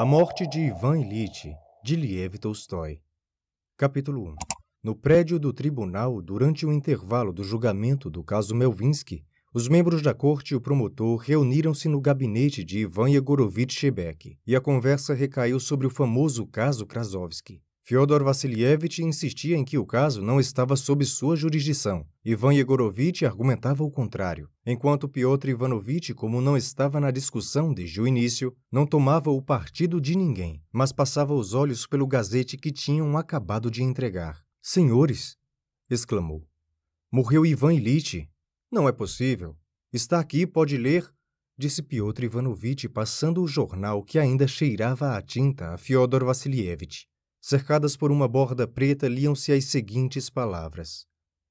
A morte de Ivan Ilitch de Liev Tolstói. Capítulo 1. No prédio do tribunal, durante o intervalo do julgamento do caso Melvinsky, os membros da corte e o promotor reuniram-se no gabinete de Ivan Yegorovitch Shebek, e a conversa recaiu sobre o famoso caso Krasovsky. Fyodor Vassilievich insistia em que o caso não estava sob sua jurisdição. Ivan Yegorovitch argumentava o contrário, enquanto Piotr Ivanovitch, como não estava na discussão desde o início, não tomava o partido de ninguém, mas passava os olhos pelo gazete que tinham acabado de entregar. Senhores! exclamou. Morreu Ivan Ilitch! Não é possível! Está aqui, pode ler! disse Piotr Ivanovitch, passando o jornal que ainda cheirava a tinta a Fyodor Vassilievich cercadas por uma borda preta, liam-se as seguintes palavras.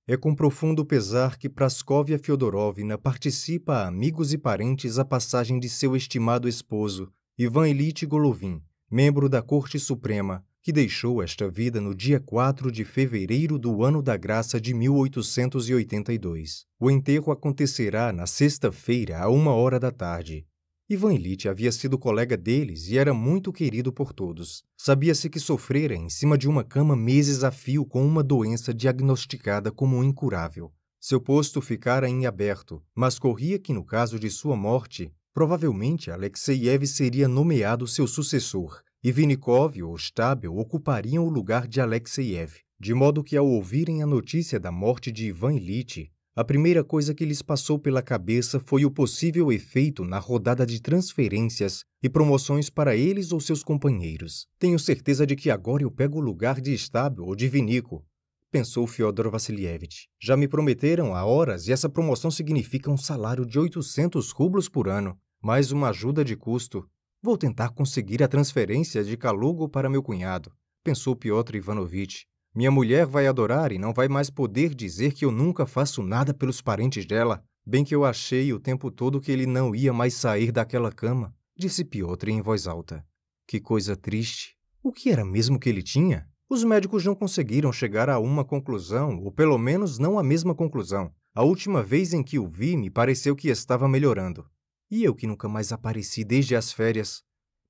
É com profundo pesar que Praskovia Fyodorovna participa a amigos e parentes a passagem de seu estimado esposo, Ivan Ilitch Golovin, membro da Corte Suprema, que deixou esta vida no dia 4 de fevereiro do ano da graça de 1882. O enterro acontecerá na sexta-feira, a uma hora da tarde, Ivan Illich havia sido colega deles e era muito querido por todos. Sabia-se que sofrera em cima de uma cama meses a fio com uma doença diagnosticada como incurável. Seu posto ficara em aberto, mas corria que, no caso de sua morte, provavelmente Alexeyev seria nomeado seu sucessor, e Vinikov ou Stabel ocupariam o lugar de Alexeyev. De modo que, ao ouvirem a notícia da morte de Ivan Illich, a primeira coisa que lhes passou pela cabeça foi o possível efeito na rodada de transferências e promoções para eles ou seus companheiros. Tenho certeza de que agora eu pego o lugar de estável ou de vinico, pensou Fyodor Vassilievich. Já me prometeram há horas e essa promoção significa um salário de 800 rublos por ano, mais uma ajuda de custo. Vou tentar conseguir a transferência de Kalugo para meu cunhado, pensou Piotr Ivanovitch. Minha mulher vai adorar e não vai mais poder dizer que eu nunca faço nada pelos parentes dela. Bem que eu achei o tempo todo que ele não ia mais sair daquela cama, disse Piotr em voz alta. Que coisa triste. O que era mesmo que ele tinha? Os médicos não conseguiram chegar a uma conclusão, ou pelo menos não a mesma conclusão. A última vez em que o vi, me pareceu que estava melhorando. E eu que nunca mais apareci desde as férias.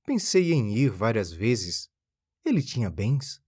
Pensei em ir várias vezes. Ele tinha bens?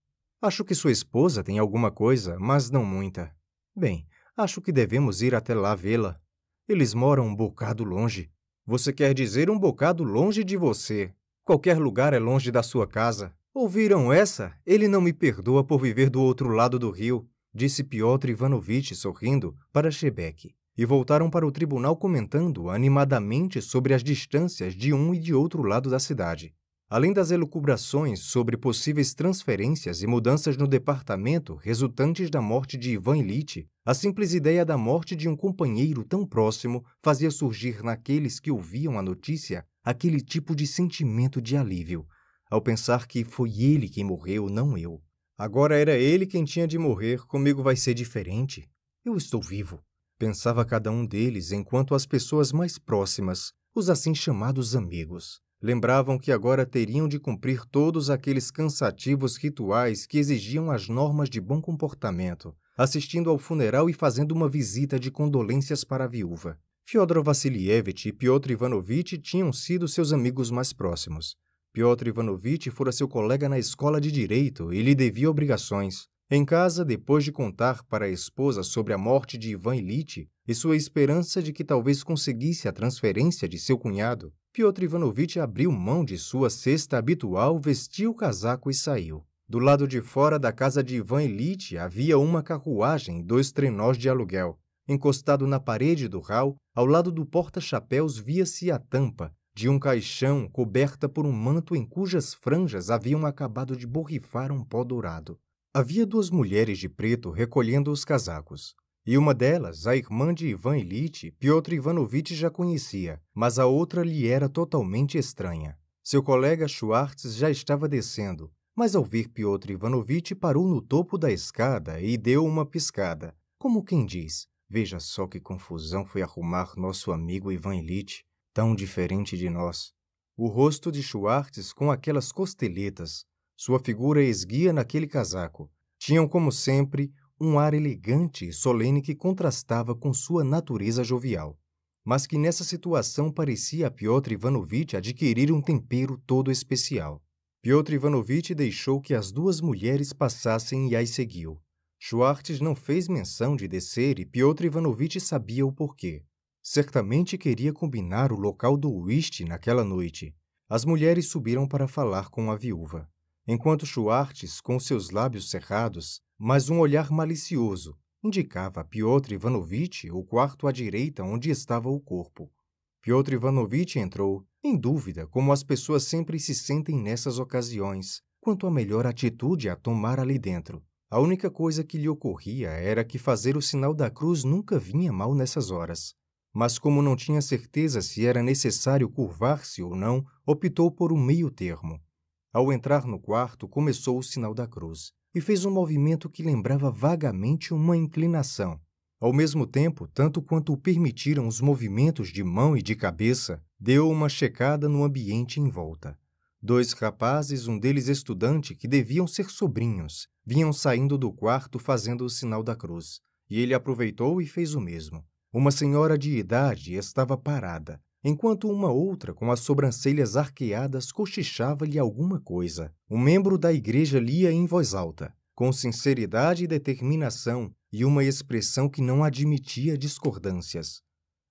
Acho que sua esposa tem alguma coisa, mas não muita. Bem, acho que devemos ir até lá vê-la. Eles moram um bocado longe. Você quer dizer um bocado longe de você. Qualquer lugar é longe da sua casa. Ouviram essa? Ele não me perdoa por viver do outro lado do rio, disse Piotr Ivanovitch sorrindo para Shebek. E voltaram para o tribunal comentando animadamente sobre as distâncias de um e de outro lado da cidade além das elucubrações sobre possíveis transferências e mudanças no departamento resultantes da morte de Ivan Elite, a simples ideia da morte de um companheiro tão próximo fazia surgir naqueles que ouviam a notícia aquele tipo de sentimento de alívio, ao pensar que foi ele quem morreu, não eu. Agora era ele quem tinha de morrer, comigo vai ser diferente. Eu estou vivo. Pensava cada um deles enquanto as pessoas mais próximas, os assim chamados amigos, lembravam que agora teriam de cumprir todos aqueles cansativos rituais que exigiam as normas de bom comportamento, assistindo ao funeral e fazendo uma visita de condolências para a viúva. Fyodor Vassilievich e Piotr Ivanovitch tinham sido seus amigos mais próximos. Piotr Ivanovitch fora seu colega na escola de direito e lhe devia obrigações. Em casa, depois de contar para a esposa sobre a morte de Ivan Ilitch e sua esperança de que talvez conseguisse a transferência de seu cunhado, Piotr Ivanovitch abriu mão de sua cesta habitual, vestiu o casaco e saiu. Do lado de fora da casa de Ivan Elite havia uma carruagem e dois trenós de aluguel. Encostado na parede do hall, ao lado do porta-chapéus via-se a tampa de um caixão coberta por um manto em cujas franjas haviam acabado de borrifar um pó dourado. Havia duas mulheres de preto recolhendo os casacos. E uma delas, a irmã de Ivan Ilitch, Piotr Ivanovitch já conhecia, mas a outra lhe era totalmente estranha. Seu colega Schwartz já estava descendo, mas ao ver Piotr Ivanovitch parou no topo da escada e deu uma piscada. Como quem diz, veja só que confusão foi arrumar nosso amigo Ivan Ilitch, tão diferente de nós. O rosto de Schwartz com aquelas costeletas, sua figura esguia naquele casaco. Tinham, como sempre, um ar elegante e solene que contrastava com sua natureza jovial, mas que nessa situação parecia a Piotr Ivanovitch adquirir um tempero todo especial. Piotr Ivanovitch deixou que as duas mulheres passassem e as seguiu. Schwartz não fez menção de descer e Piotr Ivanovitch sabia o porquê. Certamente queria combinar o local do whist naquela noite. As mulheres subiram para falar com a viúva enquanto Schwartz, com seus lábios cerrados, mas um olhar malicioso, indicava a Piotr Ivanovitch o quarto à direita onde estava o corpo. Piotr Ivanovitch entrou, em dúvida, como as pessoas sempre se sentem nessas ocasiões, quanto à melhor atitude a tomar ali dentro. A única coisa que lhe ocorria era que fazer o sinal da cruz nunca vinha mal nessas horas. Mas, como não tinha certeza se era necessário curvar-se ou não, optou por um meio-termo. Ao entrar no quarto, começou o sinal da cruz e fez um movimento que lembrava vagamente uma inclinação. Ao mesmo tempo, tanto quanto o permitiram os movimentos de mão e de cabeça, deu uma checada no ambiente em volta. Dois rapazes, um deles estudante, que deviam ser sobrinhos, vinham saindo do quarto fazendo o sinal da cruz, e ele aproveitou e fez o mesmo. Uma senhora de idade estava parada, enquanto uma outra, com as sobrancelhas arqueadas, cochichava-lhe alguma coisa. Um membro da igreja lia em voz alta, com sinceridade e determinação e uma expressão que não admitia discordâncias.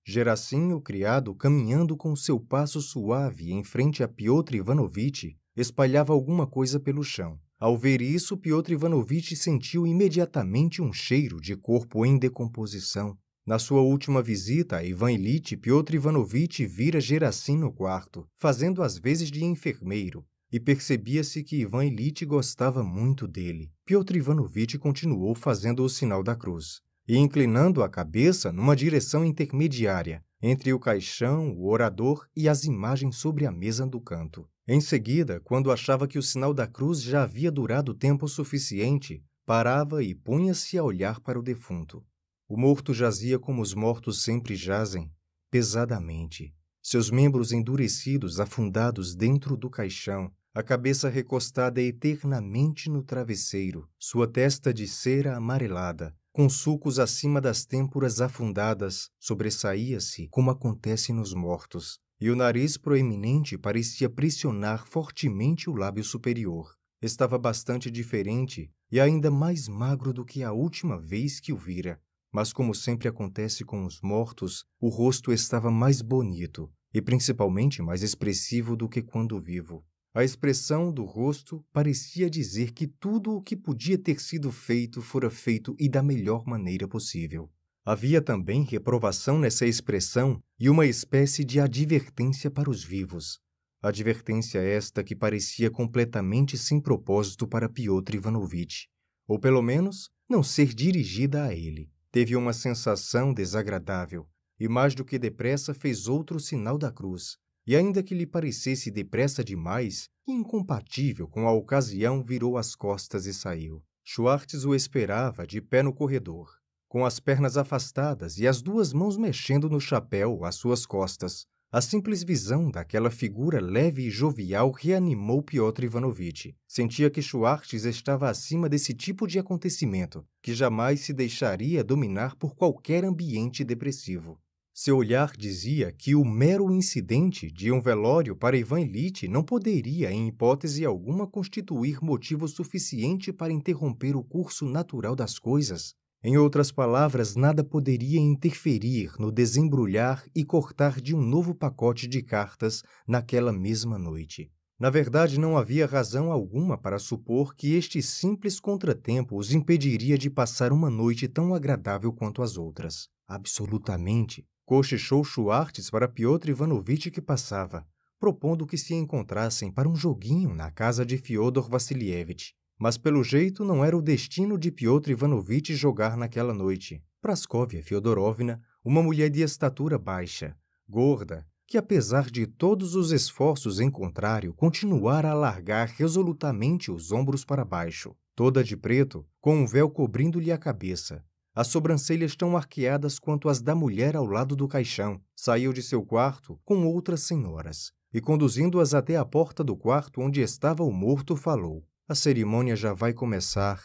Jerassim, o criado, caminhando com seu passo suave em frente a Piotr Ivanovitch, espalhava alguma coisa pelo chão. Ao ver isso, Piotr Ivanovitch sentiu imediatamente um cheiro de corpo em decomposição na sua última visita, Ivan Ilitch Piotr Ivanovitch vira Gerassim no quarto, fazendo as vezes de enfermeiro, e percebia-se que Ivan Ilitch gostava muito dele. Piotr Ivanovitch continuou fazendo o sinal da cruz e inclinando a cabeça numa direção intermediária entre o caixão, o orador e as imagens sobre a mesa do canto. Em seguida, quando achava que o sinal da cruz já havia durado tempo suficiente, parava e punha-se a olhar para o defunto. O morto jazia como os mortos sempre jazem, pesadamente, seus membros endurecidos afundados dentro do caixão, a cabeça recostada eternamente no travesseiro, sua testa de cera amarelada, com sulcos acima das têmporas afundadas, sobressaía-se como acontece nos mortos, e o nariz proeminente parecia pressionar fortemente o lábio superior. Estava bastante diferente e ainda mais magro do que a última vez que o vira mas como sempre acontece com os mortos, o rosto estava mais bonito e principalmente mais expressivo do que quando vivo. A expressão do rosto parecia dizer que tudo o que podia ter sido feito fora feito e da melhor maneira possível. Havia também reprovação nessa expressão e uma espécie de advertência para os vivos. Advertência esta que parecia completamente sem propósito para Piotr Ivanovitch, ou pelo menos não ser dirigida a ele. Teve uma sensação desagradável e, mais do que depressa, fez outro sinal da cruz. E, ainda que lhe parecesse depressa demais, incompatível com a ocasião, virou as costas e saiu. Schwartz o esperava de pé no corredor, com as pernas afastadas e as duas mãos mexendo no chapéu às suas costas, a simples visão daquela figura leve e jovial reanimou Piotr Ivanovitch. Sentia que Schwartz estava acima desse tipo de acontecimento, que jamais se deixaria dominar por qualquer ambiente depressivo. Seu olhar dizia que o mero incidente de um velório para Ivan Ilitch não poderia, em hipótese alguma, constituir motivo suficiente para interromper o curso natural das coisas. Em outras palavras, nada poderia interferir no desembrulhar e cortar de um novo pacote de cartas naquela mesma noite. Na verdade, não havia razão alguma para supor que este simples contratempo os impediria de passar uma noite tão agradável quanto as outras. Absolutamente. Cochichou Schwartz para Piotr Ivanovitch que passava, propondo que se encontrassem para um joguinho na casa de Fyodor Vassilievich. Mas pelo jeito não era o destino de Piotr Ivanovitch jogar naquela noite. Praskovia Fiodorovna, uma mulher de estatura baixa, gorda, que apesar de todos os esforços em contrário, continuara a largar resolutamente os ombros para baixo, toda de preto, com um véu cobrindo-lhe a cabeça. As sobrancelhas tão arqueadas quanto as da mulher ao lado do caixão, saiu de seu quarto com outras senhoras e, conduzindo-as até a porta do quarto onde estava o morto, falou: a cerimônia já vai começar.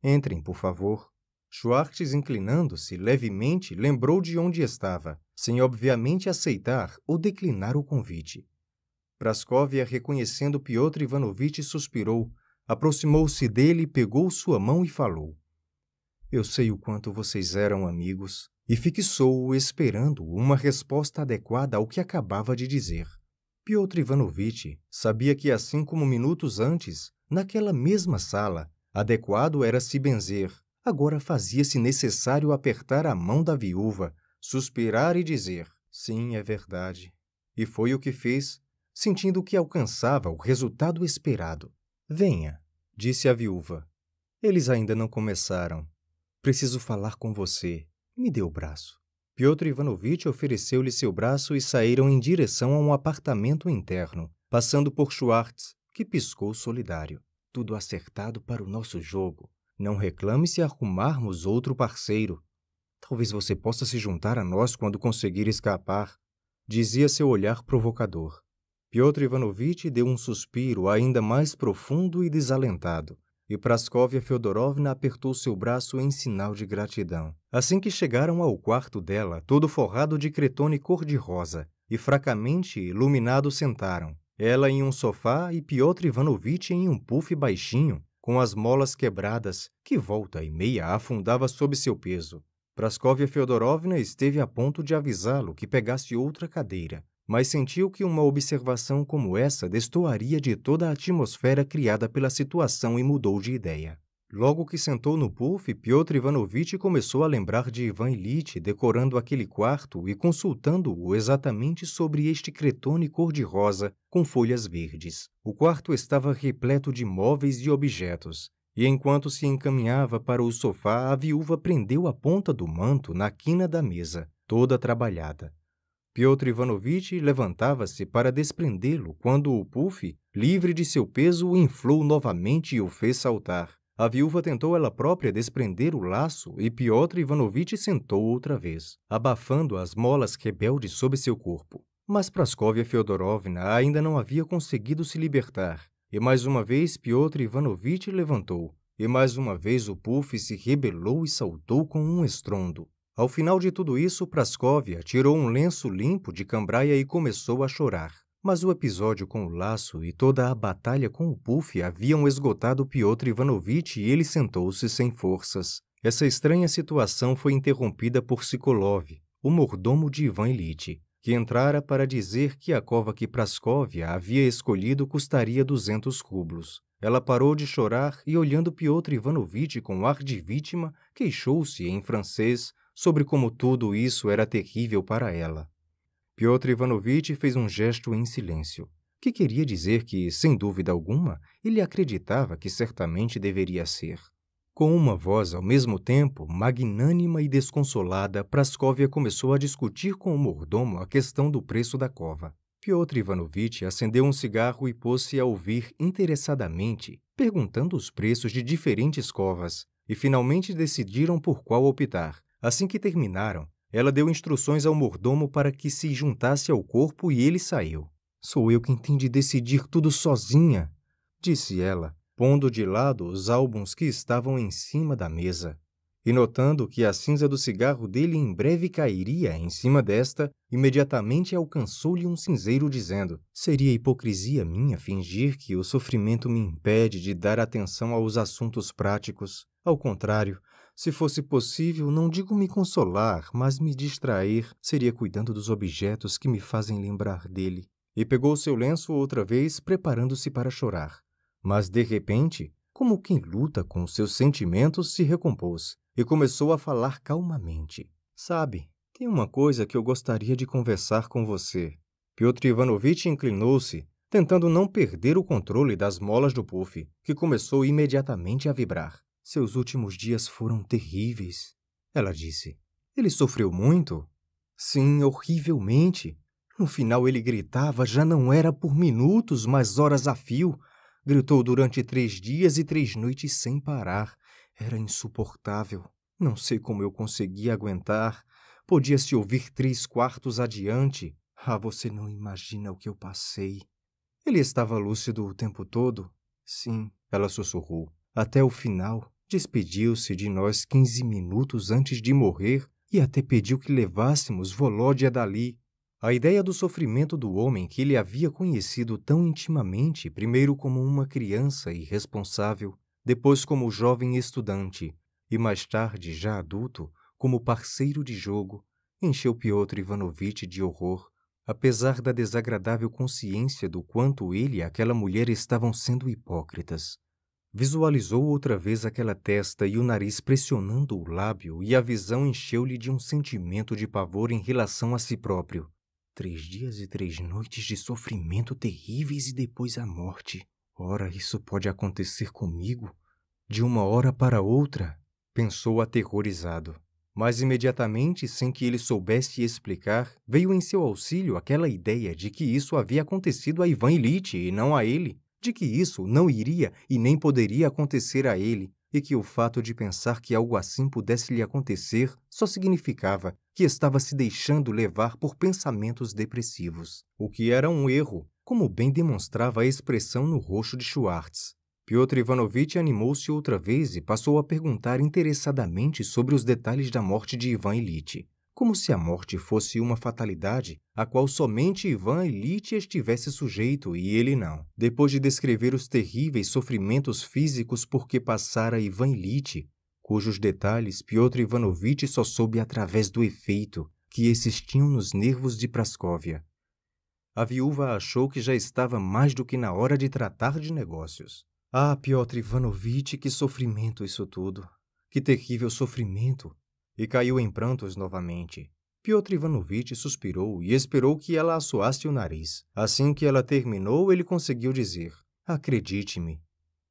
Entrem, por favor. Schwartz, inclinando-se levemente, lembrou de onde estava, sem obviamente aceitar ou declinar o convite. Praskovia, reconhecendo Piotr Ivanovitch, suspirou, aproximou-se dele, pegou sua mão e falou: Eu sei o quanto vocês eram amigos, e fixou-o esperando uma resposta adequada ao que acabava de dizer. Piotr Ivanovitch sabia que, assim como minutos antes, Naquela mesma sala, adequado era se benzer. Agora fazia-se necessário apertar a mão da viúva, suspirar e dizer: Sim, é verdade. E foi o que fez, sentindo que alcançava o resultado esperado. Venha, disse a viúva. Eles ainda não começaram. Preciso falar com você. Me dê o braço. Piotr Ivanovitch ofereceu-lhe seu braço e saíram em direção a um apartamento interno, passando por Schwartz, que piscou solidário. Tudo acertado para o nosso jogo. Não reclame se arrumarmos outro parceiro. Talvez você possa se juntar a nós quando conseguir escapar, dizia seu olhar provocador. Piotr Ivanovitch deu um suspiro ainda mais profundo e desalentado, e Praskovia Feodorovna apertou seu braço em sinal de gratidão. Assim que chegaram ao quarto dela, todo forrado de cretone cor-de-rosa, e fracamente iluminado sentaram. Ela em um sofá e Piotr Ivanovitch em um puff baixinho, com as molas quebradas, que volta e meia afundava sob seu peso. Praskovia Feodorovna esteve a ponto de avisá-lo que pegasse outra cadeira, mas sentiu que uma observação como essa destoaria de toda a atmosfera criada pela situação e mudou de ideia. Logo que sentou no puff, Piotr Ivanovitch começou a lembrar de Ivan Ilitch decorando aquele quarto e consultando-o exatamente sobre este cretone cor-de-rosa com folhas verdes. O quarto estava repleto de móveis e objetos, e enquanto se encaminhava para o sofá, a viúva prendeu a ponta do manto na quina da mesa, toda trabalhada. Piotr Ivanovitch levantava-se para desprendê-lo quando o puff, livre de seu peso, inflou novamente e o fez saltar. A viúva tentou ela própria desprender o laço e Piotr Ivanovitch sentou outra vez, abafando as molas rebeldes sob seu corpo. Mas Praskovia Feodorovna ainda não havia conseguido se libertar, e mais uma vez Piotr Ivanovitch levantou, e mais uma vez o puff se rebelou e saltou com um estrondo. Ao final de tudo isso, Praskovia tirou um lenço limpo de cambraia e começou a chorar. Mas o episódio com o laço e toda a batalha com o Puff haviam esgotado Piotr Ivanovitch e ele sentou-se sem forças. Essa estranha situação foi interrompida por Sikolov, o mordomo de Ivan Ilitch, que entrara para dizer que a cova que Praskovia havia escolhido custaria 200 rublos. Ela parou de chorar e, olhando Piotr Ivanovitch com ar de vítima, queixou-se em francês sobre como tudo isso era terrível para ela. Piotr Ivanovitch fez um gesto em silêncio, que queria dizer que, sem dúvida alguma, ele acreditava que certamente deveria ser. Com uma voz ao mesmo tempo magnânima e desconsolada, Praskovia começou a discutir com o mordomo a questão do preço da cova. Piotr Ivanovitch acendeu um cigarro e pôs-se a ouvir interessadamente, perguntando os preços de diferentes covas, e finalmente decidiram por qual optar. Assim que terminaram, ela deu instruções ao mordomo para que se juntasse ao corpo e ele saiu. Sou eu quem tem de decidir tudo sozinha, disse ela, pondo de lado os álbuns que estavam em cima da mesa. E notando que a cinza do cigarro dele em breve cairia em cima desta, imediatamente alcançou-lhe um cinzeiro, dizendo: Seria hipocrisia minha fingir que o sofrimento me impede de dar atenção aos assuntos práticos. Ao contrário, se fosse possível, não digo me consolar, mas me distrair, seria cuidando dos objetos que me fazem lembrar dele. E pegou seu lenço outra vez, preparando-se para chorar. Mas, de repente, como quem luta com seus sentimentos, se recompôs e começou a falar calmamente. Sabe, tem uma coisa que eu gostaria de conversar com você. Piotr Ivanovitch inclinou-se, tentando não perder o controle das molas do puff, que começou imediatamente a vibrar. Seus últimos dias foram terríveis, ela disse. Ele sofreu muito? Sim, horrivelmente. No final ele gritava, já não era por minutos, mas horas a fio. Gritou durante três dias e três noites sem parar. Era insuportável. Não sei como eu conseguia aguentar. Podia se ouvir três quartos adiante. Ah, você não imagina o que eu passei. Ele estava lúcido o tempo todo? Sim, ela sussurrou. Até o final. Despediu-se de nós quinze minutos antes de morrer e até pediu que levássemos Volódia dali. A ideia do sofrimento do homem que ele havia conhecido tão intimamente, primeiro como uma criança irresponsável, depois como jovem estudante e mais tarde, já adulto, como parceiro de jogo, encheu Piotr Ivanovitch de horror, apesar da desagradável consciência do quanto ele e aquela mulher estavam sendo hipócritas. Visualizou outra vez aquela testa e o nariz pressionando o lábio, e a visão encheu-lhe de um sentimento de pavor em relação a si próprio. Três dias e três noites de sofrimento terríveis e depois a morte. Ora, isso pode acontecer comigo? De uma hora para outra? Pensou aterrorizado. Mas imediatamente, sem que ele soubesse explicar, veio em seu auxílio aquela ideia de que isso havia acontecido a Ivan Ilitch e não a ele de que isso não iria e nem poderia acontecer a ele, e que o fato de pensar que algo assim pudesse lhe acontecer só significava que estava se deixando levar por pensamentos depressivos, o que era um erro, como bem demonstrava a expressão no rosto de Schwartz. Piotr Ivanovitch animou-se outra vez e passou a perguntar interessadamente sobre os detalhes da morte de Ivan Ilitch como se a morte fosse uma fatalidade a qual somente Ivan Ilitch estivesse sujeito e ele não. Depois de descrever os terríveis sofrimentos físicos por que passara Ivan Ilitch, cujos detalhes Piotr Ivanovitch só soube através do efeito que existiam nos nervos de Prascóvia. A viúva achou que já estava mais do que na hora de tratar de negócios. Ah, Piotr Ivanovitch, que sofrimento isso tudo! Que terrível sofrimento! e caiu em prantos novamente. Piotr Ivanovitch suspirou e esperou que ela assoasse o nariz. Assim que ela terminou, ele conseguiu dizer: Acredite-me.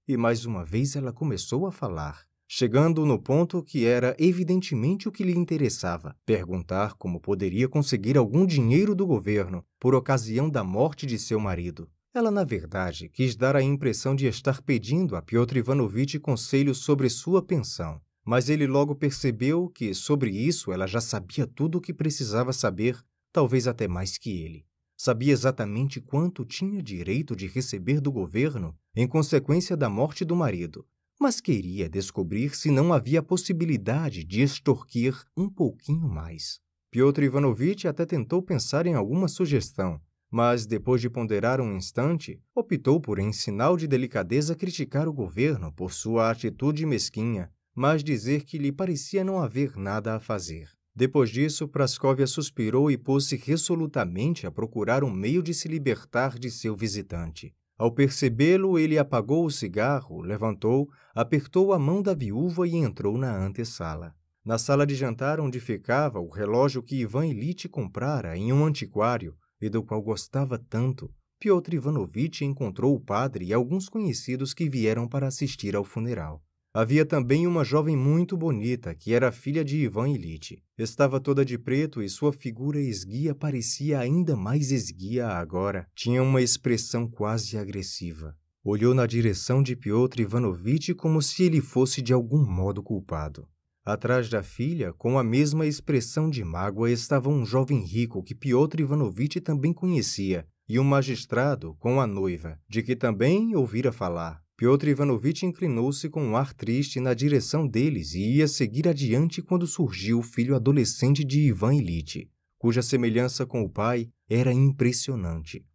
E mais uma vez ela começou a falar, chegando no ponto que era evidentemente o que lhe interessava: perguntar como poderia conseguir algum dinheiro do governo por ocasião da morte de seu marido. Ela, na verdade, quis dar a impressão de estar pedindo a Piotr Ivanovitch conselhos sobre sua pensão, mas ele logo percebeu que sobre isso ela já sabia tudo o que precisava saber, talvez até mais que ele. Sabia exatamente quanto tinha direito de receber do governo em consequência da morte do marido, mas queria descobrir se não havia possibilidade de extorquir um pouquinho mais. Piotr Ivanovitch até tentou pensar em alguma sugestão, mas depois de ponderar um instante, optou por, em sinal de delicadeza, criticar o governo por sua atitude mesquinha mas dizer que lhe parecia não haver nada a fazer. Depois disso, Praskovia suspirou e pôs-se resolutamente a procurar um meio de se libertar de seu visitante. Ao percebê-lo, ele apagou o cigarro, levantou, apertou a mão da viúva e entrou na antessala. Na sala de jantar onde ficava o relógio que Ivan Ilitch comprara em um antiquário e do qual gostava tanto, Piotr Ivanovitch encontrou o padre e alguns conhecidos que vieram para assistir ao funeral. Havia também uma jovem muito bonita, que era filha de Ivan Ilite. Estava toda de preto e sua figura esguia parecia ainda mais esguia agora. Tinha uma expressão quase agressiva. Olhou na direção de Piotr Ivanovitch como se ele fosse de algum modo culpado. Atrás da filha, com a mesma expressão de mágoa, estava um jovem rico que Piotr Ivanovitch também conhecia, e um magistrado com a noiva, de que também ouvira falar. Piotr Ivanovitch inclinou-se com um ar triste na direção deles e ia seguir adiante quando surgiu o filho adolescente de Ivan Ilitch, cuja semelhança com o pai era impressionante.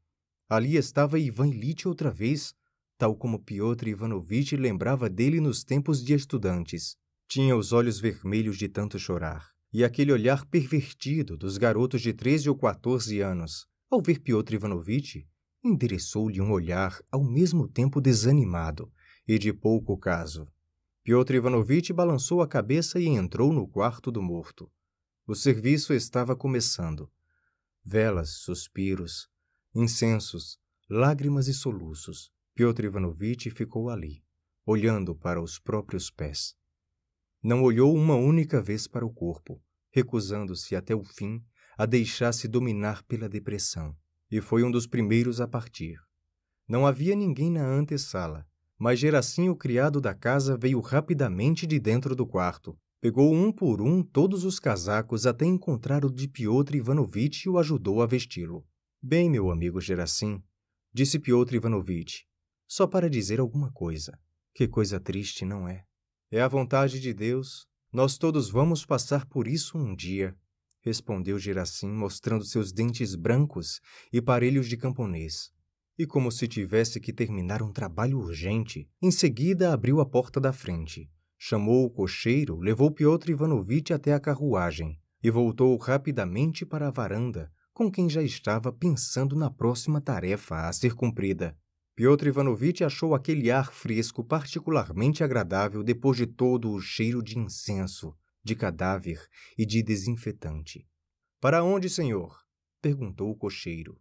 Ali estava Ivan Ilitch outra vez, tal como Piotr Ivanovitch lembrava dele nos tempos de estudantes. Tinha os olhos vermelhos de tanto chorar, e aquele olhar pervertido dos garotos de 13 ou 14 anos. Ao ver Piotr Ivanovitch, endereçou-lhe um olhar ao mesmo tempo desanimado e de pouco caso. Piotr Ivanovitch balançou a cabeça e entrou no quarto do morto. O serviço estava começando. Velas, suspiros, incensos, lágrimas e soluços. Piotr Ivanovitch ficou ali, olhando para os próprios pés. Não olhou uma única vez para o corpo, recusando-se até o fim a deixar-se dominar pela depressão e foi um dos primeiros a partir. Não havia ninguém na antessala, mas Gerassim, o criado da casa, veio rapidamente de dentro do quarto, pegou um por um todos os casacos até encontrar o de Piotr Ivanovitch e o ajudou a vesti-lo. Bem, meu amigo Gerassim, disse Piotr Ivanovitch, só para dizer alguma coisa. Que coisa triste, não é? É a vontade de Deus. Nós todos vamos passar por isso um dia, respondeu Giracim, mostrando seus dentes brancos e parelhos de camponês. E como se tivesse que terminar um trabalho urgente, em seguida abriu a porta da frente. Chamou o cocheiro, levou Piotr Ivanovitch até a carruagem e voltou rapidamente para a varanda, com quem já estava pensando na próxima tarefa a ser cumprida. Piotr Ivanovitch achou aquele ar fresco particularmente agradável depois de todo o cheiro de incenso de cadáver e de desinfetante. Para onde, senhor? perguntou o cocheiro.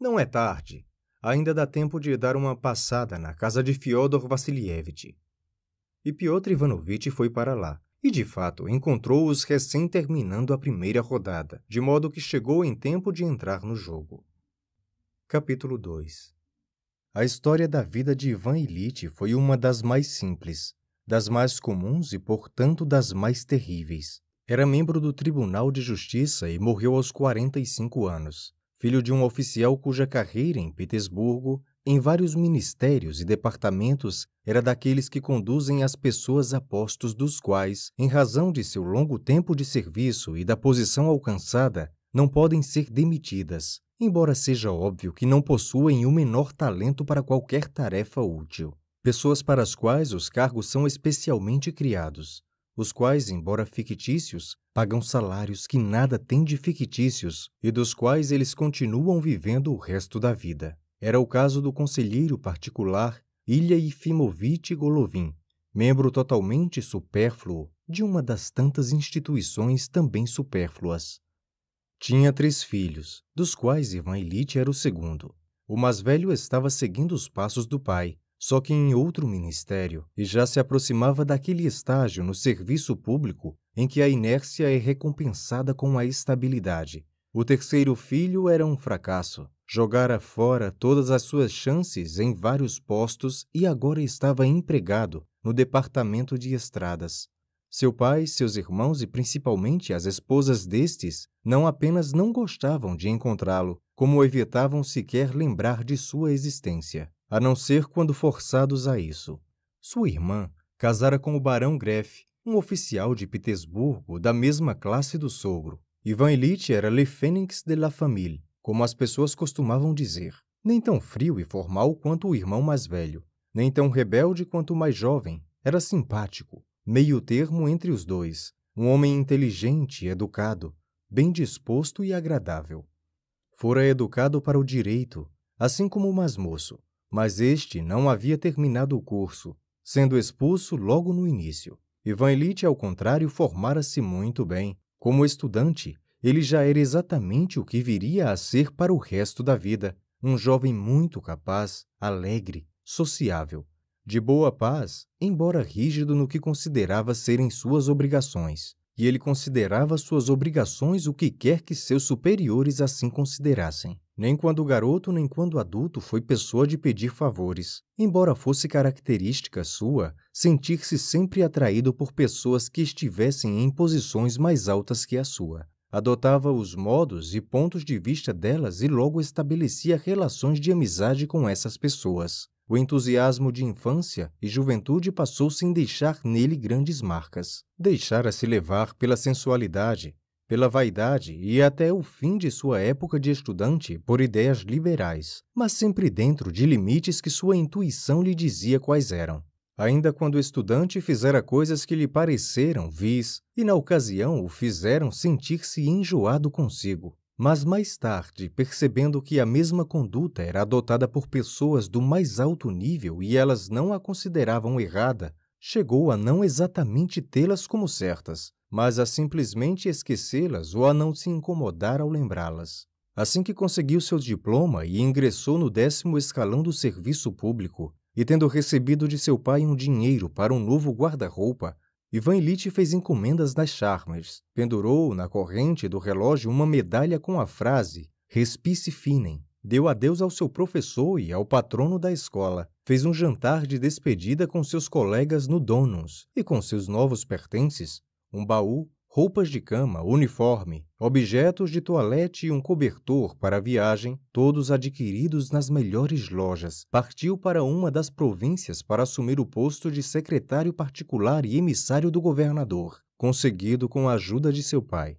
Não é tarde. Ainda dá tempo de dar uma passada na casa de Fyodor Vassilievich. E Piotr Ivanovitch foi para lá, e de fato encontrou-os recém terminando a primeira rodada, de modo que chegou em tempo de entrar no jogo. Capítulo 2 A história da vida de Ivan Ilitch foi uma das mais simples, das mais comuns e, portanto, das mais terríveis. Era membro do Tribunal de Justiça e morreu aos 45 anos, filho de um oficial cuja carreira em Petersburgo, em vários ministérios e departamentos, era daqueles que conduzem as pessoas a postos dos quais, em razão de seu longo tempo de serviço e da posição alcançada, não podem ser demitidas, embora seja óbvio que não possuem o menor talento para qualquer tarefa útil pessoas para as quais os cargos são especialmente criados, os quais, embora fictícios, pagam salários que nada têm de fictícios e dos quais eles continuam vivendo o resto da vida. Era o caso do conselheiro particular Ilha Ifimovitch Golovin, membro totalmente supérfluo de uma das tantas instituições também supérfluas. Tinha três filhos, dos quais Ivan Ilitch era o segundo. O mais velho estava seguindo os passos do pai, só que em outro ministério, e já se aproximava daquele estágio no serviço público em que a inércia é recompensada com a estabilidade. O terceiro filho era um fracasso. Jogara fora todas as suas chances em vários postos e agora estava empregado no departamento de estradas. Seu pai, seus irmãos e principalmente as esposas destes não apenas não gostavam de encontrá-lo, como evitavam sequer lembrar de sua existência a não ser quando forçados a isso. Sua irmã casara com o barão Greff, um oficial de Petersburgo da mesma classe do sogro. Ivan Elite era Le Fênix de la Famille, como as pessoas costumavam dizer. Nem tão frio e formal quanto o irmão mais velho, nem tão rebelde quanto o mais jovem, era simpático, meio termo entre os dois, um homem inteligente e educado, bem disposto e agradável. Fora educado para o direito, assim como o mais moço, mas este não havia terminado o curso, sendo expulso logo no início. Ivan Elite, ao contrário, formara-se muito bem. Como estudante, ele já era exatamente o que viria a ser para o resto da vida, um jovem muito capaz, alegre, sociável, de boa paz, embora rígido no que considerava serem suas obrigações. E ele considerava suas obrigações o que quer que seus superiores assim considerassem. Nem quando garoto, nem quando adulto foi pessoa de pedir favores. Embora fosse característica sua sentir-se sempre atraído por pessoas que estivessem em posições mais altas que a sua. Adotava os modos e pontos de vista delas e logo estabelecia relações de amizade com essas pessoas. O entusiasmo de infância e juventude passou sem deixar nele grandes marcas. Deixara-se levar pela sensualidade, pela vaidade e até o fim de sua época de estudante por ideias liberais, mas sempre dentro de limites que sua intuição lhe dizia quais eram. Ainda quando o estudante fizera coisas que lhe pareceram vis e, na ocasião, o fizeram sentir-se enjoado consigo. Mas mais tarde, percebendo que a mesma conduta era adotada por pessoas do mais alto nível e elas não a consideravam errada, chegou a não exatamente tê-las como certas, mas a simplesmente esquecê-las ou a não se incomodar ao lembrá-las. Assim que conseguiu seu diploma e ingressou no décimo escalão do serviço público, e tendo recebido de seu pai um dinheiro para um novo guarda-roupa, Ivan Illich fez encomendas nas Charmes. Pendurou na corrente do relógio uma medalha com a frase Respice finem. Deu adeus ao seu professor e ao patrono da escola. Fez um jantar de despedida com seus colegas no Donos e com seus novos pertences um baú, roupas de cama, uniforme, objetos de toalete e um cobertor para a viagem, todos adquiridos nas melhores lojas, partiu para uma das províncias para assumir o posto de secretário particular e emissário do governador, conseguido com a ajuda de seu pai.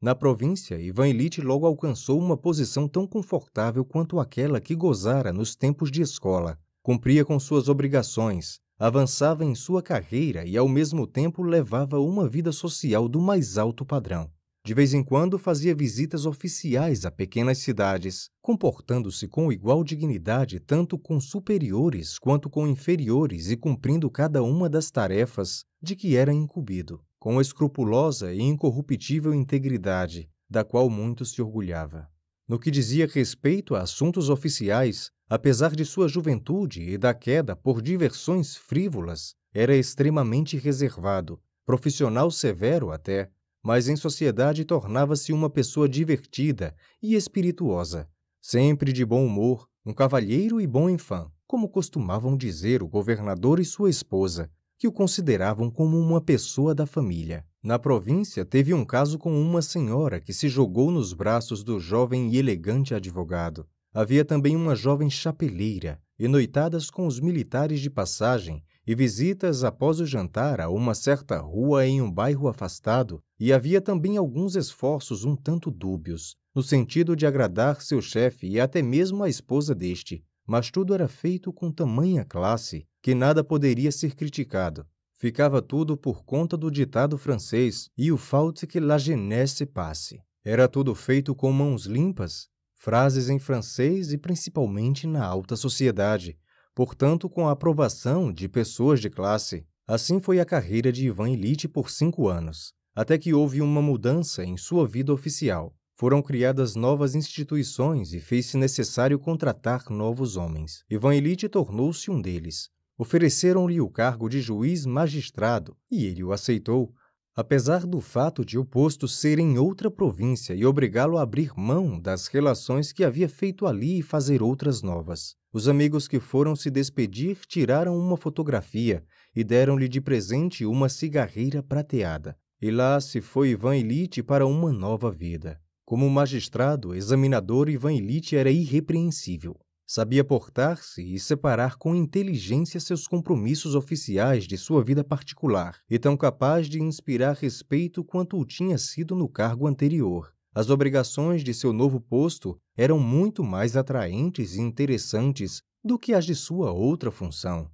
Na província, Ivan Elite logo alcançou uma posição tão confortável quanto aquela que gozara nos tempos de escola. Cumpria com suas obrigações, avançava em sua carreira e, ao mesmo tempo, levava uma vida social do mais alto padrão. De vez em quando fazia visitas oficiais a pequenas cidades, comportando-se com igual dignidade tanto com superiores quanto com inferiores e cumprindo cada uma das tarefas de que era incumbido, com escrupulosa e incorruptível integridade, da qual muito se orgulhava. No que dizia respeito a assuntos oficiais, apesar de sua juventude e da queda por diversões frívolas, era extremamente reservado, profissional severo até, mas em sociedade tornava-se uma pessoa divertida e espirituosa, sempre de bom humor, um cavalheiro e bom infã, como costumavam dizer o governador e sua esposa, que o consideravam como uma pessoa da família. Na província, teve um caso com uma senhora que se jogou nos braços do jovem e elegante advogado, havia também uma jovem chapeleira, e noitadas com os militares de passagem e visitas após o jantar a uma certa rua em um bairro afastado, e havia também alguns esforços um tanto dúbios, no sentido de agradar seu chefe e até mesmo a esposa deste, mas tudo era feito com tamanha classe que nada poderia ser criticado. Ficava tudo por conta do ditado francês e o faute que la jeunesse passe. Era tudo feito com mãos limpas frases em francês e principalmente na alta sociedade, portanto, com a aprovação de pessoas de classe. Assim foi a carreira de Ivan Elite por cinco anos, até que houve uma mudança em sua vida oficial. Foram criadas novas instituições e fez-se necessário contratar novos homens. Ivan Elite tornou-se um deles. Ofereceram-lhe o cargo de juiz magistrado e ele o aceitou, Apesar do fato de o posto ser em outra província e obrigá-lo a abrir mão das relações que havia feito ali e fazer outras novas, os amigos que foram se despedir tiraram uma fotografia e deram-lhe de presente uma cigarreira prateada. E lá se foi Ivan Ilite para uma nova vida. Como magistrado, examinador Ivan Ilite era irrepreensível. Sabia portar-se e separar com inteligência seus compromissos oficiais de sua vida particular, e tão capaz de inspirar respeito quanto o tinha sido no cargo anterior. As obrigações de seu novo posto eram muito mais atraentes e interessantes do que as de sua outra função.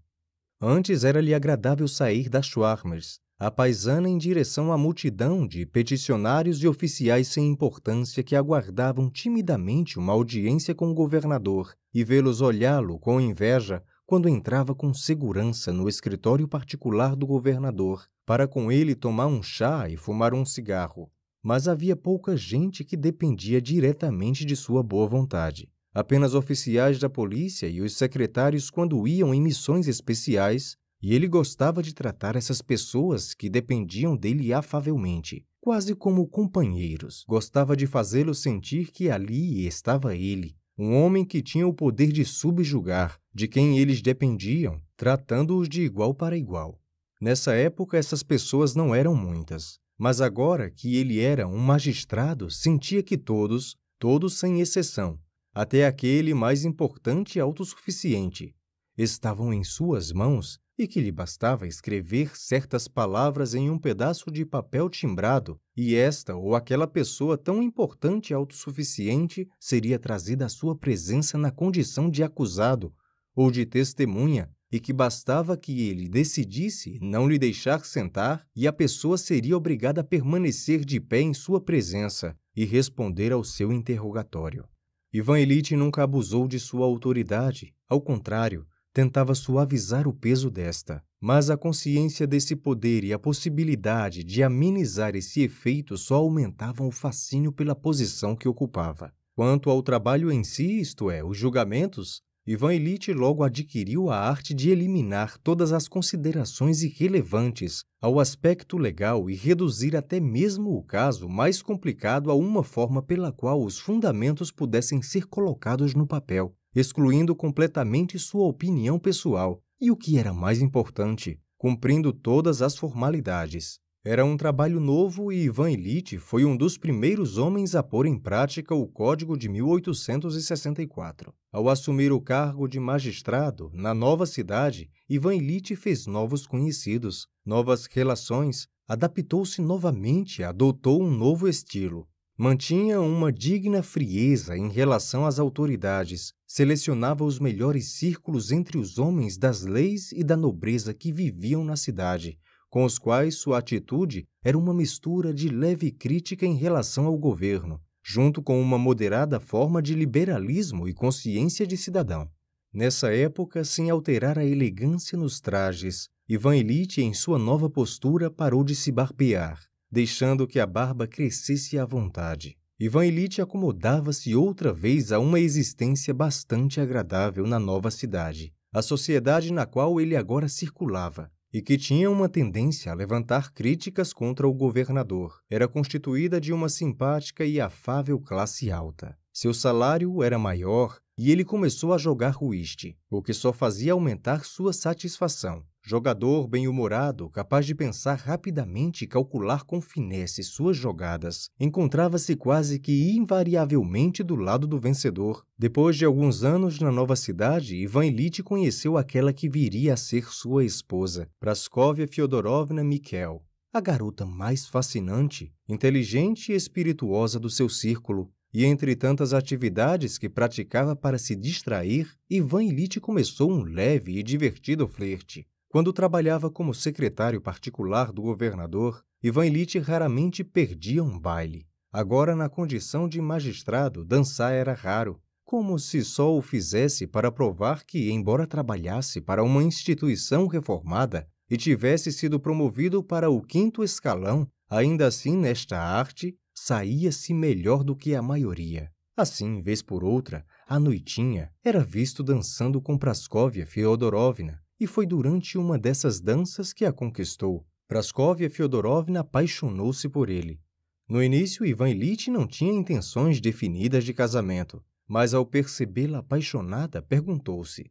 Antes era-lhe agradável sair da Schwarmers, a paisana em direção à multidão de peticionários e oficiais sem importância que aguardavam timidamente uma audiência com o governador e vê-los olhá-lo com inveja quando entrava com segurança no escritório particular do governador para com ele tomar um chá e fumar um cigarro. Mas havia pouca gente que dependia diretamente de sua boa vontade. Apenas oficiais da polícia e os secretários, quando iam em missões especiais, e ele gostava de tratar essas pessoas que dependiam dele afavelmente, quase como companheiros. Gostava de fazê-los sentir que ali estava ele, um homem que tinha o poder de subjugar, de quem eles dependiam, tratando-os de igual para igual. Nessa época, essas pessoas não eram muitas, mas agora que ele era um magistrado, sentia que todos, todos sem exceção, até aquele mais importante e autossuficiente, estavam em suas mãos e que lhe bastava escrever certas palavras em um pedaço de papel timbrado, e esta ou aquela pessoa tão importante e autossuficiente seria trazida à sua presença na condição de acusado ou de testemunha, e que bastava que ele decidisse não lhe deixar sentar e a pessoa seria obrigada a permanecer de pé em sua presença e responder ao seu interrogatório. Ivan Elite nunca abusou de sua autoridade, ao contrário, tentava suavizar o peso desta, mas a consciência desse poder e a possibilidade de amenizar esse efeito só aumentavam o fascínio pela posição que ocupava. Quanto ao trabalho em si, isto é, os julgamentos, Ivan Elite logo adquiriu a arte de eliminar todas as considerações irrelevantes ao aspecto legal e reduzir até mesmo o caso mais complicado a uma forma pela qual os fundamentos pudessem ser colocados no papel, excluindo completamente sua opinião pessoal e, o que era mais importante, cumprindo todas as formalidades. Era um trabalho novo e Ivan Elite foi um dos primeiros homens a pôr em prática o Código de 1864. Ao assumir o cargo de magistrado na nova cidade, Ivan Elite fez novos conhecidos, novas relações, adaptou-se novamente e adotou um novo estilo. Mantinha uma digna frieza em relação às autoridades, selecionava os melhores círculos entre os homens das leis e da nobreza que viviam na cidade, com os quais sua atitude era uma mistura de leve crítica em relação ao governo, junto com uma moderada forma de liberalismo e consciência de cidadão. Nessa época, sem alterar a elegância nos trajes, Ivan Elite, em sua nova postura, parou de se barbear deixando que a barba crescesse à vontade. Ivan Ilitch acomodava-se outra vez a uma existência bastante agradável na nova cidade, a sociedade na qual ele agora circulava, e que tinha uma tendência a levantar críticas contra o governador. Era constituída de uma simpática e afável classe alta. Seu salário era maior e ele começou a jogar ruíste, o que só fazia aumentar sua satisfação. Jogador bem-humorado, capaz de pensar rapidamente e calcular com finesse suas jogadas, encontrava-se quase que invariavelmente do lado do vencedor. Depois de alguns anos na nova cidade, Ivan Elite conheceu aquela que viria a ser sua esposa, Praskovia Fyodorovna Mikhail, a garota mais fascinante, inteligente e espirituosa do seu círculo, e entre tantas atividades que praticava para se distrair, Ivan Elite começou um leve e divertido flerte. Quando trabalhava como secretário particular do governador, Ivan Illich raramente perdia um baile. Agora, na condição de magistrado, dançar era raro, como se só o fizesse para provar que, embora trabalhasse para uma instituição reformada e tivesse sido promovido para o quinto escalão, ainda assim, nesta arte, saía-se melhor do que a maioria. Assim, vez por outra, à noitinha, era visto dançando com Praskovia Fiodorovna, e foi durante uma dessas danças que a conquistou. Praskovia Fyodorovna apaixonou-se por ele. No início, Ivan Ilitch não tinha intenções definidas de casamento, mas ao percebê-la apaixonada, perguntou-se: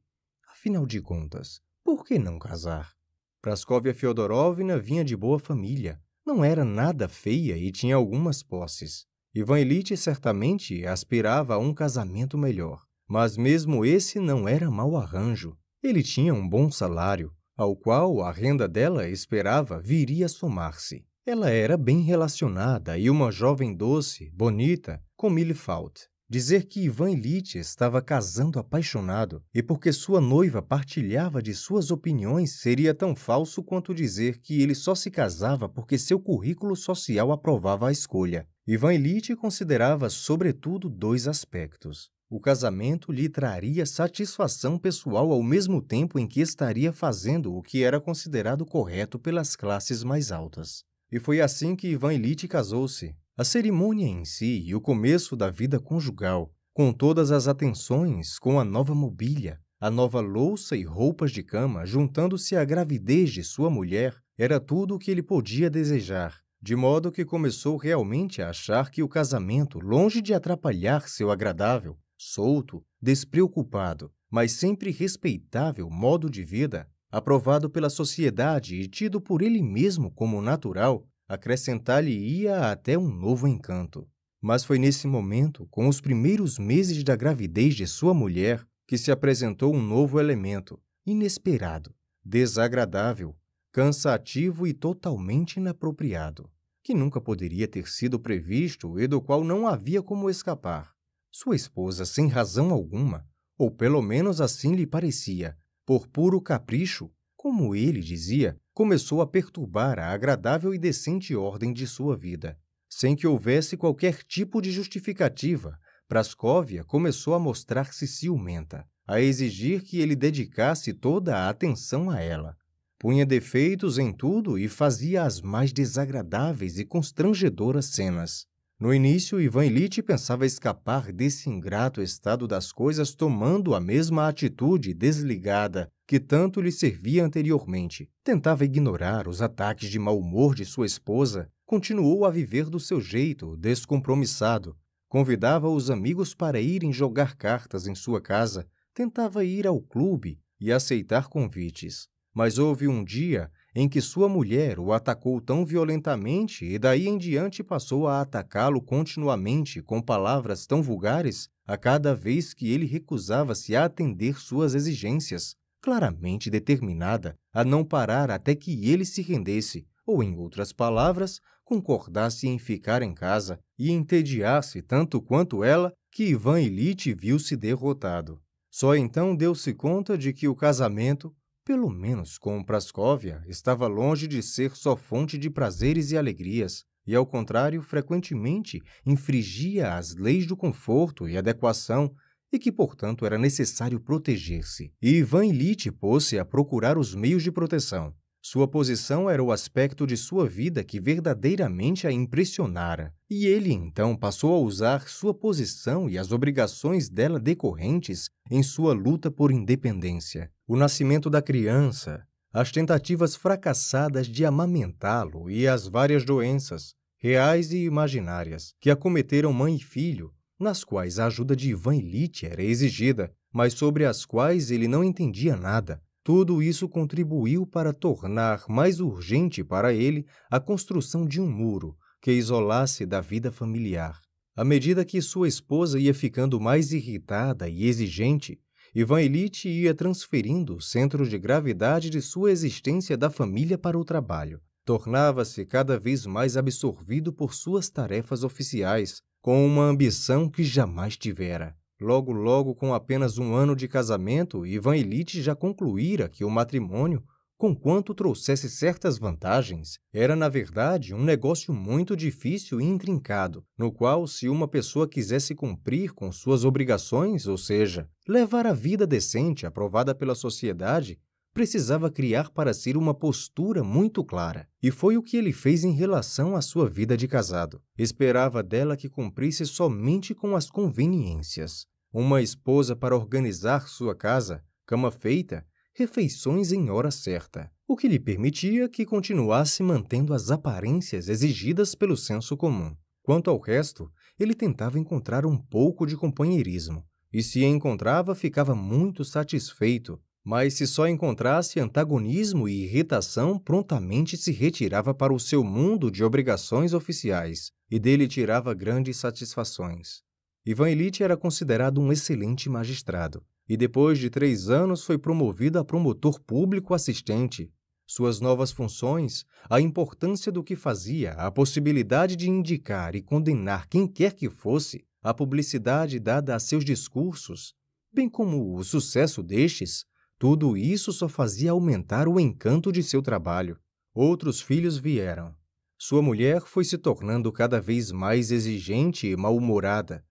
Afinal de contas, por que não casar? Praskovia Fyodorovna vinha de boa família, não era nada feia e tinha algumas posses. Ivan Ilitch certamente aspirava a um casamento melhor, mas mesmo esse não era mau arranjo. Ele tinha um bom salário, ao qual a renda dela esperava viria somar-se. Ela era bem relacionada e uma jovem doce, bonita, com Milfaut. Dizer que Ivan Ilitch estava casando apaixonado e porque sua noiva partilhava de suas opiniões seria tão falso quanto dizer que ele só se casava porque seu currículo social aprovava a escolha. Ivan Ilitch considerava sobretudo dois aspectos. O casamento lhe traria satisfação pessoal ao mesmo tempo em que estaria fazendo o que era considerado correto pelas classes mais altas. E foi assim que Ivan Elite casou-se. A cerimônia em si e o começo da vida conjugal, com todas as atenções, com a nova mobília, a nova louça e roupas de cama, juntando-se à gravidez de sua mulher, era tudo o que ele podia desejar de modo que começou realmente a achar que o casamento, longe de atrapalhar seu agradável, solto, despreocupado, mas sempre respeitável modo de vida, aprovado pela sociedade e tido por ele mesmo como natural, acrescentar-lhe-ia até um novo encanto. Mas foi nesse momento, com os primeiros meses da gravidez de sua mulher, que se apresentou um novo elemento, inesperado, desagradável, cansativo e totalmente inapropriado, que nunca poderia ter sido previsto e do qual não havia como escapar. Sua esposa, sem razão alguma, ou pelo menos assim lhe parecia, por puro capricho, como ele dizia, começou a perturbar a agradável e decente ordem de sua vida. Sem que houvesse qualquer tipo de justificativa, Praskovia começou a mostrar-se ciumenta, a exigir que ele dedicasse toda a atenção a ela. Punha defeitos em tudo e fazia as mais desagradáveis e constrangedoras cenas. No início, Ivan Ilitch pensava escapar desse ingrato estado das coisas tomando a mesma atitude desligada que tanto lhe servia anteriormente. Tentava ignorar os ataques de mau humor de sua esposa, continuou a viver do seu jeito, descompromissado. Convidava os amigos para irem jogar cartas em sua casa, tentava ir ao clube e aceitar convites. Mas houve um dia em que sua mulher o atacou tão violentamente e daí em diante passou a atacá-lo continuamente com palavras tão vulgares a cada vez que ele recusava-se a atender suas exigências, claramente determinada a não parar até que ele se rendesse, ou em outras palavras, concordasse em ficar em casa e entediasse tanto quanto ela que Ivan Ilite viu-se derrotado. Só então deu-se conta de que o casamento, pelo menos com Praskovia, estava longe de ser só fonte de prazeres e alegrias, e, ao contrário, frequentemente infringia as leis do conforto e adequação e que, portanto, era necessário proteger-se. E Ivan Illich pôs-se a procurar os meios de proteção. Sua posição era o aspecto de sua vida que verdadeiramente a impressionara, e ele então passou a usar sua posição e as obrigações dela decorrentes em sua luta por independência. O nascimento da criança, as tentativas fracassadas de amamentá-lo e as várias doenças, reais e imaginárias, que acometeram mãe e filho, nas quais a ajuda de Ivan Elite era exigida, mas sobre as quais ele não entendia nada, tudo isso contribuiu para tornar mais urgente para ele a construção de um muro que isolasse da vida familiar. À medida que sua esposa ia ficando mais irritada e exigente, Ivan Elite ia transferindo o centro de gravidade de sua existência da família para o trabalho. Tornava-se cada vez mais absorvido por suas tarefas oficiais, com uma ambição que jamais tivera. Logo, logo, com apenas um ano de casamento, Ivan Elite já concluíra que o matrimônio, conquanto trouxesse certas vantagens, era, na verdade, um negócio muito difícil e intrincado, no qual, se uma pessoa quisesse cumprir com suas obrigações, ou seja, levar a vida decente aprovada pela sociedade, precisava criar para si uma postura muito clara, e foi o que ele fez em relação à sua vida de casado. Esperava dela que cumprisse somente com as conveniências. Uma esposa para organizar sua casa, cama feita, refeições em hora certa, o que lhe permitia que continuasse mantendo as aparências exigidas pelo senso comum. Quanto ao resto, ele tentava encontrar um pouco de companheirismo, e se encontrava ficava muito satisfeito mas se só encontrasse antagonismo e irritação, prontamente se retirava para o seu mundo de obrigações oficiais e dele tirava grandes satisfações. Ivan Elite era considerado um excelente magistrado e, depois de três anos, foi promovido a promotor público assistente. Suas novas funções, a importância do que fazia, a possibilidade de indicar e condenar quem quer que fosse, a publicidade dada a seus discursos, bem como o sucesso destes, tudo isso só fazia aumentar o encanto de seu trabalho. Outros filhos vieram. Sua mulher foi se tornando cada vez mais exigente e mal-humorada,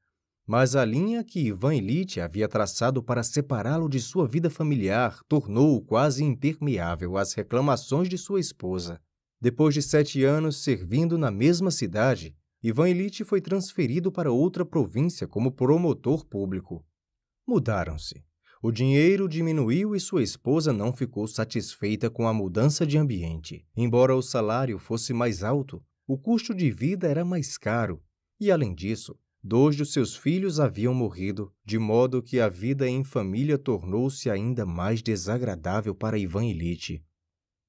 mas a linha que Ivan Elite havia traçado para separá-lo de sua vida familiar tornou-o quase impermeável às reclamações de sua esposa. Depois de sete anos servindo na mesma cidade, Ivan Elite foi transferido para outra província como promotor público. Mudaram-se. O dinheiro diminuiu e sua esposa não ficou satisfeita com a mudança de ambiente. Embora o salário fosse mais alto, o custo de vida era mais caro e, além disso, dois de seus filhos haviam morrido, de modo que a vida em família tornou-se ainda mais desagradável para Ivan Ilitch.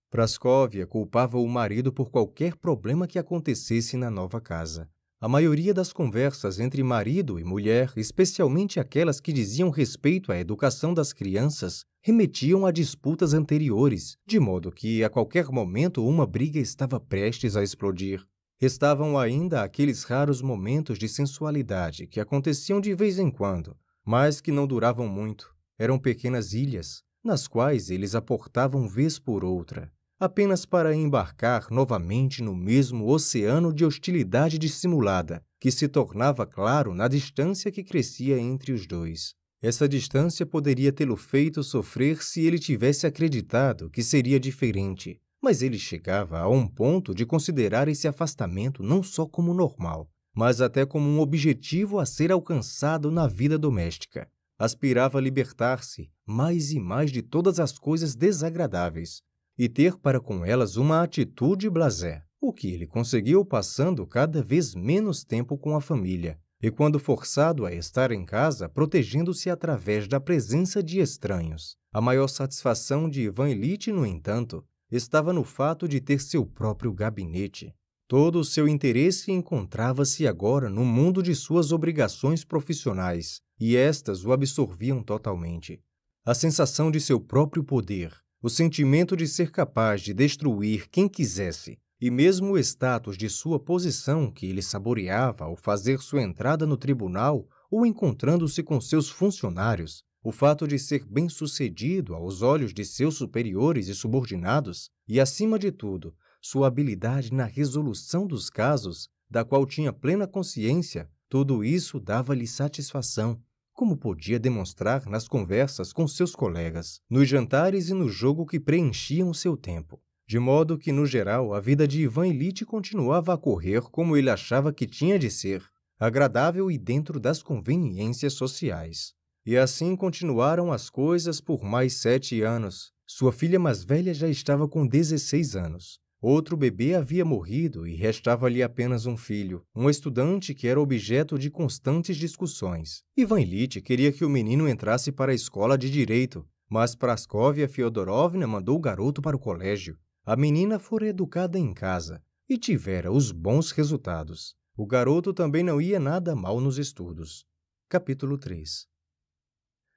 Praskovia culpava o marido por qualquer problema que acontecesse na nova casa a maioria das conversas entre marido e mulher, especialmente aquelas que diziam respeito à educação das crianças, remetiam a disputas anteriores, de modo que a qualquer momento uma briga estava prestes a explodir. Restavam ainda aqueles raros momentos de sensualidade que aconteciam de vez em quando, mas que não duravam muito. Eram pequenas ilhas, nas quais eles aportavam vez por outra, apenas para embarcar novamente no mesmo oceano de hostilidade dissimulada, que se tornava claro na distância que crescia entre os dois. Essa distância poderia tê-lo feito sofrer se ele tivesse acreditado que seria diferente, mas ele chegava a um ponto de considerar esse afastamento não só como normal, mas até como um objetivo a ser alcançado na vida doméstica. Aspirava a libertar-se mais e mais de todas as coisas desagradáveis, e ter para com elas uma atitude blasé, o que ele conseguiu passando cada vez menos tempo com a família, e quando forçado a estar em casa, protegendo-se através da presença de estranhos. A maior satisfação de Ivan Elite, no entanto, estava no fato de ter seu próprio gabinete. Todo o seu interesse encontrava-se agora no mundo de suas obrigações profissionais, e estas o absorviam totalmente. A sensação de seu próprio poder, o sentimento de ser capaz de destruir quem quisesse, e mesmo o status de sua posição que ele saboreava ao fazer sua entrada no tribunal ou encontrando-se com seus funcionários, o fato de ser bem-sucedido aos olhos de seus superiores e subordinados, e, acima de tudo, sua habilidade na resolução dos casos, da qual tinha plena consciência, tudo isso dava-lhe satisfação como podia demonstrar nas conversas com seus colegas, nos jantares e no jogo que preenchiam seu tempo. De modo que, no geral, a vida de Ivan Elite continuava a correr como ele achava que tinha de ser, agradável e dentro das conveniências sociais. E assim continuaram as coisas por mais sete anos. Sua filha mais velha já estava com 16 anos. Outro bebê havia morrido e restava-lhe apenas um filho, um estudante que era objeto de constantes discussões. Ivan Ilitch queria que o menino entrasse para a escola de direito, mas Praskovia Fiodorovna mandou o garoto para o colégio. A menina fora educada em casa e tivera os bons resultados. O garoto também não ia nada mal nos estudos. Capítulo 3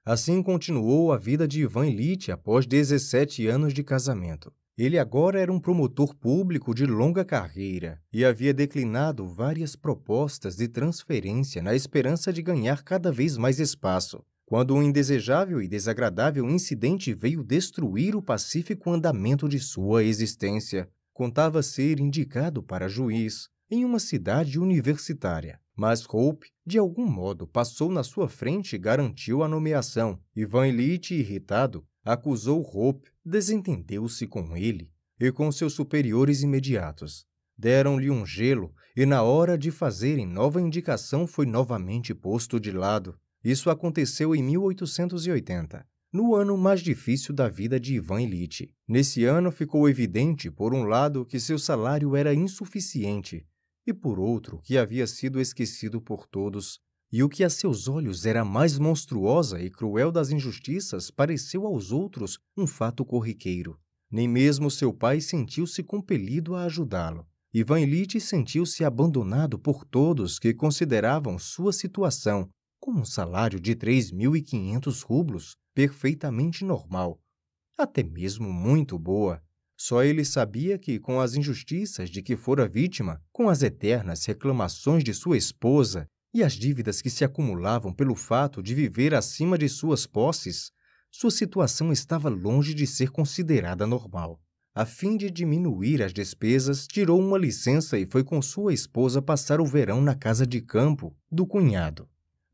Assim continuou a vida de Ivan Ilitch após 17 anos de casamento. Ele agora era um promotor público de longa carreira e havia declinado várias propostas de transferência na esperança de ganhar cada vez mais espaço, quando um indesejável e desagradável incidente veio destruir o pacífico andamento de sua existência. Contava ser indicado para juiz em uma cidade universitária, mas Hope, de algum modo, passou na sua frente e garantiu a nomeação. Ivan Elite, irritado, acusou Hope, desentendeu-se com ele e com seus superiores imediatos. Deram-lhe um gelo e, na hora de fazerem nova indicação, foi novamente posto de lado. Isso aconteceu em 1880, no ano mais difícil da vida de Ivan Elite. Nesse ano ficou evidente, por um lado, que seu salário era insuficiente e, por outro, que havia sido esquecido por todos e o que a seus olhos era mais monstruosa e cruel das injustiças pareceu aos outros um fato corriqueiro. Nem mesmo seu pai sentiu-se compelido a ajudá-lo. Ivan Ilitch sentiu-se abandonado por todos que consideravam sua situação, com um salário de 3.500 rublos, perfeitamente normal, até mesmo muito boa. Só ele sabia que, com as injustiças de que fora vítima, com as eternas reclamações de sua esposa e as dívidas que se acumulavam pelo fato de viver acima de suas posses, sua situação estava longe de ser considerada normal. A fim de diminuir as despesas, tirou uma licença e foi com sua esposa passar o verão na casa de campo do cunhado.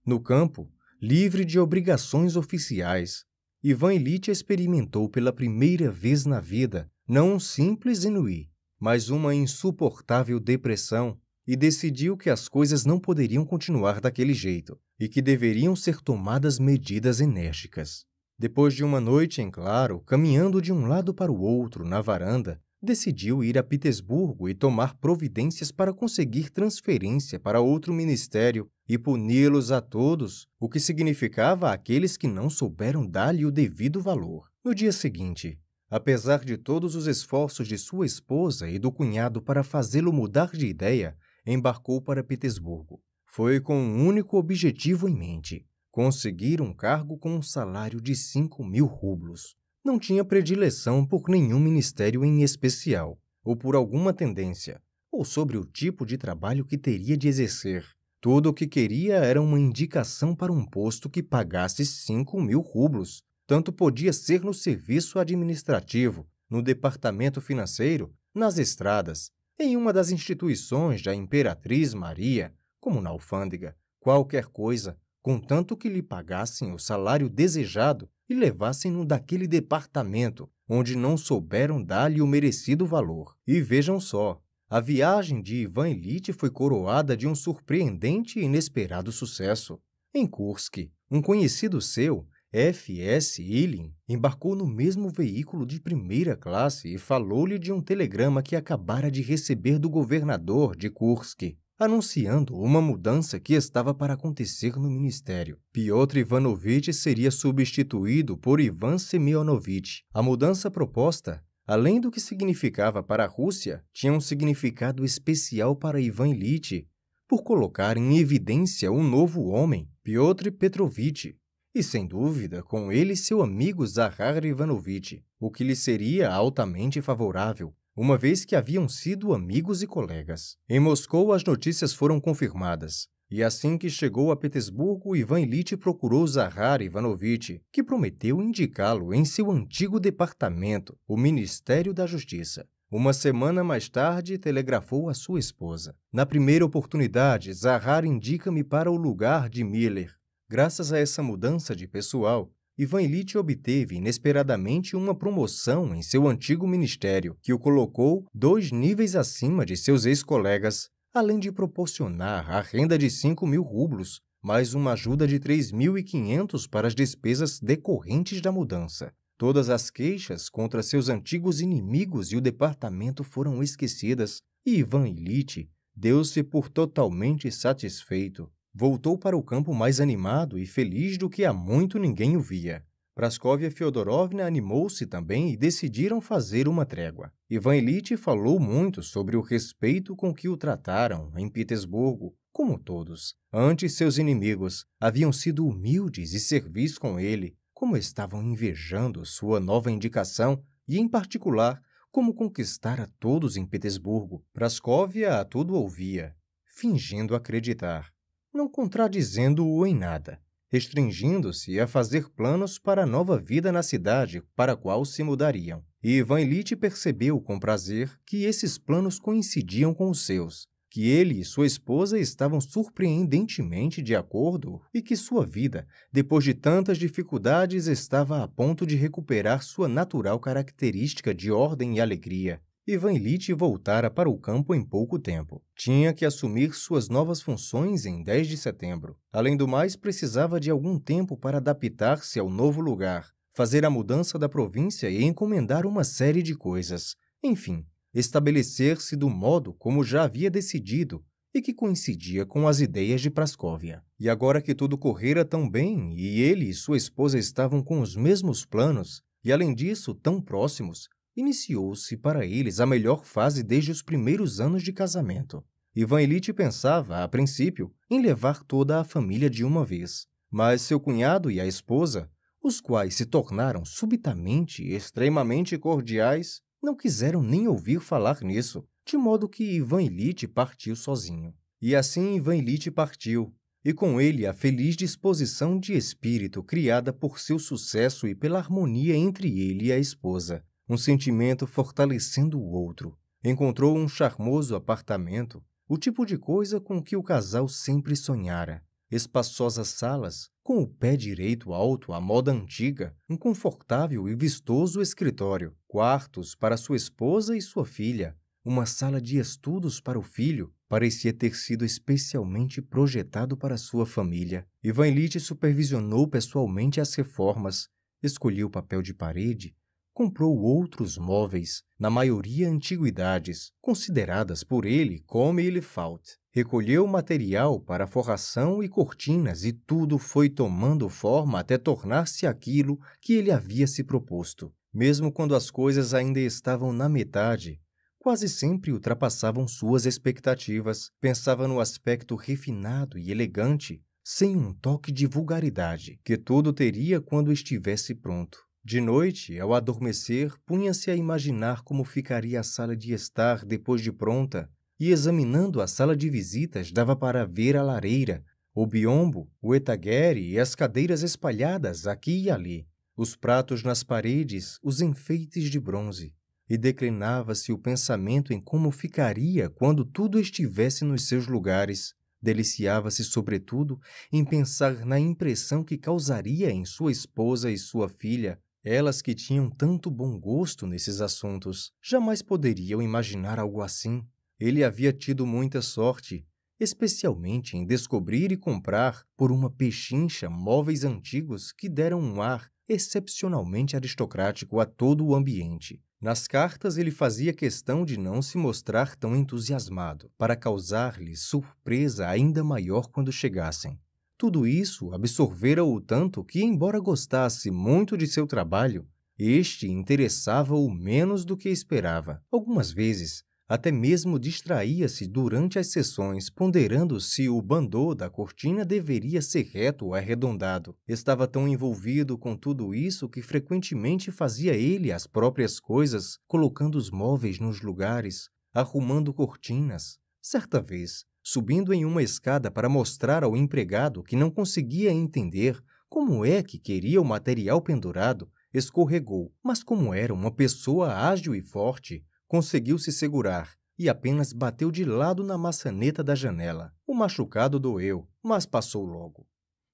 No campo, livre de obrigações oficiais, Ivan Elite experimentou pela primeira vez na vida não um simples inuí, mas uma insuportável depressão e decidiu que as coisas não poderiam continuar daquele jeito e que deveriam ser tomadas medidas enérgicas. Depois de uma noite em claro, caminhando de um lado para o outro na varanda, decidiu ir a Petersburgo e tomar providências para conseguir transferência para outro ministério e puni-los a todos, o que significava aqueles que não souberam dar-lhe o devido valor. No dia seguinte, apesar de todos os esforços de sua esposa e do cunhado para fazê-lo mudar de ideia, embarcou para Petersburgo. Foi com um único objetivo em mente: conseguir um cargo com um salário de 5 mil rublos. Não tinha predileção por nenhum ministério em especial, ou por alguma tendência, ou sobre o tipo de trabalho que teria de exercer. Tudo o que queria era uma indicação para um posto que pagasse 5 mil rublos. Tanto podia ser no serviço administrativo, no departamento financeiro, nas estradas, em uma das instituições da Imperatriz Maria, como na alfândega, qualquer coisa, contanto que lhe pagassem o salário desejado e levassem-no daquele departamento, onde não souberam dar-lhe o merecido valor. E vejam só, a viagem de Ivan Elite foi coroada de um surpreendente e inesperado sucesso. Em Kursk, um conhecido seu F.S. Ealing embarcou no mesmo veículo de primeira classe e falou-lhe de um telegrama que acabara de receber do governador de Kursk, anunciando uma mudança que estava para acontecer no ministério. Piotr Ivanovitch seria substituído por Ivan Semyonovich. A mudança proposta Além do que significava para a Rússia, tinha um significado especial para Ivan Ilitch, por colocar em evidência um novo homem, Piotr Petrovitch, e, sem dúvida, com ele seu amigo Zahar Ivanovitch, o que lhe seria altamente favorável, uma vez que haviam sido amigos e colegas. Em Moscou, as notícias foram confirmadas, e assim que chegou a Petersburgo, Ivan Ilitch procurou Zahar Ivanovitch, que prometeu indicá-lo em seu antigo departamento, o Ministério da Justiça. Uma semana mais tarde, telegrafou a sua esposa. Na primeira oportunidade, Zahar indica-me para o lugar de Miller, Graças a essa mudança de pessoal, Ivan Illich obteve inesperadamente uma promoção em seu antigo ministério, que o colocou dois níveis acima de seus ex-colegas, além de proporcionar a renda de 5 mil rublos, mais uma ajuda de 3.500 para as despesas decorrentes da mudança. Todas as queixas contra seus antigos inimigos e o departamento foram esquecidas, e Ivan Illich deu-se por totalmente satisfeito. Voltou para o campo mais animado e feliz do que há muito ninguém o via. Praskovia Fiodorovna animou-se também e decidiram fazer uma trégua. Ivan Elite falou muito sobre o respeito com que o trataram em Petersburgo, como todos. Antes, seus inimigos haviam sido humildes e servis com ele, como estavam invejando sua nova indicação e, em particular, como conquistara todos em Petersburgo. Praskovia a tudo ouvia, fingindo acreditar não contradizendo-o em nada, restringindo-se a fazer planos para a nova vida na cidade para a qual se mudariam. E Ivan Illich percebeu com prazer que esses planos coincidiam com os seus, que ele e sua esposa estavam surpreendentemente de acordo e que sua vida, depois de tantas dificuldades, estava a ponto de recuperar sua natural característica de ordem e alegria. Ivan Illich voltara para o campo em pouco tempo. Tinha que assumir suas novas funções em 10 de setembro. Além do mais, precisava de algum tempo para adaptar-se ao novo lugar, fazer a mudança da província e encomendar uma série de coisas. Enfim, estabelecer-se do modo como já havia decidido e que coincidia com as ideias de Praskovia. E agora que tudo correra tão bem e ele e sua esposa estavam com os mesmos planos, e além disso tão próximos, Iniciou-se para eles a melhor fase desde os primeiros anos de casamento. Ivan Elite pensava, a princípio, em levar toda a família de uma vez, mas seu cunhado e a esposa, os quais se tornaram subitamente extremamente cordiais, não quiseram nem ouvir falar nisso, de modo que Ivan Elite partiu sozinho. E assim Ivan Elite partiu, e com ele a feliz disposição de espírito criada por seu sucesso e pela harmonia entre ele e a esposa, um sentimento fortalecendo o outro. Encontrou um charmoso apartamento, o tipo de coisa com que o casal sempre sonhara. Espaçosas salas, com o pé direito alto à moda antiga, um confortável e vistoso escritório, quartos para sua esposa e sua filha, uma sala de estudos para o filho parecia ter sido especialmente projetado para sua família. Ivan Illich supervisionou pessoalmente as reformas, escolheu o papel de parede comprou outros móveis, na maioria antiguidades, consideradas por ele como Ilifalt. Recolheu material para forração e cortinas e tudo foi tomando forma até tornar-se aquilo que ele havia se proposto. Mesmo quando as coisas ainda estavam na metade, quase sempre ultrapassavam suas expectativas. Pensava no aspecto refinado e elegante, sem um toque de vulgaridade, que tudo teria quando estivesse pronto. De noite, ao adormecer, punha-se a imaginar como ficaria a sala de estar depois de pronta, e examinando a sala de visitas dava para ver a lareira, o biombo, o etagere e as cadeiras espalhadas aqui e ali, os pratos nas paredes, os enfeites de bronze. E declinava-se o pensamento em como ficaria quando tudo estivesse nos seus lugares. Deliciava-se, sobretudo, em pensar na impressão que causaria em sua esposa e sua filha elas que tinham tanto bom gosto nesses assuntos jamais poderiam imaginar algo assim. Ele havia tido muita sorte, especialmente em descobrir e comprar por uma pechincha móveis antigos que deram um ar excepcionalmente aristocrático a todo o ambiente. Nas cartas, ele fazia questão de não se mostrar tão entusiasmado, para causar-lhe surpresa ainda maior quando chegassem. Tudo isso absorvera-o tanto que, embora gostasse muito de seu trabalho, este interessava-o menos do que esperava. Algumas vezes, até mesmo distraía-se durante as sessões, ponderando se o bandô da cortina deveria ser reto ou arredondado. Estava tão envolvido com tudo isso que frequentemente fazia ele as próprias coisas, colocando os móveis nos lugares, arrumando cortinas. Certa vez, subindo em uma escada para mostrar ao empregado que não conseguia entender como é que queria o material pendurado, escorregou, mas como era uma pessoa ágil e forte, conseguiu se segurar e apenas bateu de lado na maçaneta da janela. O machucado doeu, mas passou logo.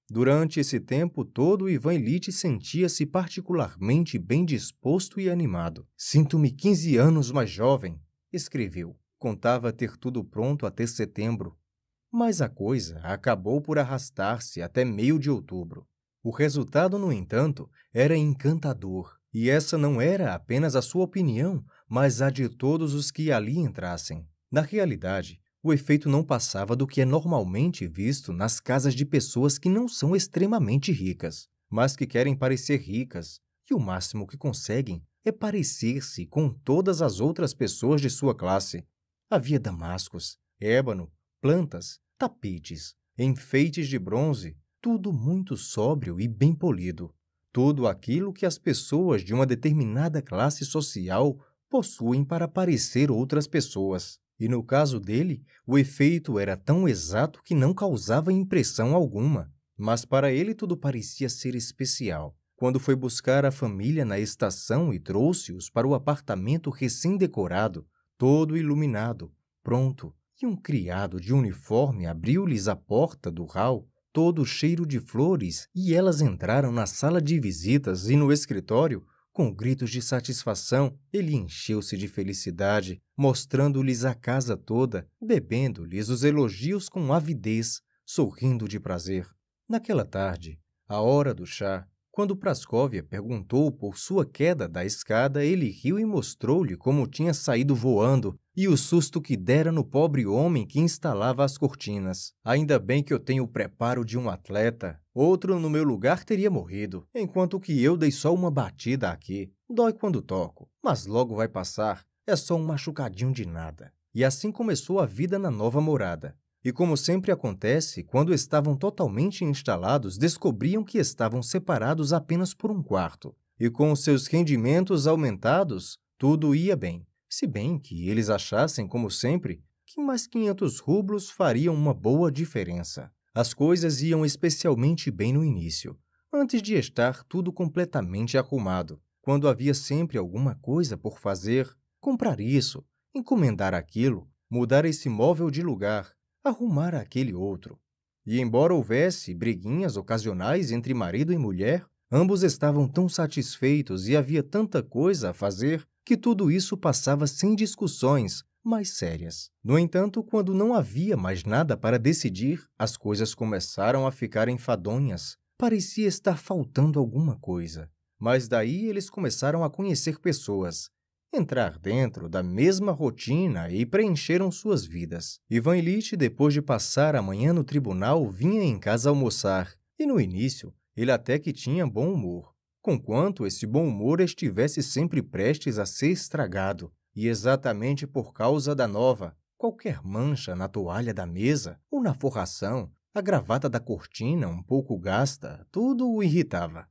Durante esse tempo todo, Ivan Illich sentia-se particularmente bem disposto e animado. Sinto-me 15 anos mais jovem, escreveu. Contava ter tudo pronto até setembro, mas a coisa acabou por arrastar-se até meio de outubro. O resultado, no entanto, era encantador, e essa não era apenas a sua opinião, mas a de todos os que ali entrassem. Na realidade, o efeito não passava do que é normalmente visto nas casas de pessoas que não são extremamente ricas, mas que querem parecer ricas, e o máximo que conseguem é parecer-se com todas as outras pessoas de sua classe, Havia damascos, ébano, plantas, tapetes, enfeites de bronze, tudo muito sóbrio e bem polido. Tudo aquilo que as pessoas de uma determinada classe social possuem para parecer outras pessoas. E no caso dele, o efeito era tão exato que não causava impressão alguma. Mas para ele tudo parecia ser especial. Quando foi buscar a família na estação e trouxe-os para o apartamento recém-decorado, todo iluminado, pronto, e um criado de uniforme abriu-lhes a porta do hall, todo cheiro de flores, e elas entraram na sala de visitas e no escritório, com gritos de satisfação, ele encheu-se de felicidade, mostrando-lhes a casa toda, bebendo-lhes os elogios com avidez, sorrindo de prazer. Naquela tarde, à hora do chá, quando Praskovia perguntou por sua queda da escada, ele riu e mostrou-lhe como tinha saído voando e o susto que dera no pobre homem que instalava as cortinas. Ainda bem que eu tenho o preparo de um atleta. Outro no meu lugar teria morrido, enquanto que eu dei só uma batida aqui. Dói quando toco, mas logo vai passar. É só um machucadinho de nada. E assim começou a vida na nova morada. E como sempre acontece, quando estavam totalmente instalados, descobriam que estavam separados apenas por um quarto. E com seus rendimentos aumentados, tudo ia bem. Se bem que eles achassem, como sempre, que mais 500 rublos fariam uma boa diferença. As coisas iam especialmente bem no início, antes de estar tudo completamente arrumado, quando havia sempre alguma coisa por fazer, comprar isso, encomendar aquilo, mudar esse móvel de lugar, arrumar aquele outro. E embora houvesse briguinhas ocasionais entre marido e mulher, ambos estavam tão satisfeitos e havia tanta coisa a fazer que tudo isso passava sem discussões mais sérias. No entanto, quando não havia mais nada para decidir, as coisas começaram a ficar enfadonhas. Parecia estar faltando alguma coisa. Mas daí eles começaram a conhecer pessoas entrar dentro da mesma rotina e preencheram suas vidas. Ivan Ilitch, depois de passar a manhã no tribunal, vinha em casa almoçar, e no início ele até que tinha bom humor, conquanto esse bom humor estivesse sempre prestes a ser estragado, e exatamente por causa da nova, qualquer mancha na toalha da mesa ou na forração, a gravata da cortina um pouco gasta, tudo o irritava.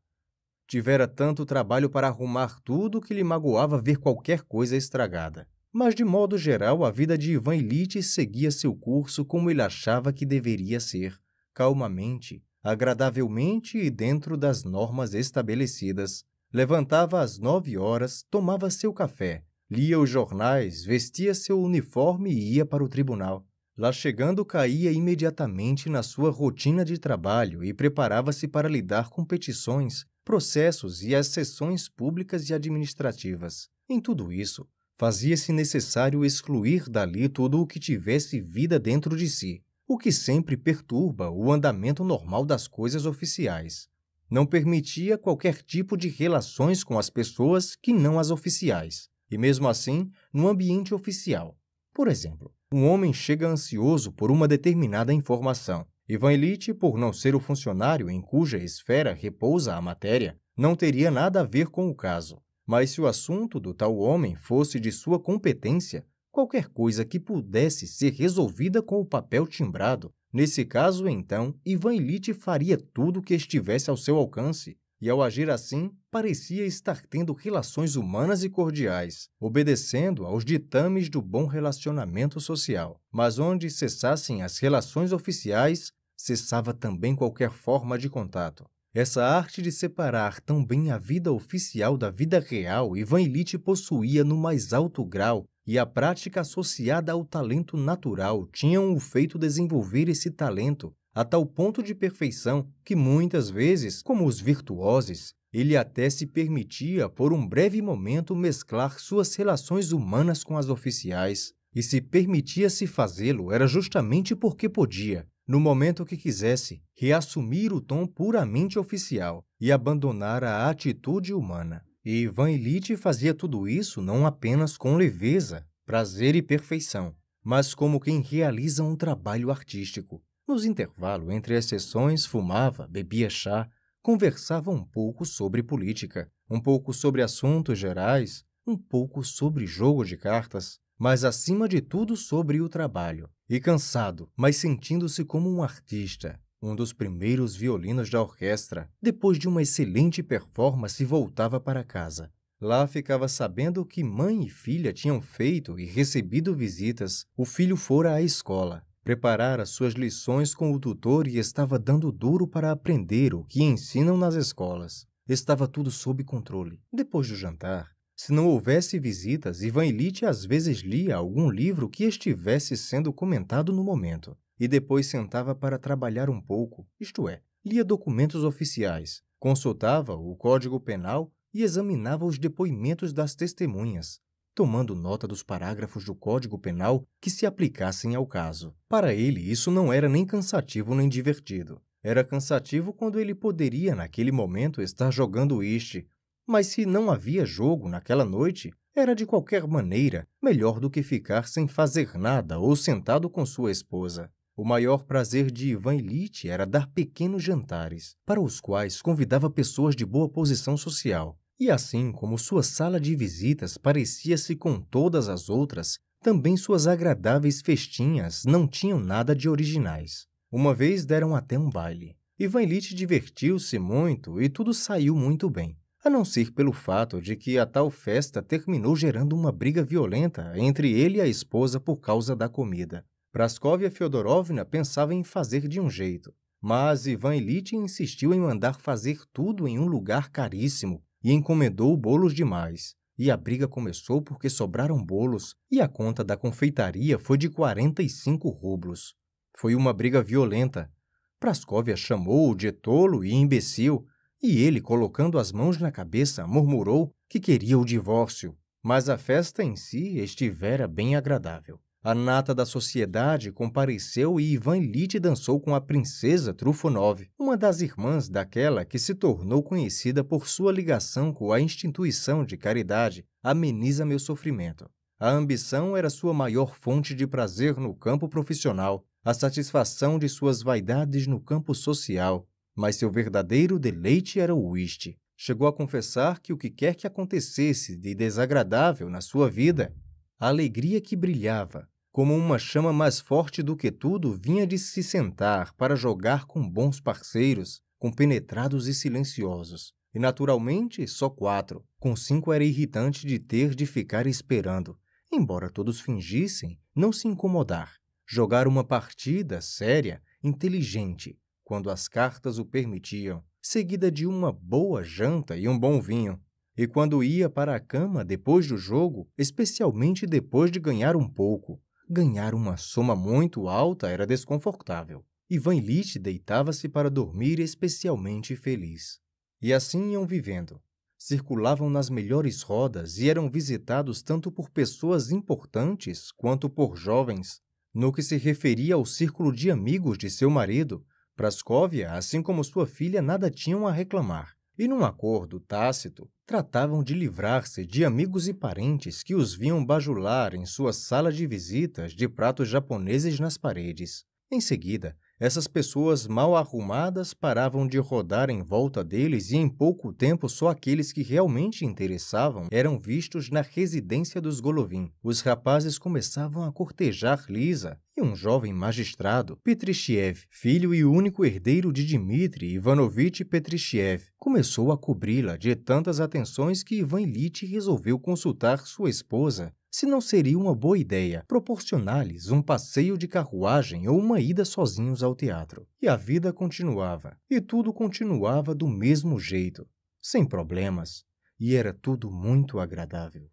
Tivera tanto trabalho para arrumar tudo que lhe magoava ver qualquer coisa estragada. Mas, de modo geral, a vida de Ivan Ilitch seguia seu curso como ele achava que deveria ser, calmamente, agradavelmente e dentro das normas estabelecidas. Levantava às nove horas, tomava seu café, lia os jornais, vestia seu uniforme e ia para o tribunal. Lá chegando, caía imediatamente na sua rotina de trabalho e preparava-se para lidar com petições, processos e as sessões públicas e administrativas. Em tudo isso, fazia-se necessário excluir dali tudo o que tivesse vida dentro de si, o que sempre perturba o andamento normal das coisas oficiais. Não permitia qualquer tipo de relações com as pessoas que não as oficiais, e mesmo assim, no ambiente oficial. Por exemplo, um homem chega ansioso por uma determinada informação Ivan Elite, por não ser o funcionário em cuja esfera repousa a matéria, não teria nada a ver com o caso. Mas se o assunto do tal homem fosse de sua competência, qualquer coisa que pudesse ser resolvida com o papel timbrado, nesse caso, então, Ivan Elite faria tudo o que estivesse ao seu alcance, e ao agir assim, parecia estar tendo relações humanas e cordiais, obedecendo aos ditames do bom relacionamento social. Mas onde cessassem as relações oficiais, cessava também qualquer forma de contato. Essa arte de separar tão bem a vida oficial da vida real, Ivan Illich possuía no mais alto grau, e a prática associada ao talento natural tinham o feito desenvolver esse talento a tal ponto de perfeição que muitas vezes, como os virtuosos, ele até se permitia, por um breve momento, mesclar suas relações humanas com as oficiais. E se permitia-se fazê-lo era justamente porque podia, no momento que quisesse reassumir o tom puramente oficial e abandonar a atitude humana. E Van Illich fazia tudo isso não apenas com leveza, prazer e perfeição, mas como quem realiza um trabalho artístico. Nos intervalos entre as sessões, fumava, bebia chá, conversava um pouco sobre política, um pouco sobre assuntos gerais, um pouco sobre jogo de cartas, mas acima de tudo sobre o trabalho. E cansado, mas sentindo-se como um artista, um dos primeiros violinos da orquestra, depois de uma excelente performance, voltava para casa. Lá ficava sabendo que mãe e filha tinham feito e recebido visitas. O filho fora à escola, preparara suas lições com o tutor e estava dando duro para aprender o que ensinam nas escolas. Estava tudo sob controle. Depois do jantar, se não houvesse visitas, Ivan Ilitch às vezes lia algum livro que estivesse sendo comentado no momento, e depois sentava para trabalhar um pouco, isto é, lia documentos oficiais, consultava o Código Penal e examinava os depoimentos das testemunhas, tomando nota dos parágrafos do Código Penal que se aplicassem ao caso. Para ele, isso não era nem cansativo nem divertido. Era cansativo quando ele poderia, naquele momento, estar jogando este mas se não havia jogo naquela noite, era de qualquer maneira melhor do que ficar sem fazer nada ou sentado com sua esposa. O maior prazer de Ivan Illich era dar pequenos jantares, para os quais convidava pessoas de boa posição social. E assim como sua sala de visitas parecia-se com todas as outras, também suas agradáveis festinhas não tinham nada de originais. Uma vez deram até um baile. Ivan Lit divertiu-se muito e tudo saiu muito bem a não ser pelo fato de que a tal festa terminou gerando uma briga violenta entre ele e a esposa por causa da comida. Praskovia Fiodorovna pensava em fazer de um jeito, mas Ivan Ilitch insistiu em mandar fazer tudo em um lugar caríssimo e encomendou bolos demais. E a briga começou porque sobraram bolos e a conta da confeitaria foi de 45 rublos. Foi uma briga violenta. Praskovia chamou-o de tolo e imbecil e ele, colocando as mãos na cabeça, murmurou que queria o divórcio. Mas a festa em si estivera bem agradável. A nata da sociedade compareceu e Ivan Lite dançou com a princesa Trufonov, uma das irmãs daquela que se tornou conhecida por sua ligação com a instituição de caridade Ameniza Meu Sofrimento. A ambição era sua maior fonte de prazer no campo profissional, a satisfação de suas vaidades no campo social, mas seu verdadeiro deleite era o uísque. Chegou a confessar que o que quer que acontecesse de desagradável na sua vida, a alegria que brilhava, como uma chama mais forte do que tudo, vinha de se sentar para jogar com bons parceiros, compenetrados e silenciosos. E naturalmente, só quatro. Com cinco era irritante de ter de ficar esperando. Embora todos fingissem, não se incomodar. Jogar uma partida séria, inteligente, quando as cartas o permitiam, seguida de uma boa janta e um bom vinho. E quando ia para a cama depois do jogo, especialmente depois de ganhar um pouco, ganhar uma soma muito alta era desconfortável. Ivan Lit deitava-se para dormir especialmente feliz. E assim iam vivendo. Circulavam nas melhores rodas e eram visitados tanto por pessoas importantes quanto por jovens. No que se referia ao círculo de amigos de seu marido, Prascóvia, assim como sua filha, nada tinham a reclamar, e num acordo tácito, tratavam de livrar-se de amigos e parentes que os viam bajular em sua sala de visitas de pratos japoneses nas paredes. Em seguida, essas pessoas mal arrumadas paravam de rodar em volta deles e em pouco tempo só aqueles que realmente interessavam eram vistos na residência dos Golovin. Os rapazes começavam a cortejar Lisa e um jovem magistrado, Petrichiev, filho e único herdeiro de Dmitri Ivanovitch Petrichiev, começou a cobri-la de tantas atenções que Ivan Ilitch resolveu consultar sua esposa se não seria uma boa ideia proporcionar-lhes um passeio de carruagem ou uma ida sozinhos ao teatro. E a vida continuava, e tudo continuava do mesmo jeito, sem problemas, e era tudo muito agradável.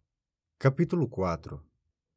Capítulo 4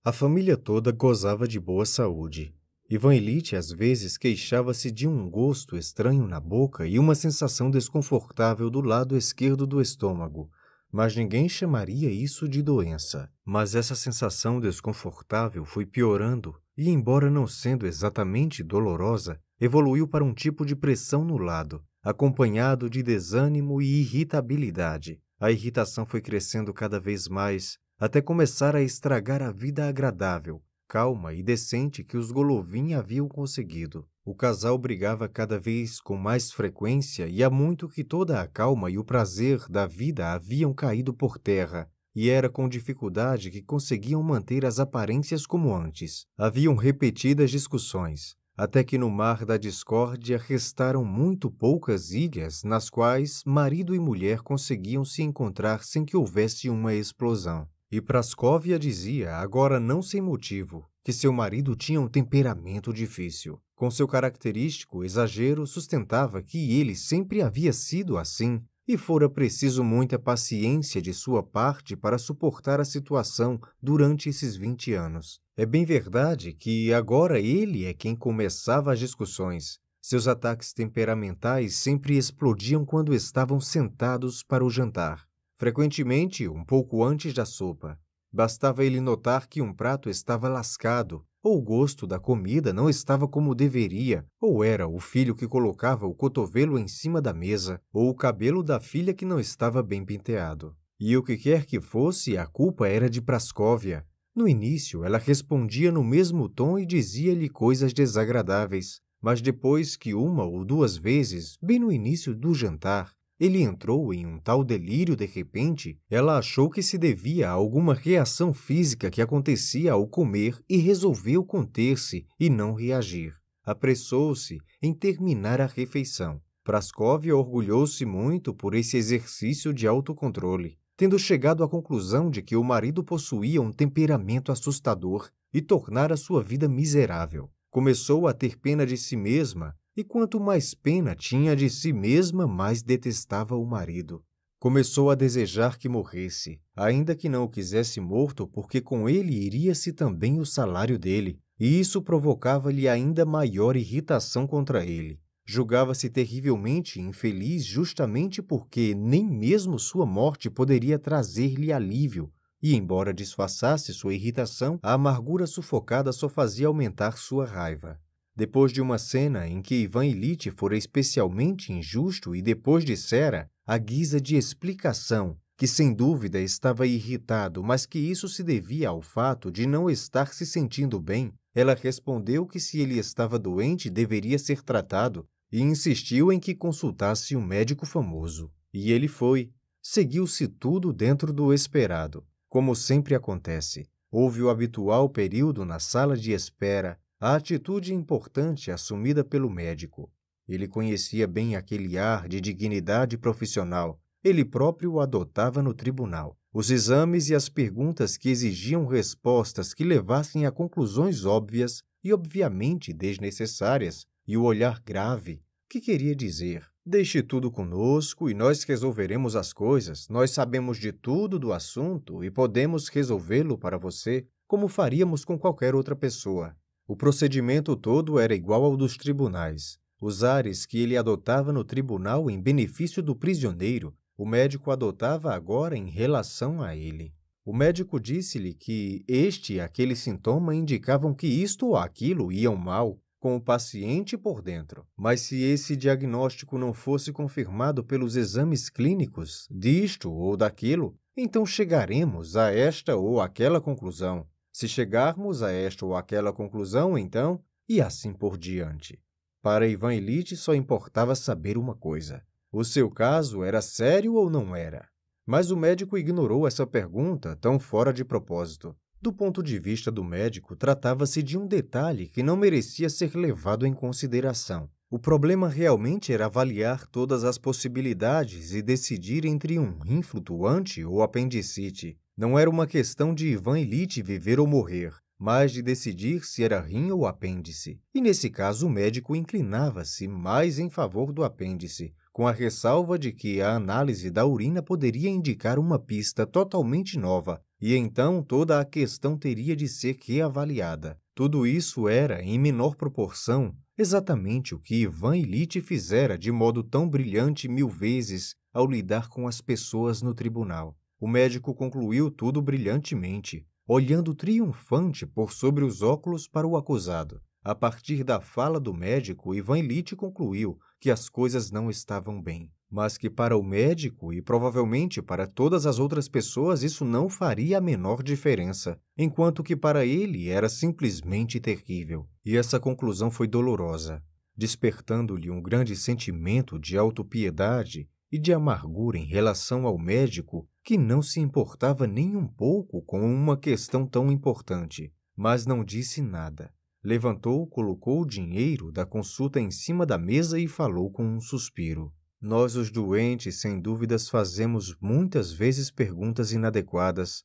A família toda gozava de boa saúde. Ivan Elite às vezes queixava-se de um gosto estranho na boca e uma sensação desconfortável do lado esquerdo do estômago, mas ninguém chamaria isso de doença. Mas essa sensação desconfortável foi piorando e, embora não sendo exatamente dolorosa, evoluiu para um tipo de pressão no lado, acompanhado de desânimo e irritabilidade. A irritação foi crescendo cada vez mais, até começar a estragar a vida agradável, calma e decente que os Golovin haviam conseguido. O casal brigava cada vez com mais frequência e há muito que toda a calma e o prazer da vida haviam caído por terra, e era com dificuldade que conseguiam manter as aparências como antes. Haviam repetidas discussões, até que no mar da discórdia restaram muito poucas ilhas nas quais marido e mulher conseguiam se encontrar sem que houvesse uma explosão. E Prascóvia dizia, agora não sem motivo, que seu marido tinha um temperamento difícil. Com seu característico exagero, sustentava que ele sempre havia sido assim e fora preciso muita paciência de sua parte para suportar a situação durante esses 20 anos. É bem verdade que agora ele é quem começava as discussões. Seus ataques temperamentais sempre explodiam quando estavam sentados para o jantar, frequentemente um pouco antes da sopa. Bastava ele notar que um prato estava lascado ou o gosto da comida não estava como deveria, ou era o filho que colocava o cotovelo em cima da mesa, ou o cabelo da filha que não estava bem penteado. E o que quer que fosse, a culpa era de Praskovia. No início, ela respondia no mesmo tom e dizia-lhe coisas desagradáveis, mas depois que uma ou duas vezes, bem no início do jantar, ele entrou em um tal delírio de repente, ela achou que se devia a alguma reação física que acontecia ao comer e resolveu conter-se e não reagir. Apressou-se em terminar a refeição. Praskovia orgulhou-se muito por esse exercício de autocontrole, tendo chegado à conclusão de que o marido possuía um temperamento assustador e tornara sua vida miserável. Começou a ter pena de si mesma e quanto mais pena tinha de si mesma, mais detestava o marido. Começou a desejar que morresse, ainda que não o quisesse morto, porque com ele iria-se também o salário dele, e isso provocava-lhe ainda maior irritação contra ele. Julgava-se terrivelmente infeliz justamente porque nem mesmo sua morte poderia trazer-lhe alívio, e embora disfarçasse sua irritação, a amargura sufocada só fazia aumentar sua raiva. Depois de uma cena em que Ivan Illich fora especialmente injusto e depois dissera, a guisa de explicação, que sem dúvida estava irritado, mas que isso se devia ao fato de não estar se sentindo bem, ela respondeu que se ele estava doente deveria ser tratado e insistiu em que consultasse um médico famoso. E ele foi. Seguiu-se tudo dentro do esperado. Como sempre acontece, houve o habitual período na sala de espera a atitude importante é assumida pelo médico. Ele conhecia bem aquele ar de dignidade profissional. Ele próprio o adotava no tribunal. Os exames e as perguntas que exigiam respostas que levassem a conclusões óbvias e obviamente desnecessárias, e o olhar grave, que queria dizer: Deixe tudo conosco e nós resolveremos as coisas. Nós sabemos de tudo do assunto e podemos resolvê-lo para você, como faríamos com qualquer outra pessoa. O procedimento todo era igual ao dos tribunais. Os ares que ele adotava no tribunal em benefício do prisioneiro, o médico adotava agora em relação a ele. O médico disse-lhe que este e aquele sintoma indicavam que isto ou aquilo iam mal, com o paciente por dentro. Mas se esse diagnóstico não fosse confirmado pelos exames clínicos disto ou daquilo, então chegaremos a esta ou aquela conclusão, se chegarmos a esta ou aquela conclusão, então, e assim por diante. Para Ivan Elite só importava saber uma coisa: o seu caso era sério ou não era? Mas o médico ignorou essa pergunta tão fora de propósito. Do ponto de vista do médico, tratava-se de um detalhe que não merecia ser levado em consideração. O problema realmente era avaliar todas as possibilidades e decidir entre um rim flutuante ou apendicite. Não era uma questão de Ivan Elite viver ou morrer, mas de decidir se era rim ou apêndice. E nesse caso, o médico inclinava-se mais em favor do apêndice, com a ressalva de que a análise da urina poderia indicar uma pista totalmente nova, e então toda a questão teria de ser reavaliada. Tudo isso era, em menor proporção, exatamente o que Ivan Elite fizera de modo tão brilhante mil vezes ao lidar com as pessoas no tribunal. O médico concluiu tudo brilhantemente, olhando triunfante por sobre os óculos para o acusado. A partir da fala do médico, Ivan Elite concluiu que as coisas não estavam bem, mas que para o médico e provavelmente para todas as outras pessoas isso não faria a menor diferença, enquanto que para ele era simplesmente terrível. E essa conclusão foi dolorosa, despertando-lhe um grande sentimento de autopiedade e de amargura em relação ao médico que não se importava nem um pouco com uma questão tão importante, mas não disse nada. Levantou, colocou o dinheiro da consulta em cima da mesa e falou com um suspiro. Nós, os doentes, sem dúvidas, fazemos muitas vezes perguntas inadequadas.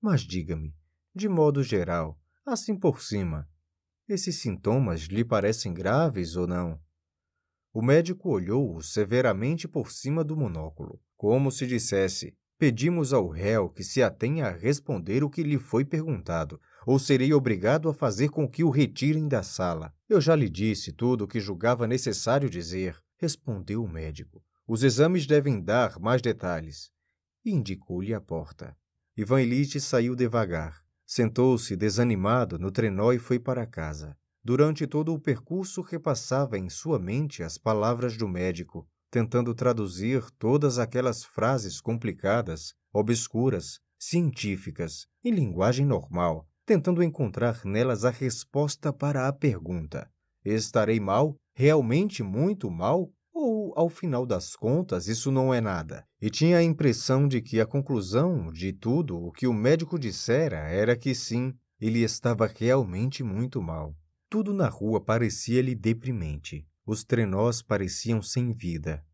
Mas diga-me, de modo geral, assim por cima, esses sintomas lhe parecem graves ou não? O médico olhou-o severamente por cima do monóculo, como se dissesse: pedimos ao réu que se atenha a responder o que lhe foi perguntado, ou serei obrigado a fazer com que o retirem da sala. Eu já lhe disse tudo o que julgava necessário dizer, respondeu o médico. Os exames devem dar mais detalhes. E indicou-lhe a porta. Ivan Ilitch saiu devagar. Sentou-se desanimado no trenó e foi para casa. Durante todo o percurso repassava em sua mente as palavras do médico tentando traduzir todas aquelas frases complicadas, obscuras, científicas, em linguagem normal, tentando encontrar nelas a resposta para a pergunta: estarei mal? Realmente muito mal? Ou, ao final das contas, isso não é nada? E tinha a impressão de que a conclusão de tudo o que o médico dissera era que sim, ele estava realmente muito mal. Tudo na rua parecia-lhe deprimente os trenós pareciam sem vida.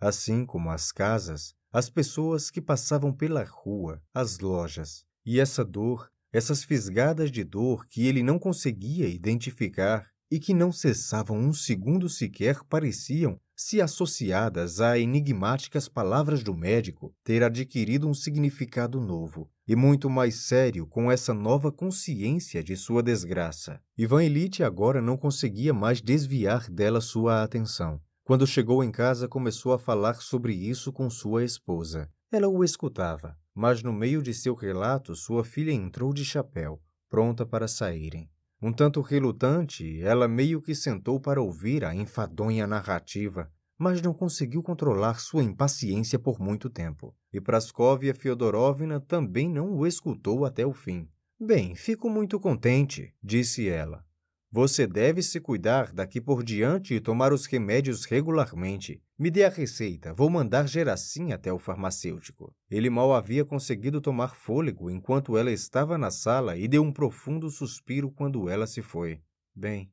Assim como as casas, as pessoas que passavam pela rua, as lojas. E essa dor, essas fisgadas de dor que ele não conseguia identificar e que não cessavam um segundo sequer pareciam, se associadas a enigmáticas palavras do médico, ter adquirido um significado novo, e muito mais sério com essa nova consciência de sua desgraça. Ivan Elite agora não conseguia mais desviar dela sua atenção. Quando chegou em casa, começou a falar sobre isso com sua esposa. Ela o escutava, mas no meio de seu relato, sua filha entrou de chapéu, pronta para saírem. Um tanto relutante, ela meio que sentou para ouvir a enfadonha narrativa mas não conseguiu controlar sua impaciência por muito tempo. E Praskovia Fiodorovna também não o escutou até o fim. Bem, fico muito contente, disse ela. Você deve se cuidar daqui por diante e tomar os remédios regularmente. Me dê a receita, vou mandar Gerassim até o farmacêutico. Ele mal havia conseguido tomar fôlego enquanto ela estava na sala e deu um profundo suspiro quando ela se foi. Bem,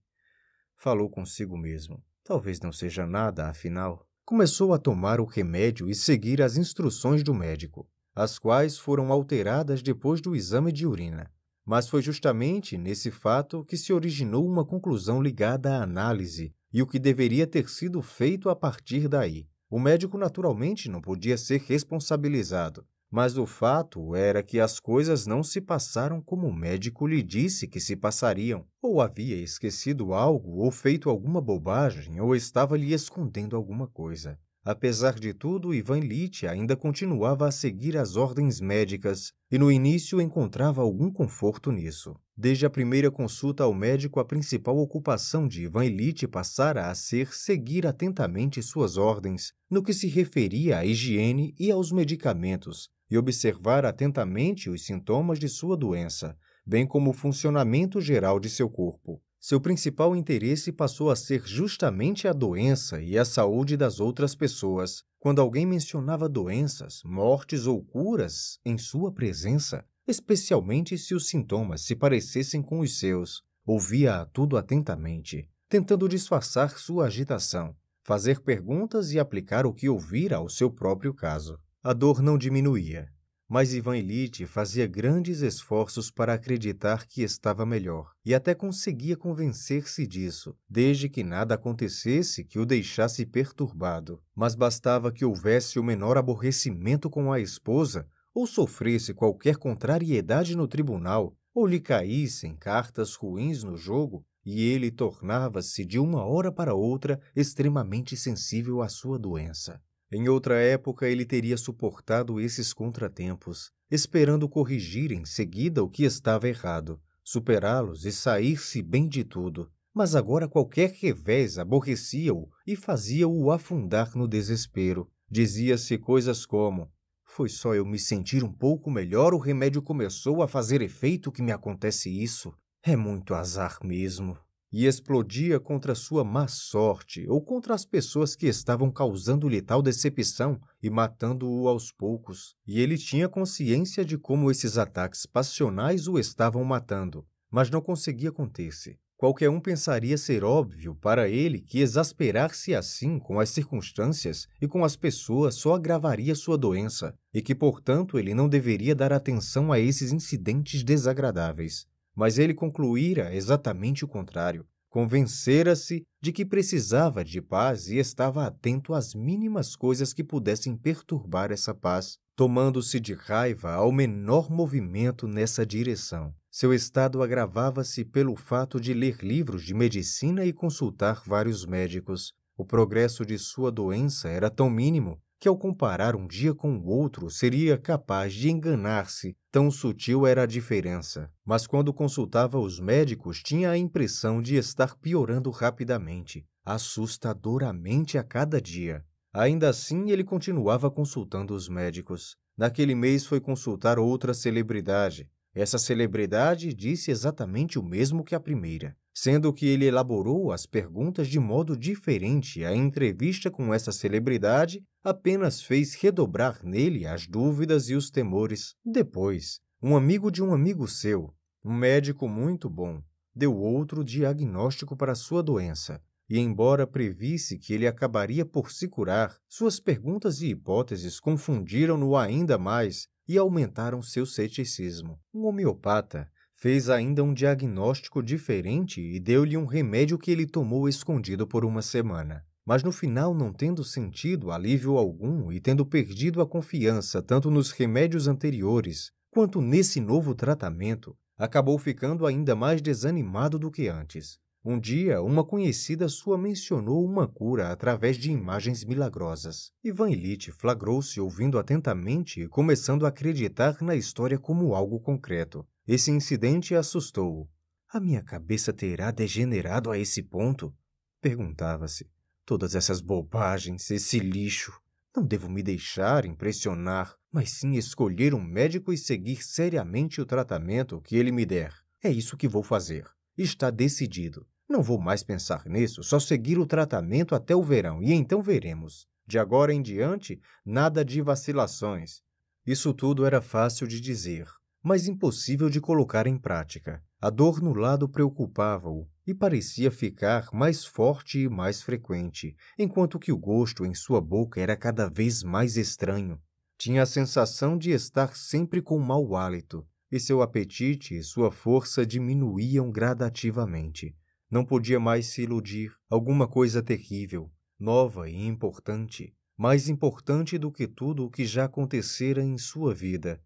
falou consigo mesmo. Talvez não seja nada, afinal. Começou a tomar o remédio e seguir as instruções do médico, as quais foram alteradas depois do exame de urina. Mas foi justamente nesse fato que se originou uma conclusão ligada à análise e o que deveria ter sido feito a partir daí. O médico naturalmente não podia ser responsabilizado, mas o fato era que as coisas não se passaram como o médico lhe disse que se passariam. Ou havia esquecido algo, ou feito alguma bobagem, ou estava lhe escondendo alguma coisa. Apesar de tudo, Ivan Lit ainda continuava a seguir as ordens médicas e no início encontrava algum conforto nisso. Desde a primeira consulta ao médico, a principal ocupação de Ivan Lit passara a ser seguir atentamente suas ordens no que se referia à higiene e aos medicamentos, e observar atentamente os sintomas de sua doença, bem como o funcionamento geral de seu corpo. Seu principal interesse passou a ser justamente a doença e a saúde das outras pessoas. Quando alguém mencionava doenças, mortes ou curas em sua presença, especialmente se os sintomas se parecessem com os seus, ouvia tudo atentamente, tentando disfarçar sua agitação, fazer perguntas e aplicar o que ouvira ao seu próprio caso. A dor não diminuía, mas Ivan Elite fazia grandes esforços para acreditar que estava melhor e até conseguia convencer-se disso, desde que nada acontecesse que o deixasse perturbado. Mas bastava que houvesse o menor aborrecimento com a esposa ou sofresse qualquer contrariedade no tribunal ou lhe caíssem cartas ruins no jogo e ele tornava-se de uma hora para outra extremamente sensível à sua doença. Em outra época, ele teria suportado esses contratempos, esperando corrigir em seguida o que estava errado, superá-los e sair-se bem de tudo. Mas agora qualquer revés aborrecia-o e fazia-o afundar no desespero. Dizia-se coisas como: Foi só eu me sentir um pouco melhor, o remédio começou a fazer efeito que me acontece isso. É muito azar mesmo e explodia contra sua má sorte ou contra as pessoas que estavam causando-lhe tal decepção e matando-o aos poucos. E ele tinha consciência de como esses ataques passionais o estavam matando, mas não conseguia conter-se. Qualquer um pensaria ser óbvio para ele que exasperar-se assim com as circunstâncias e com as pessoas só agravaria sua doença, e que, portanto, ele não deveria dar atenção a esses incidentes desagradáveis mas ele concluíra exatamente o contrário. Convencera-se de que precisava de paz e estava atento às mínimas coisas que pudessem perturbar essa paz, tomando-se de raiva ao menor movimento nessa direção. Seu estado agravava-se pelo fato de ler livros de medicina e consultar vários médicos. O progresso de sua doença era tão mínimo que, ao comparar um dia com o outro, seria capaz de enganar-se, tão sutil era a diferença. Mas quando consultava os médicos, tinha a impressão de estar piorando rapidamente, assustadoramente a cada dia. Ainda assim, ele continuava consultando os médicos. Naquele mês foi consultar outra celebridade, essa celebridade disse exatamente o mesmo que a primeira, sendo que ele elaborou as perguntas de modo diferente. A entrevista com essa celebridade apenas fez redobrar nele as dúvidas e os temores. Depois, um amigo de um amigo seu, um médico muito bom, deu outro diagnóstico para sua doença. E, embora previsse que ele acabaria por se curar, suas perguntas e hipóteses confundiram-no ainda mais e aumentaram seu ceticismo. Um homeopata fez ainda um diagnóstico diferente e deu-lhe um remédio que ele tomou escondido por uma semana. Mas no final, não tendo sentido alívio algum e tendo perdido a confiança tanto nos remédios anteriores quanto nesse novo tratamento, acabou ficando ainda mais desanimado do que antes. Um dia, uma conhecida sua mencionou uma cura através de imagens milagrosas. Ivan Elite flagrou-se ouvindo atentamente e começando a acreditar na história como algo concreto. Esse incidente assustou-o. A minha cabeça terá degenerado a esse ponto? Perguntava-se. Todas essas bobagens, esse lixo. Não devo me deixar impressionar, mas sim escolher um médico e seguir seriamente o tratamento que ele me der. É isso que vou fazer. Está decidido. Não vou mais pensar nisso, só seguir o tratamento até o verão e então veremos. De agora em diante, nada de vacilações. Isso tudo era fácil de dizer, mas impossível de colocar em prática. A dor no lado preocupava-o e parecia ficar mais forte e mais frequente, enquanto que o gosto em sua boca era cada vez mais estranho. Tinha a sensação de estar sempre com mau hálito, e seu apetite e sua força diminuíam gradativamente. Não podia mais se iludir. Alguma coisa terrível, nova e importante, mais importante do que tudo o que já acontecera em sua vida,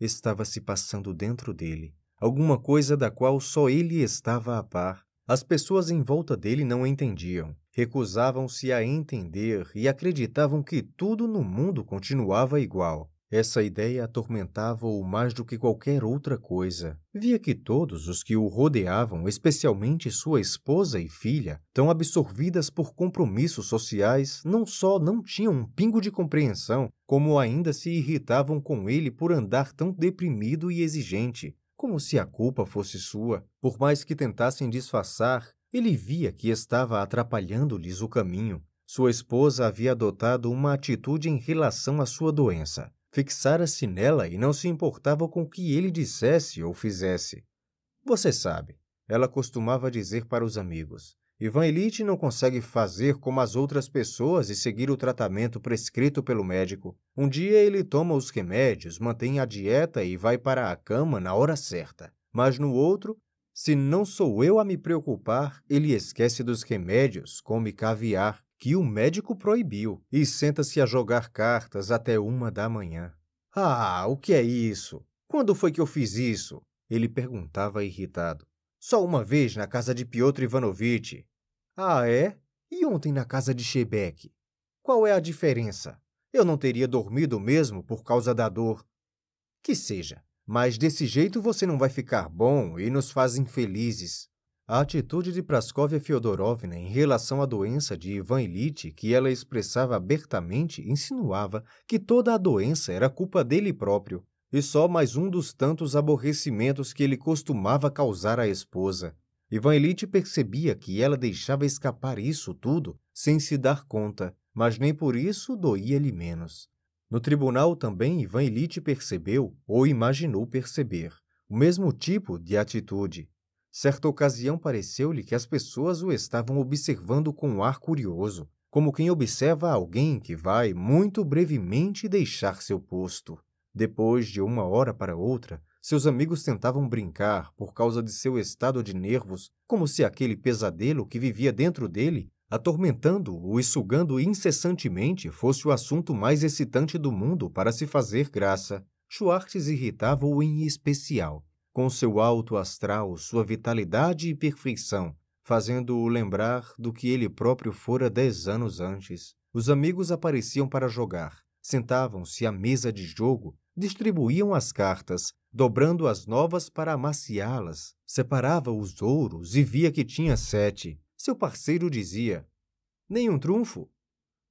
estava se passando dentro dele. Alguma coisa da qual só ele estava a par. As pessoas em volta dele não entendiam, recusavam-se a entender e acreditavam que tudo no mundo continuava igual. Essa ideia atormentava-o mais do que qualquer outra coisa. Via que todos os que o rodeavam, especialmente sua esposa e filha, tão absorvidas por compromissos sociais, não só não tinham um pingo de compreensão, como ainda se irritavam com ele por andar tão deprimido e exigente, como se a culpa fosse sua. Por mais que tentassem disfarçar, ele via que estava atrapalhando-lhes o caminho. Sua esposa havia adotado uma atitude em relação à sua doença fixara-se nela e não se importava com o que ele dissesse ou fizesse. Você sabe, ela costumava dizer para os amigos: Ivan Elite não consegue fazer como as outras pessoas e seguir o tratamento prescrito pelo médico. Um dia ele toma os remédios, mantém a dieta e vai para a cama na hora certa. Mas no outro, se não sou eu a me preocupar, ele esquece dos remédios, come caviar que o médico proibiu, e senta-se a jogar cartas até uma da manhã. Ah, o que é isso? Quando foi que eu fiz isso? Ele perguntava irritado. Só uma vez na casa de Piotr Ivanovitch. Ah, é? E ontem na casa de Chebec? Qual é a diferença? Eu não teria dormido mesmo por causa da dor. Que seja, mas desse jeito você não vai ficar bom e nos faz infelizes. A atitude de Praskovia Fiodorovna em relação à doença de Ivan Ilitch, que ela expressava abertamente, insinuava que toda a doença era culpa dele próprio e só mais um dos tantos aborrecimentos que ele costumava causar à esposa. Ivan Ilitch percebia que ela deixava escapar isso tudo sem se dar conta, mas nem por isso doía-lhe menos. No tribunal também Ivan Ilitch percebeu, ou imaginou perceber, o mesmo tipo de atitude Certa ocasião pareceu-lhe que as pessoas o estavam observando com um ar curioso, como quem observa alguém que vai muito brevemente deixar seu posto. Depois de uma hora para outra, seus amigos tentavam brincar por causa de seu estado de nervos, como se aquele pesadelo que vivia dentro dele, atormentando-o e sugando incessantemente, fosse o assunto mais excitante do mundo para se fazer graça. Schwartz irritava-o em especial com seu alto astral, sua vitalidade e perfeição, fazendo-o lembrar do que ele próprio fora dez anos antes. Os amigos apareciam para jogar, sentavam-se à mesa de jogo, distribuíam as cartas, dobrando as novas para amaciá-las, separava os ouros e via que tinha sete. Seu parceiro dizia: Nenhum trunfo.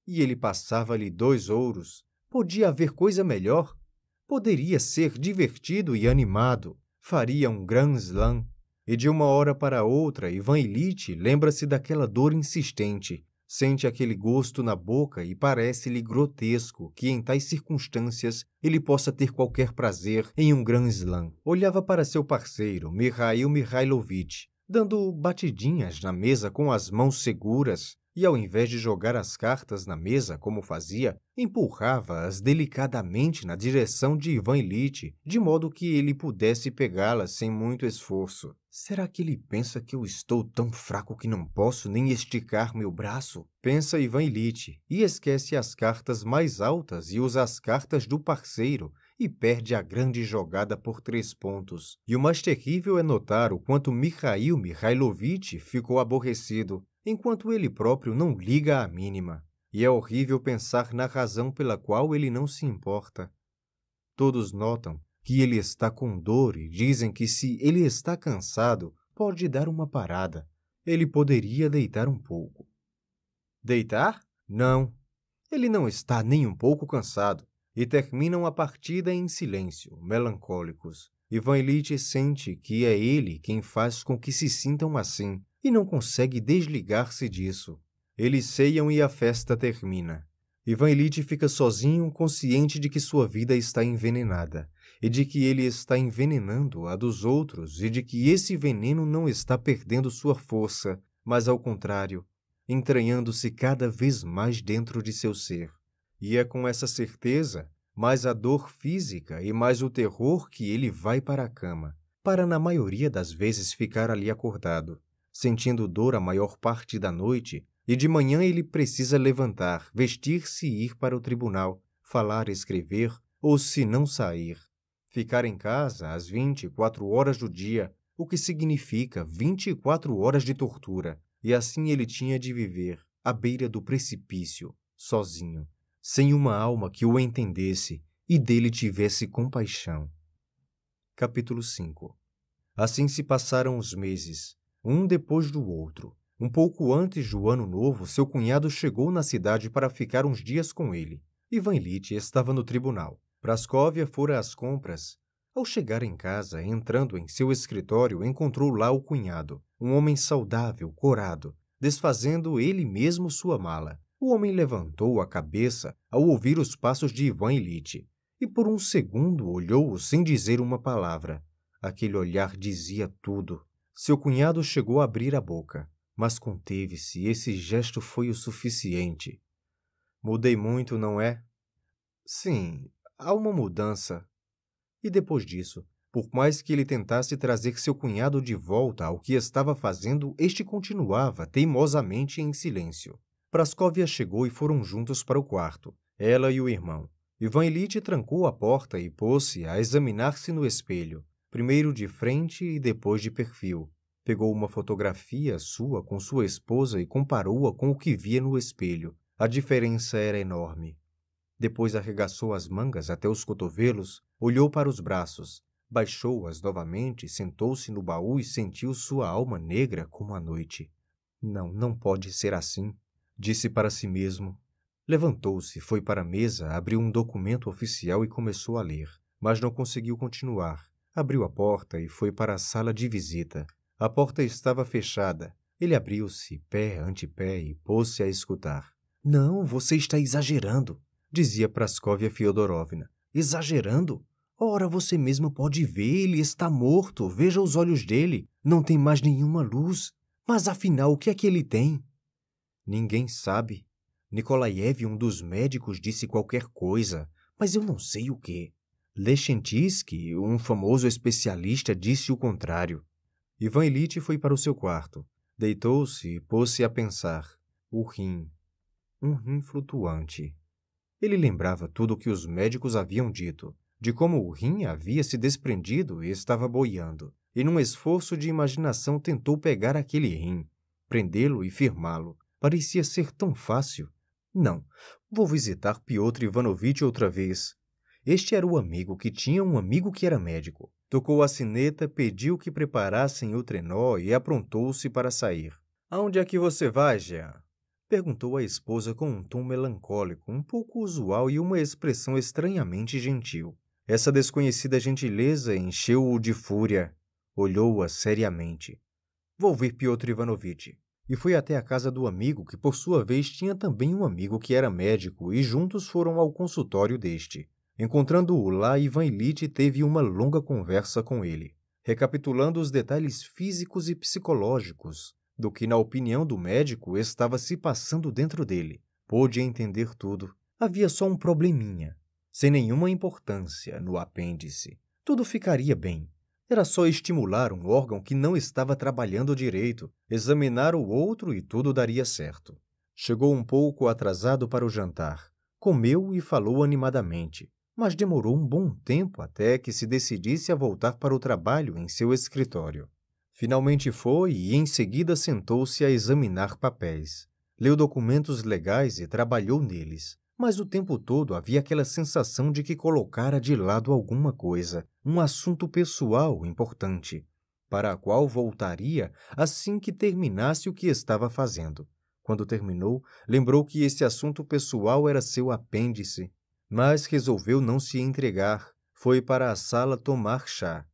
E ele passava-lhe dois ouros. Podia haver coisa melhor? Poderia ser divertido e animado faria um Grand Slam. E de uma hora para outra, Ivan Ilitch lembra-se daquela dor insistente, sente aquele gosto na boca e parece-lhe grotesco que em tais circunstâncias ele possa ter qualquer prazer em um Grand Slam. Olhava para seu parceiro, Mikhail Mikhailovich, dando batidinhas na mesa com as mãos seguras, e, ao invés de jogar as cartas na mesa como fazia, empurrava-as delicadamente na direção de Ivan Ilitch de modo que ele pudesse pegá-las sem muito esforço. Será que ele pensa que eu estou tão fraco que não posso nem esticar meu braço? Pensa Ivan Ilitch e esquece as cartas mais altas e usa as cartas do parceiro, e perde a grande jogada por três pontos. E o mais terrível é notar o quanto Mikhail Mikhailovich ficou aborrecido enquanto ele próprio não liga à mínima, e é horrível pensar na razão pela qual ele não se importa. Todos notam que ele está com dor e dizem que se ele está cansado, pode dar uma parada. Ele poderia deitar um pouco. Deitar? Não. Ele não está nem um pouco cansado e terminam a partida em silêncio, melancólicos. Ivan Illich sente que é ele quem faz com que se sintam assim, e não consegue desligar-se disso. Eles ceiam e a festa termina. Ivan Elite fica sozinho, consciente de que sua vida está envenenada, e de que ele está envenenando a dos outros, e de que esse veneno não está perdendo sua força, mas ao contrário, entranhando-se cada vez mais dentro de seu ser. E é com essa certeza, mais a dor física e mais o terror que ele vai para a cama, para na maioria das vezes ficar ali acordado sentindo dor a maior parte da noite, e de manhã ele precisa levantar, vestir-se e ir para o tribunal, falar, escrever, ou se não sair, ficar em casa às 24 horas do dia, o que significa 24 horas de tortura, e assim ele tinha de viver à beira do precipício, sozinho, sem uma alma que o entendesse e dele tivesse compaixão. Capítulo 5 Assim se passaram os meses, um depois do outro. Um pouco antes do ano novo, seu cunhado chegou na cidade para ficar uns dias com ele. Ivan Ilitch estava no tribunal. Praskovia fora às compras. Ao chegar em casa, entrando em seu escritório, encontrou lá o cunhado, um homem saudável, corado, desfazendo ele mesmo sua mala. O homem levantou a cabeça ao ouvir os passos de Ivan Ilitch e por um segundo olhou-o sem dizer uma palavra. Aquele olhar dizia tudo. Seu cunhado chegou a abrir a boca, mas conteve-se e esse gesto foi o suficiente. Mudei muito, não é? Sim, há uma mudança. E depois disso, por mais que ele tentasse trazer seu cunhado de volta ao que estava fazendo, este continuava teimosamente em silêncio. Praskovia chegou e foram juntos para o quarto, ela e o irmão. Ivan Elite trancou a porta e pôs-se a examinar-se no espelho primeiro de frente e depois de perfil. Pegou uma fotografia sua com sua esposa e comparou-a com o que via no espelho. A diferença era enorme. Depois arregaçou as mangas até os cotovelos, olhou para os braços, baixou-as novamente, sentou-se no baú e sentiu sua alma negra como a noite. Não, não pode ser assim, disse para si mesmo. Levantou-se, foi para a mesa, abriu um documento oficial e começou a ler, mas não conseguiu continuar. Abriu a porta e foi para a sala de visita. A porta estava fechada. Ele abriu-se, pé ante pé, e pôs-se a escutar. Não, você está exagerando, dizia Praskovia Fiodorovna. Exagerando? Ora, você mesmo pode ver, ele está morto. Veja os olhos dele. Não tem mais nenhuma luz. Mas afinal, o que é que ele tem? Ninguém sabe. Nikolaev, um dos médicos, disse qualquer coisa, mas eu não sei o que. Leschentisky, um famoso especialista, disse o contrário. Ivan Ilitch foi para o seu quarto. Deitou-se e pôs-se a pensar. O rim. Um rim flutuante. Ele lembrava tudo o que os médicos haviam dito, de como o rim havia se desprendido e estava boiando, e num esforço de imaginação tentou pegar aquele rim, prendê-lo e firmá-lo. Parecia ser tão fácil. Não, vou visitar Piotr Ivanovitch outra vez. Este era o amigo que tinha um amigo que era médico. Tocou a sineta, pediu que preparassem o trenó e aprontou-se para sair. Aonde é que você vai, Jean? Perguntou a esposa com um tom melancólico, um pouco usual e uma expressão estranhamente gentil. Essa desconhecida gentileza encheu-o de fúria. Olhou-a seriamente. Vou ver Piotr Ivanovitch. E foi até a casa do amigo, que por sua vez tinha também um amigo que era médico, e juntos foram ao consultório deste. Encontrando-o lá, Ivan Illich teve uma longa conversa com ele, recapitulando os detalhes físicos e psicológicos do que, na opinião do médico, estava se passando dentro dele. Pôde entender tudo. Havia só um probleminha, sem nenhuma importância, no apêndice. Tudo ficaria bem. Era só estimular um órgão que não estava trabalhando direito, examinar o outro e tudo daria certo. Chegou um pouco atrasado para o jantar. Comeu e falou animadamente mas demorou um bom tempo até que se decidisse a voltar para o trabalho em seu escritório. Finalmente foi e em seguida sentou-se a examinar papéis. Leu documentos legais e trabalhou neles, mas o tempo todo havia aquela sensação de que colocara de lado alguma coisa, um assunto pessoal importante, para a qual voltaria assim que terminasse o que estava fazendo. Quando terminou, lembrou que esse assunto pessoal era seu apêndice mas resolveu não se entregar. Foi para a sala tomar chá.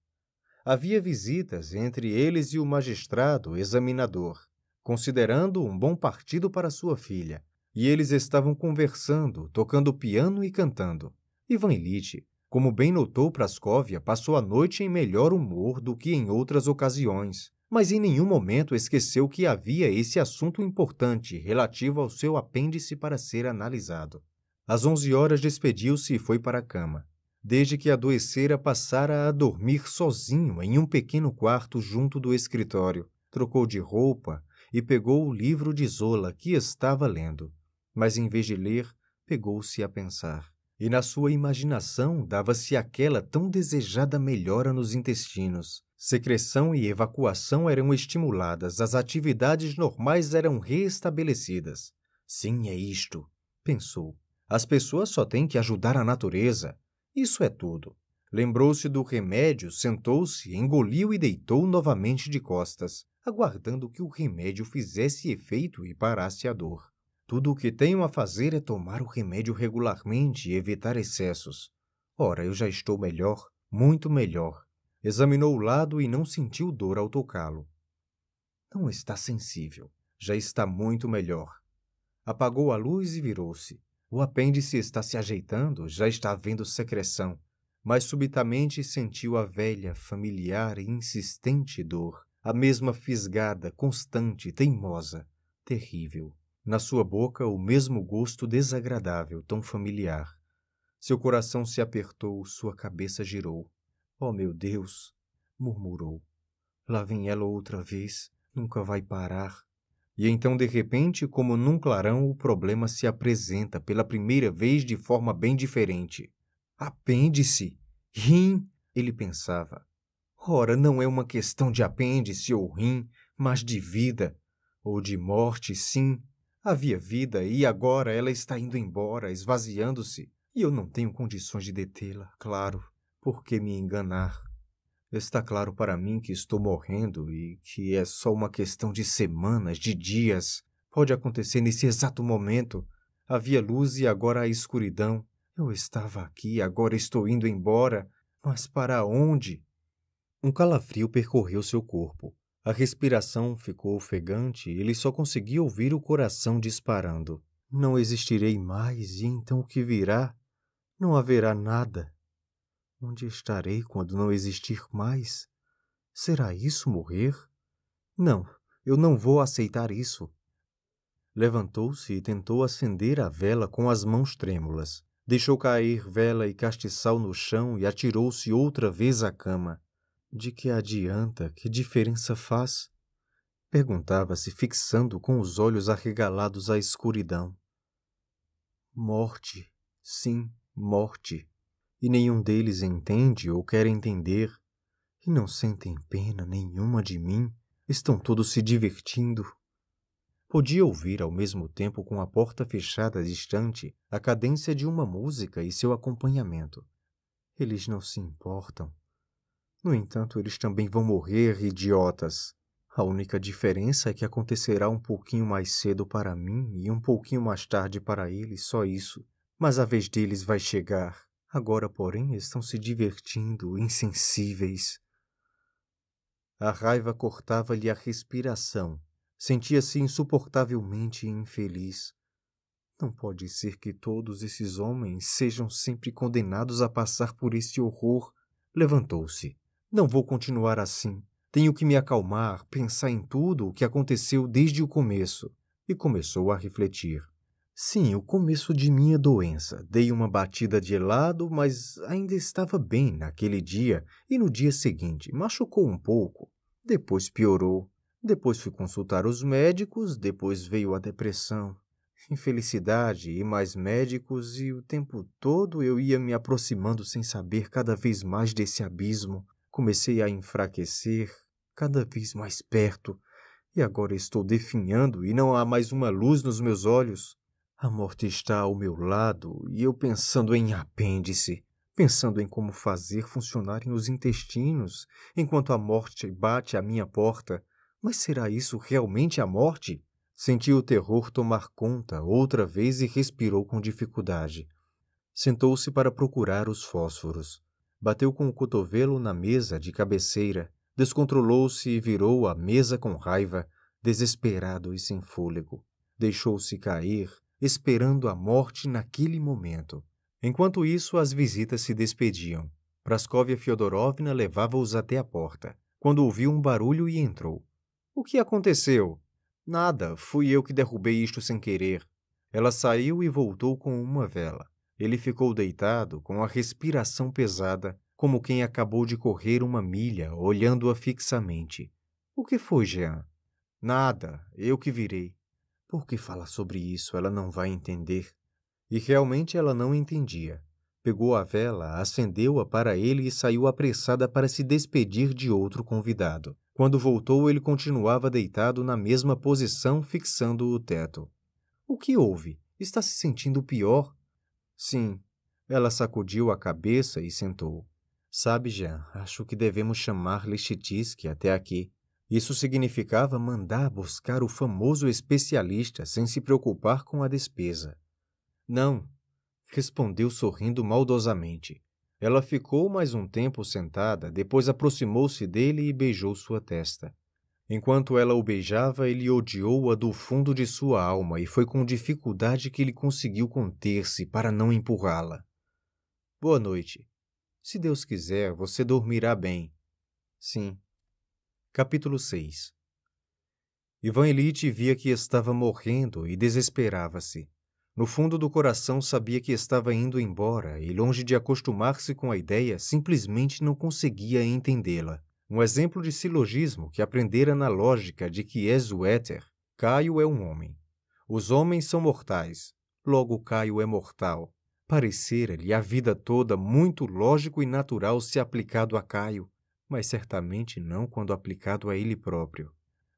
Havia visitas entre eles e o magistrado examinador, considerando um bom partido para sua filha, e eles estavam conversando, tocando piano e cantando. Ivan Illich, como bem notou Prascovia, passou a noite em melhor humor do que em outras ocasiões mas em nenhum momento esqueceu que havia esse assunto importante relativo ao seu apêndice para ser analisado. Às onze horas despediu-se e foi para a cama. Desde que adoecera, passara a dormir sozinho em um pequeno quarto junto do escritório. Trocou de roupa e pegou o livro de Zola que estava lendo. Mas em vez de ler, pegou-se a pensar. E na sua imaginação dava-se aquela tão desejada melhora nos intestinos. Secreção e evacuação eram estimuladas, as atividades normais eram reestabelecidas. Sim, é isto, pensou as pessoas só têm que ajudar a natureza. Isso é tudo. Lembrou-se do remédio, sentou-se, engoliu e deitou novamente de costas, aguardando que o remédio fizesse efeito e parasse a dor. Tudo o que tenho a fazer é tomar o remédio regularmente e evitar excessos. Ora, eu já estou melhor, muito melhor. Examinou o lado e não sentiu dor ao tocá-lo. Não está sensível. Já está muito melhor. Apagou a luz e virou-se. O apêndice está se ajeitando, já está havendo secreção, mas subitamente sentiu a velha, familiar e insistente dor, a mesma fisgada, constante, teimosa, terrível. Na sua boca, o mesmo gosto desagradável, tão familiar. Seu coração se apertou, sua cabeça girou. Oh, meu Deus! murmurou. Lá vem ela outra vez, nunca vai parar. E então, de repente, como num clarão, o problema se apresenta pela primeira vez de forma bem diferente. Apêndice? Rim? Ele pensava. Ora, não é uma questão de apêndice ou rim, mas de vida. Ou de morte, sim. Havia vida e agora ela está indo embora, esvaziando-se. E eu não tenho condições de detê-la, claro. Por que me enganar? Está claro para mim que estou morrendo e que é só uma questão de semanas, de dias. Pode acontecer nesse exato momento. Havia luz e agora há escuridão. Eu estava aqui, agora estou indo embora. Mas para onde? Um calafrio percorreu seu corpo. A respiração ficou ofegante e ele só conseguia ouvir o coração disparando. Não existirei mais, e então o que virá? Não haverá nada. Onde estarei quando não existir mais? Será isso morrer? Não, eu não vou aceitar isso. Levantou-se e tentou acender a vela com as mãos trêmulas. Deixou cair vela e castiçal no chão e atirou-se outra vez à cama. De que adianta? Que diferença faz? Perguntava-se, fixando com os olhos arregalados a escuridão. Morte, sim, morte e nenhum deles entende ou quer entender, e não sentem pena nenhuma de mim, estão todos se divertindo. Podia ouvir ao mesmo tempo com a porta fechada distante a cadência de uma música e seu acompanhamento. Eles não se importam. No entanto, eles também vão morrer, idiotas. A única diferença é que acontecerá um pouquinho mais cedo para mim e um pouquinho mais tarde para eles, só isso. Mas a vez deles vai chegar. Agora, porém, estão se divertindo, insensíveis. A raiva cortava-lhe a respiração. Sentia-se insuportavelmente infeliz. Não pode ser que todos esses homens sejam sempre condenados a passar por este horror. Levantou-se. Não vou continuar assim. Tenho que me acalmar, pensar em tudo o que aconteceu desde o começo. E começou a refletir. Sim, o começo de minha doença. Dei uma batida de lado, mas ainda estava bem naquele dia e no dia seguinte. Machucou um pouco, depois piorou. Depois fui consultar os médicos, depois veio a depressão, infelicidade e mais médicos, e o tempo todo eu ia me aproximando sem saber cada vez mais desse abismo. Comecei a enfraquecer, cada vez mais perto, e agora estou definhando e não há mais uma luz nos meus olhos. A morte está ao meu lado e eu pensando em apêndice, pensando em como fazer funcionarem os intestinos, enquanto a morte bate à minha porta. Mas será isso realmente a morte? Senti o terror tomar conta outra vez e respirou com dificuldade. Sentou-se para procurar os fósforos. Bateu com o cotovelo na mesa de cabeceira, descontrolou-se e virou a mesa com raiva, desesperado e sem fôlego. Deixou-se cair esperando a morte naquele momento. Enquanto isso, as visitas se despediam. Praskovia Fiodorovna levava-os até a porta, quando ouviu um barulho e entrou. O que aconteceu? Nada, fui eu que derrubei isto sem querer. Ela saiu e voltou com uma vela. Ele ficou deitado, com a respiração pesada, como quem acabou de correr uma milha, olhando-a fixamente. O que foi, Jean? Nada, eu que virei. Por que fala sobre isso? Ela não vai entender. E realmente ela não entendia. Pegou a vela, acendeu-a para ele e saiu apressada para se despedir de outro convidado. Quando voltou, ele continuava deitado na mesma posição, fixando o teto. O que houve? Está se sentindo pior? Sim. Ela sacudiu a cabeça e sentou. Sabe, Jean, acho que devemos chamar Lechitis, que até aqui isso significava mandar buscar o famoso especialista sem se preocupar com a despesa. Não, respondeu sorrindo maldosamente. Ela ficou mais um tempo sentada, depois aproximou-se dele e beijou sua testa. Enquanto ela o beijava, ele odiou-a do fundo de sua alma e foi com dificuldade que ele conseguiu conter-se para não empurrá-la. Boa noite. Se Deus quiser, você dormirá bem. Sim, Capítulo 6 Ivan Elite via que estava morrendo e desesperava-se. No fundo do coração sabia que estava indo embora e, longe de acostumar-se com a ideia, simplesmente não conseguia entendê-la. Um exemplo de silogismo que aprendera na lógica de que és o éter, Caio é um homem. Os homens são mortais, logo Caio é mortal. Parecera-lhe a vida toda muito lógico e natural se aplicado a Caio, mas certamente não quando aplicado a ele próprio.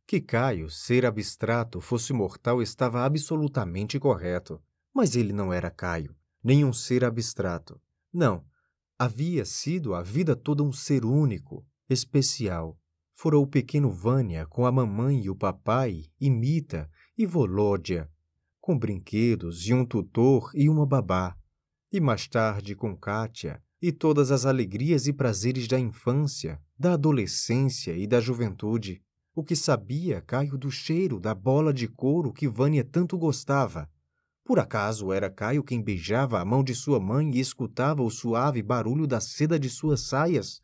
Que Caio, ser abstrato, fosse mortal estava absolutamente correto, mas ele não era Caio, nenhum ser abstrato. Não, havia sido a vida toda um ser único, especial. Fora o pequeno Vânia com a mamãe e o papai, e Mita e Volódia, com brinquedos e um tutor e uma babá, e mais tarde com Kátia, e todas as alegrias e prazeres da infância, da adolescência e da juventude. O que sabia Caio do cheiro da bola de couro que Vânia tanto gostava? Por acaso era Caio quem beijava a mão de sua mãe e escutava o suave barulho da seda de suas saias?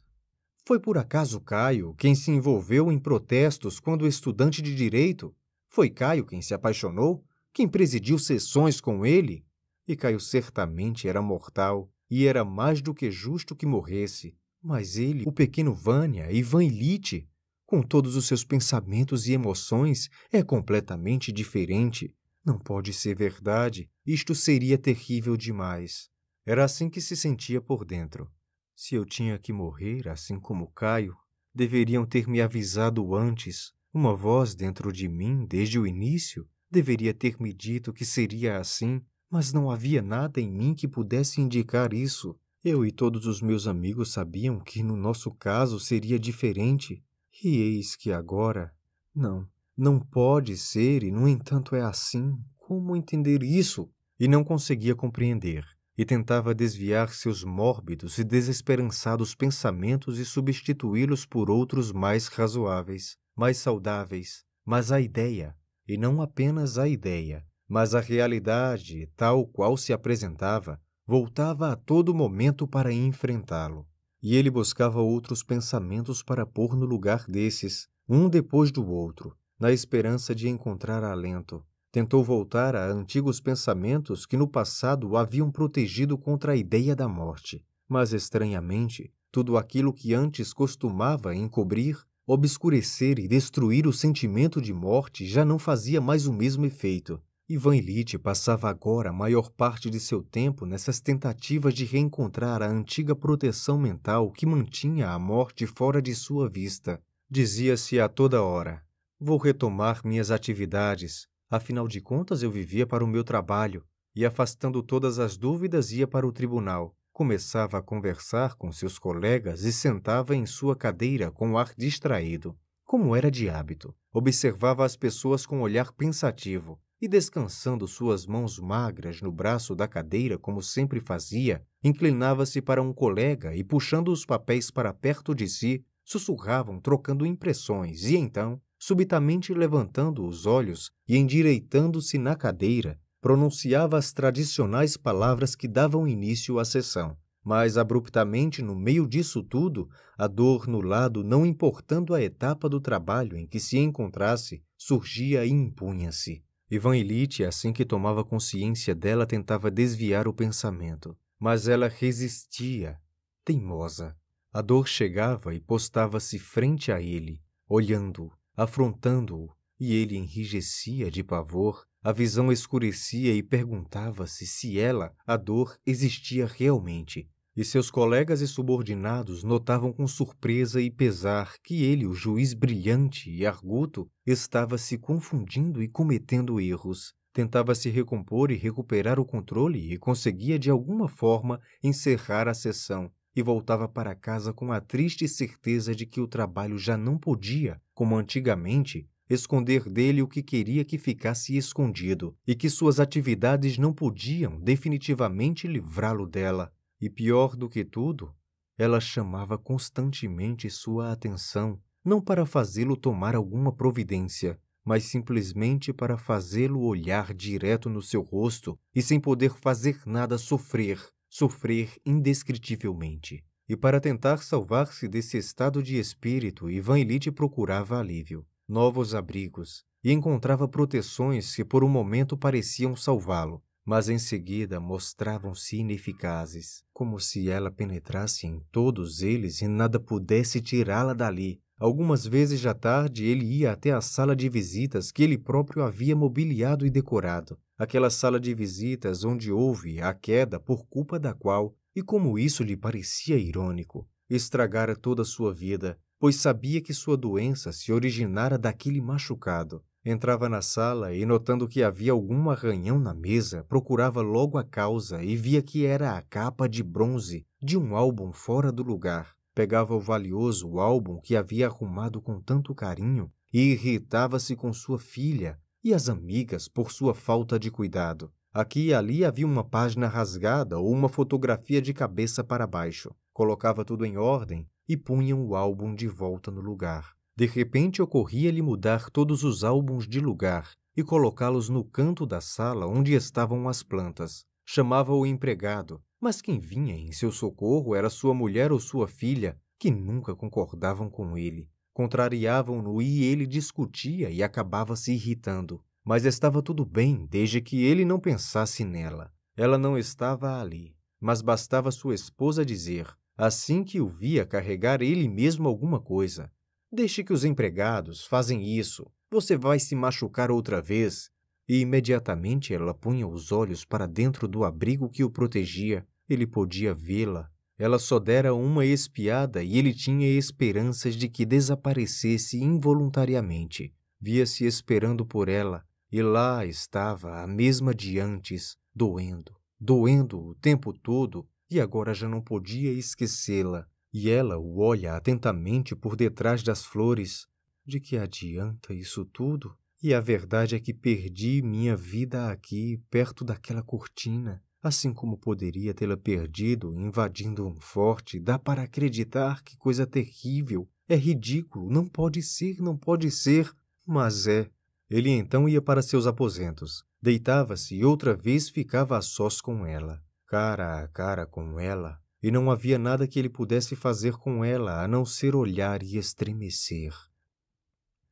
Foi por acaso Caio quem se envolveu em protestos quando estudante de direito? Foi Caio quem se apaixonou? Quem presidiu sessões com ele? E Caio certamente era mortal e era mais do que justo que morresse. Mas ele, o pequeno Vânia, Ivan Ilite, com todos os seus pensamentos e emoções, é completamente diferente. Não pode ser verdade. Isto seria terrível demais. Era assim que se sentia por dentro. Se eu tinha que morrer, assim como Caio, deveriam ter me avisado antes. Uma voz dentro de mim, desde o início, deveria ter me dito que seria assim mas não havia nada em mim que pudesse indicar isso. Eu e todos os meus amigos sabiam que no nosso caso seria diferente. E eis que agora. Não, não pode ser e, no entanto, é assim. Como entender isso? E não conseguia compreender, e tentava desviar seus mórbidos e desesperançados pensamentos e substituí-los por outros mais razoáveis, mais saudáveis. Mas a ideia, e não apenas a ideia, mas a realidade, tal qual se apresentava, voltava a todo momento para enfrentá-lo. E ele buscava outros pensamentos para pôr no lugar desses, um depois do outro, na esperança de encontrar alento. Tentou voltar a antigos pensamentos que no passado o haviam protegido contra a ideia da morte. Mas, estranhamente, tudo aquilo que antes costumava encobrir, obscurecer e destruir o sentimento de morte já não fazia mais o mesmo efeito. Ivan Illich passava agora a maior parte de seu tempo nessas tentativas de reencontrar a antiga proteção mental que mantinha a morte fora de sua vista. Dizia-se a toda hora: Vou retomar minhas atividades. Afinal de contas, eu vivia para o meu trabalho. E afastando todas as dúvidas, ia para o tribunal. Começava a conversar com seus colegas e sentava em sua cadeira com ar distraído, como era de hábito. Observava as pessoas com olhar pensativo e descansando suas mãos magras no braço da cadeira, como sempre fazia, inclinava-se para um colega e, puxando os papéis para perto de si, sussurravam trocando impressões e então, subitamente levantando os olhos e endireitando-se na cadeira, pronunciava as tradicionais palavras que davam início à sessão. Mas abruptamente, no meio disso tudo, a dor no lado, não importando a etapa do trabalho em que se encontrasse, surgia e impunha-se. Ivan Illich, assim que tomava consciência dela, tentava desviar o pensamento, mas ela resistia, teimosa. A dor chegava e postava-se frente a ele, olhando-o, afrontando-o, e ele enrijecia de pavor, a visão escurecia e perguntava-se se ela, a dor, existia realmente, e seus colegas e subordinados notavam com surpresa e pesar que ele, o juiz brilhante e arguto, estava se confundindo e cometendo erros. Tentava se recompor e recuperar o controle e conseguia de alguma forma encerrar a sessão e voltava para casa com a triste certeza de que o trabalho já não podia, como antigamente, esconder dele o que queria que ficasse escondido e que suas atividades não podiam definitivamente livrá-lo dela. E pior do que tudo, ela chamava constantemente sua atenção, não para fazê-lo tomar alguma providência, mas simplesmente para fazê-lo olhar direto no seu rosto e, sem poder fazer nada, sofrer, sofrer indescritivelmente. E para tentar salvar-se desse estado de espírito, Ivan Elite procurava alívio, novos abrigos, e encontrava proteções que por um momento pareciam salvá-lo, mas em seguida mostravam-se ineficazes como se ela penetrasse em todos eles e nada pudesse tirá-la dali. Algumas vezes já tarde ele ia até a sala de visitas que ele próprio havia mobiliado e decorado, aquela sala de visitas onde houve a queda por culpa da qual, e como isso lhe parecia irônico, estragara toda a sua vida, pois sabia que sua doença se originara daquele machucado, Entrava na sala e, notando que havia algum arranhão na mesa, procurava logo a causa e via que era a capa de bronze de um álbum fora do lugar. Pegava o valioso álbum que havia arrumado com tanto carinho e irritava-se com sua filha e as amigas por sua falta de cuidado. Aqui e ali havia uma página rasgada ou uma fotografia de cabeça para baixo. Colocava tudo em ordem e punham o álbum de volta no lugar. De repente ocorria-lhe mudar todos os álbuns de lugar e colocá-los no canto da sala onde estavam as plantas. Chamava o empregado, mas quem vinha em seu socorro era sua mulher ou sua filha, que nunca concordavam com ele. Contrariavam-no e ele discutia e acabava se irritando. Mas estava tudo bem desde que ele não pensasse nela. Ela não estava ali, mas bastava sua esposa dizer, assim que o via carregar ele mesmo alguma coisa, Deixe que os empregados fazem isso. Você vai se machucar outra vez. E imediatamente ela punha os olhos para dentro do abrigo que o protegia. Ele podia vê-la. Ela só dera uma espiada e ele tinha esperanças de que desaparecesse involuntariamente. Via-se esperando por ela, e lá estava a mesma de antes, doendo, doendo o tempo todo, e agora já não podia esquecê-la e ela o olha atentamente por detrás das flores. De que adianta isso tudo? E a verdade é que perdi minha vida aqui, perto daquela cortina, assim como poderia tê-la perdido invadindo um forte. Dá para acreditar que coisa terrível! É ridículo! Não pode ser, não pode ser! Mas é. Ele então ia para seus aposentos, deitava-se e outra vez ficava a sós com ela, cara a cara com ela, e não havia nada que ele pudesse fazer com ela a não ser olhar e estremecer.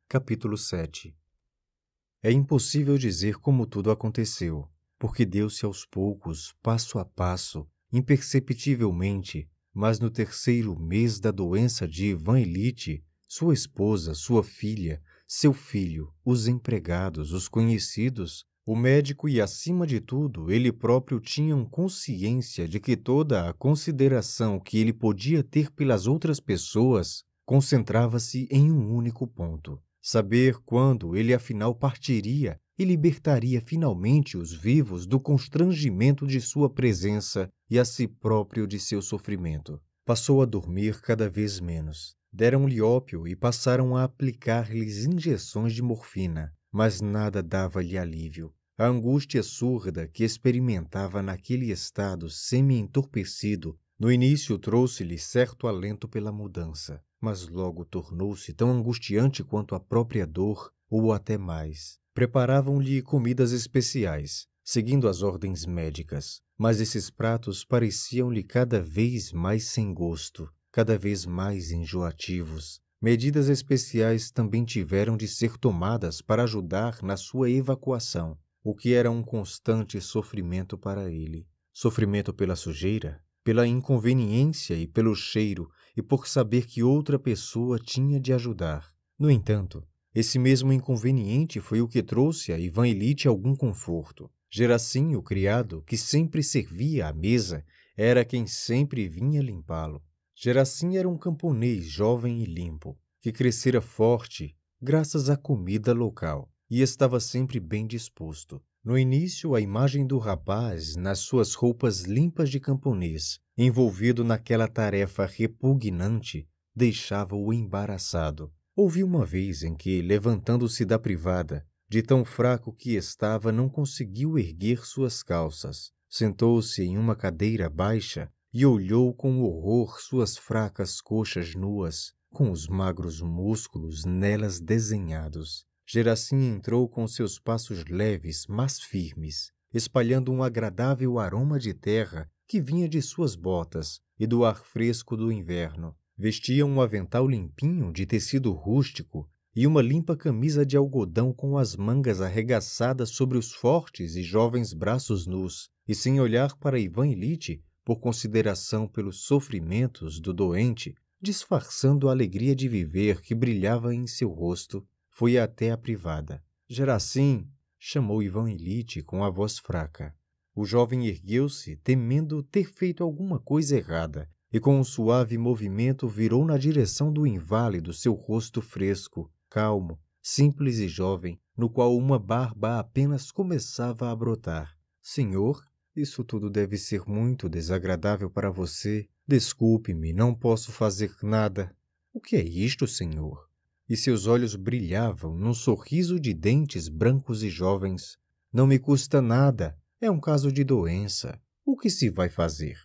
Capítulo 7 É impossível dizer como tudo aconteceu, porque deu-se aos poucos, passo a passo, imperceptivelmente, mas no terceiro mês da doença de Ivan Elite, sua esposa, sua filha, seu filho, os empregados, os conhecidos, o médico e, acima de tudo, ele próprio tinham consciência de que toda a consideração que ele podia ter pelas outras pessoas concentrava-se em um único ponto: saber quando ele afinal partiria e libertaria finalmente os vivos do constrangimento de sua presença e a si próprio de seu sofrimento. Passou a dormir cada vez menos. Deram-lhe ópio e passaram a aplicar-lhes injeções de morfina mas nada dava-lhe alívio. A angústia surda que experimentava naquele estado semi-entorpecido no início trouxe-lhe certo alento pela mudança, mas logo tornou-se tão angustiante quanto a própria dor, ou até mais. Preparavam-lhe comidas especiais, seguindo as ordens médicas, mas esses pratos pareciam-lhe cada vez mais sem gosto, cada vez mais enjoativos, medidas especiais também tiveram de ser tomadas para ajudar na sua evacuação, o que era um constante sofrimento para ele. Sofrimento pela sujeira, pela inconveniência e pelo cheiro, e por saber que outra pessoa tinha de ajudar. No entanto, esse mesmo inconveniente foi o que trouxe a Ivan Elite algum conforto. Jerassim, o criado, que sempre servia à mesa, era quem sempre vinha limpá-lo. Jerassim era um camponês jovem e limpo, que crescera forte graças à comida local e estava sempre bem disposto. No início, a imagem do rapaz nas suas roupas limpas de camponês, envolvido naquela tarefa repugnante, deixava-o embaraçado. Houve uma vez em que, levantando-se da privada, de tão fraco que estava, não conseguiu erguer suas calças. Sentou-se em uma cadeira baixa e olhou com horror suas fracas coxas nuas, com os magros músculos nelas desenhados. Jerassim entrou com seus passos leves, mas firmes, espalhando um agradável aroma de terra que vinha de suas botas e do ar fresco do inverno. Vestia um avental limpinho de tecido rústico e uma limpa camisa de algodão com as mangas arregaçadas sobre os fortes e jovens braços nus, e sem olhar para Ivan Ilite, por consideração pelos sofrimentos do doente, disfarçando a alegria de viver que brilhava em seu rosto, foi até a privada. Gerassim chamou Ivan Ilite com a voz fraca. O jovem ergueu-se, temendo ter feito alguma coisa errada, e com um suave movimento virou na direção do inválido seu rosto fresco, calmo, simples e jovem, no qual uma barba apenas começava a brotar. Senhor, isso tudo deve ser muito desagradável para você. Desculpe-me, não posso fazer nada. O que é isto, senhor? E seus olhos brilhavam num sorriso de dentes brancos e jovens. Não me custa nada. É um caso de doença. O que se vai fazer?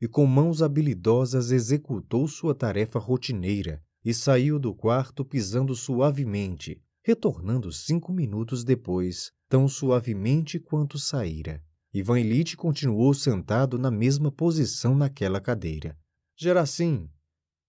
E com mãos habilidosas executou sua tarefa rotineira e saiu do quarto pisando suavemente, retornando cinco minutos depois, tão suavemente quanto saíra. Ivan Elite continuou sentado na mesma posição naquela cadeira. Gerassim!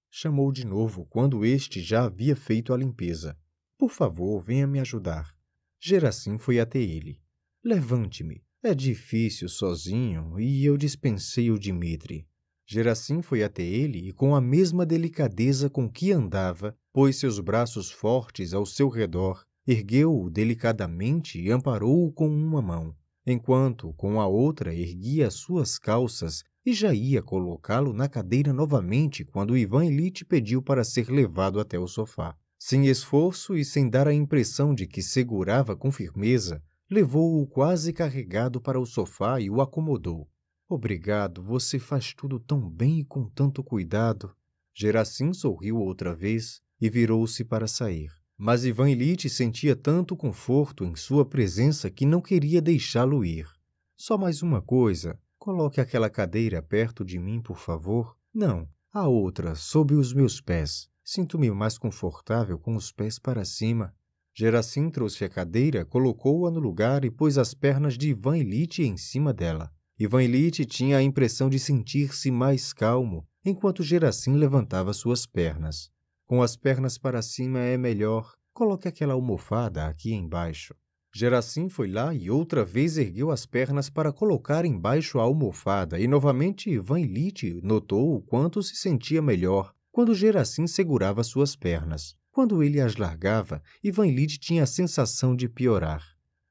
Chamou de novo quando este já havia feito a limpeza. Por favor, venha me ajudar. Gerassim foi até ele. Levante-me. É difícil sozinho e eu dispensei o Dimitri. Gerassim foi até ele e, com a mesma delicadeza com que andava, pôs seus braços fortes ao seu redor, ergueu-o delicadamente e amparou-o com uma mão enquanto com a outra erguia suas calças e já ia colocá-lo na cadeira novamente quando Ivan Elite pediu para ser levado até o sofá. Sem esforço e sem dar a impressão de que segurava com firmeza, levou-o quase carregado para o sofá e o acomodou. Obrigado, você faz tudo tão bem e com tanto cuidado. Gerassim sorriu outra vez e virou-se para sair. Mas Ivan Ilitch sentia tanto conforto em sua presença que não queria deixá-lo ir. Só mais uma coisa. Coloque aquela cadeira perto de mim, por favor. Não, a outra, sob os meus pés. Sinto-me mais confortável com os pés para cima. Geracim trouxe a cadeira, colocou-a no lugar e pôs as pernas de Ivan Ilitch em cima dela. Ivan Ilitch tinha a impressão de sentir-se mais calmo enquanto Geracim levantava suas pernas. Com as pernas para cima é melhor. Coloque aquela almofada aqui embaixo. Gerassim foi lá e outra vez ergueu as pernas para colocar embaixo a almofada, e novamente Ivan Ilite notou o quanto se sentia melhor quando Gerassim segurava suas pernas. Quando ele as largava, Ivan Ilite tinha a sensação de piorar.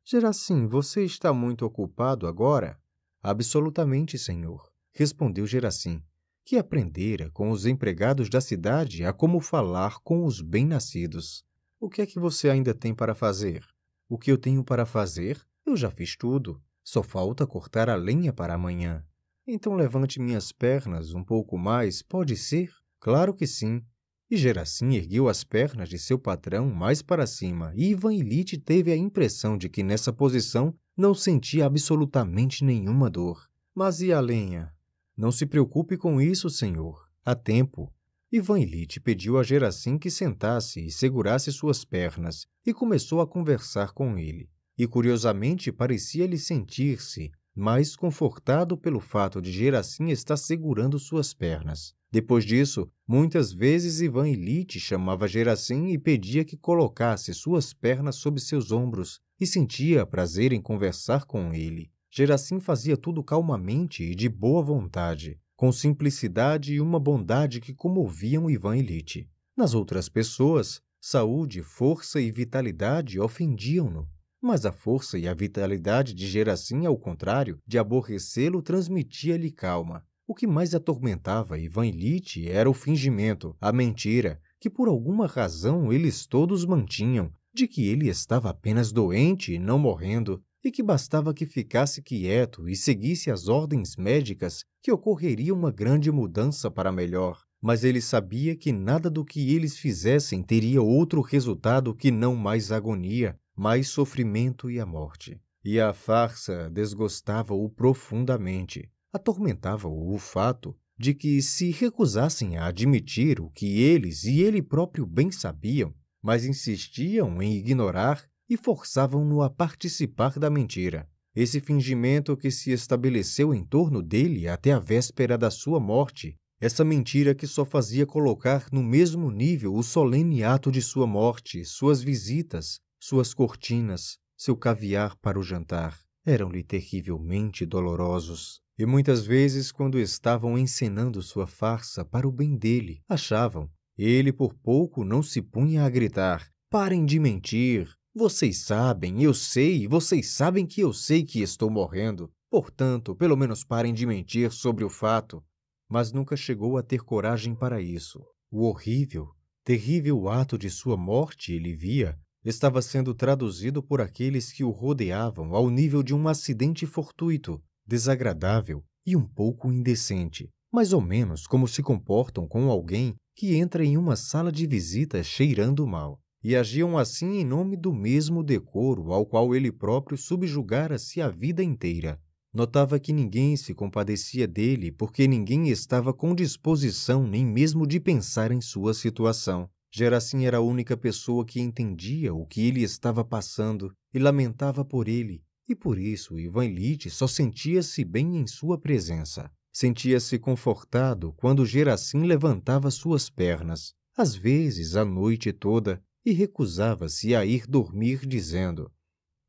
Gerassim, você está muito ocupado agora? Absolutamente, senhor, respondeu Gerassim que aprendera com os empregados da cidade a como falar com os bem-nascidos. O que é que você ainda tem para fazer? O que eu tenho para fazer? Eu já fiz tudo. Só falta cortar a lenha para amanhã. Então levante minhas pernas um pouco mais, pode ser? Claro que sim. E Gerassim ergueu as pernas de seu patrão mais para cima, e Ivan Ilite teve a impressão de que nessa posição não sentia absolutamente nenhuma dor. Mas e a lenha? Não se preocupe com isso, senhor. Há tempo. Ivan Illich pediu a Gerassim que sentasse e segurasse suas pernas e começou a conversar com ele. E curiosamente parecia-lhe sentir-se mais confortado pelo fato de Gerassim estar segurando suas pernas. Depois disso, muitas vezes Ivan Illich chamava Gerassim e pedia que colocasse suas pernas sob seus ombros e sentia prazer em conversar com ele. Gerassim fazia tudo calmamente e de boa vontade, com simplicidade e uma bondade que comoviam Ivan Elite. Nas outras pessoas, saúde, força e vitalidade ofendiam-no, mas a força e a vitalidade de Gerassim, ao contrário, de aborrecê-lo, transmitia-lhe calma. O que mais atormentava Ivan Elite era o fingimento, a mentira, que por alguma razão eles todos mantinham, de que ele estava apenas doente e não morrendo, e que bastava que ficasse quieto e seguisse as ordens médicas que ocorreria uma grande mudança para melhor. Mas ele sabia que nada do que eles fizessem teria outro resultado que não mais agonia, mais sofrimento e a morte. E a farsa desgostava-o profundamente. Atormentava-o o fato de que, se recusassem a admitir o que eles e ele próprio bem sabiam, mas insistiam em ignorar, e forçavam-no a participar da mentira. Esse fingimento que se estabeleceu em torno dele até a véspera da sua morte, essa mentira que só fazia colocar no mesmo nível o solene ato de sua morte, suas visitas, suas cortinas, seu caviar para o jantar, eram-lhe terrivelmente dolorosos. E muitas vezes, quando estavam encenando sua farsa para o bem dele, achavam. Ele por pouco não se punha a gritar: Parem de mentir! Vocês sabem, eu sei, vocês sabem que eu sei que estou morrendo. Portanto, pelo menos parem de mentir sobre o fato. Mas nunca chegou a ter coragem para isso. O horrível, terrível ato de sua morte, ele via, estava sendo traduzido por aqueles que o rodeavam ao nível de um acidente fortuito, desagradável e um pouco indecente, mais ou menos como se comportam com alguém que entra em uma sala de visita cheirando mal e agiam assim em nome do mesmo decoro ao qual ele próprio subjugara-se a vida inteira. Notava que ninguém se compadecia dele porque ninguém estava com disposição nem mesmo de pensar em sua situação. Gerassim era a única pessoa que entendia o que ele estava passando e lamentava por ele, e por isso Ivan Lit só sentia-se bem em sua presença. Sentia-se confortado quando Gerassim levantava suas pernas, às vezes a noite toda, e recusava-se a ir dormir, dizendo: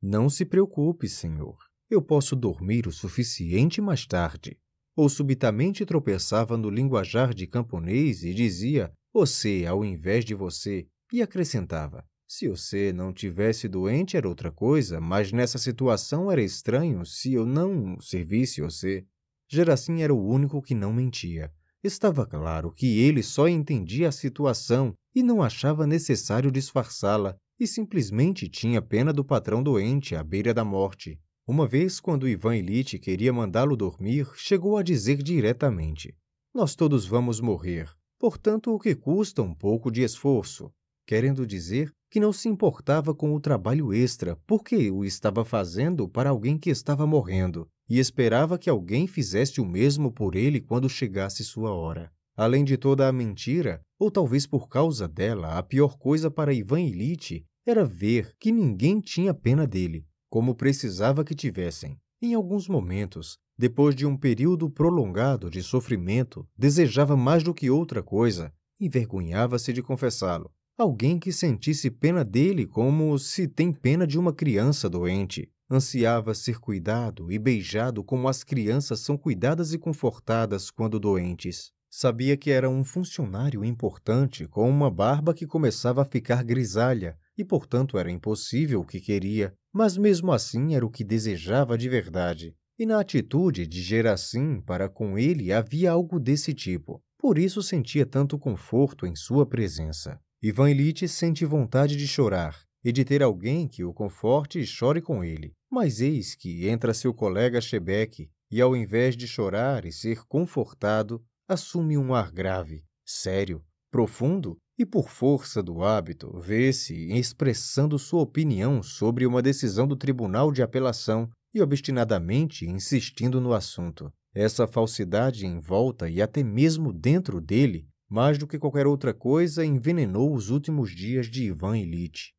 Não se preocupe, senhor. Eu posso dormir o suficiente mais tarde. Ou subitamente tropeçava no linguajar de camponês e dizia você ao invés de você e acrescentava: se você não tivesse doente era outra coisa, mas nessa situação era estranho se eu não servisse você. Gerassim era o único que não mentia. Estava claro que ele só entendia a situação e não achava necessário disfarçá-la, e simplesmente tinha pena do patrão doente à beira da morte. Uma vez, quando Ivan Elite queria mandá-lo dormir, chegou a dizer diretamente: Nós todos vamos morrer, portanto, o que custa um pouco de esforço? Querendo dizer que não se importava com o trabalho extra, porque o estava fazendo para alguém que estava morrendo, e esperava que alguém fizesse o mesmo por ele quando chegasse sua hora. Além de toda a mentira, ou talvez por causa dela, a pior coisa para Ivan Ilite era ver que ninguém tinha pena dele, como precisava que tivessem. Em alguns momentos, depois de um período prolongado de sofrimento, desejava mais do que outra coisa, envergonhava-se de confessá-lo. Alguém que sentisse pena dele como se tem pena de uma criança doente ansiava ser cuidado e beijado como as crianças são cuidadas e confortadas quando doentes. Sabia que era um funcionário importante com uma barba que começava a ficar grisalha e, portanto, era impossível o que queria, mas mesmo assim era o que desejava de verdade. E na atitude de Gerassim para com ele havia algo desse tipo. Por isso sentia tanto conforto em sua presença. Ivan Elite sente vontade de chorar, e de ter alguém que o conforte e chore com ele. Mas eis que entra seu colega Chebeque e, ao invés de chorar e ser confortado, assume um ar grave, sério, profundo e, por força do hábito, vê-se expressando sua opinião sobre uma decisão do Tribunal de Apelação e obstinadamente insistindo no assunto. Essa falsidade em volta e até mesmo dentro dele, mais do que qualquer outra coisa, envenenou os últimos dias de Ivan Ilitch.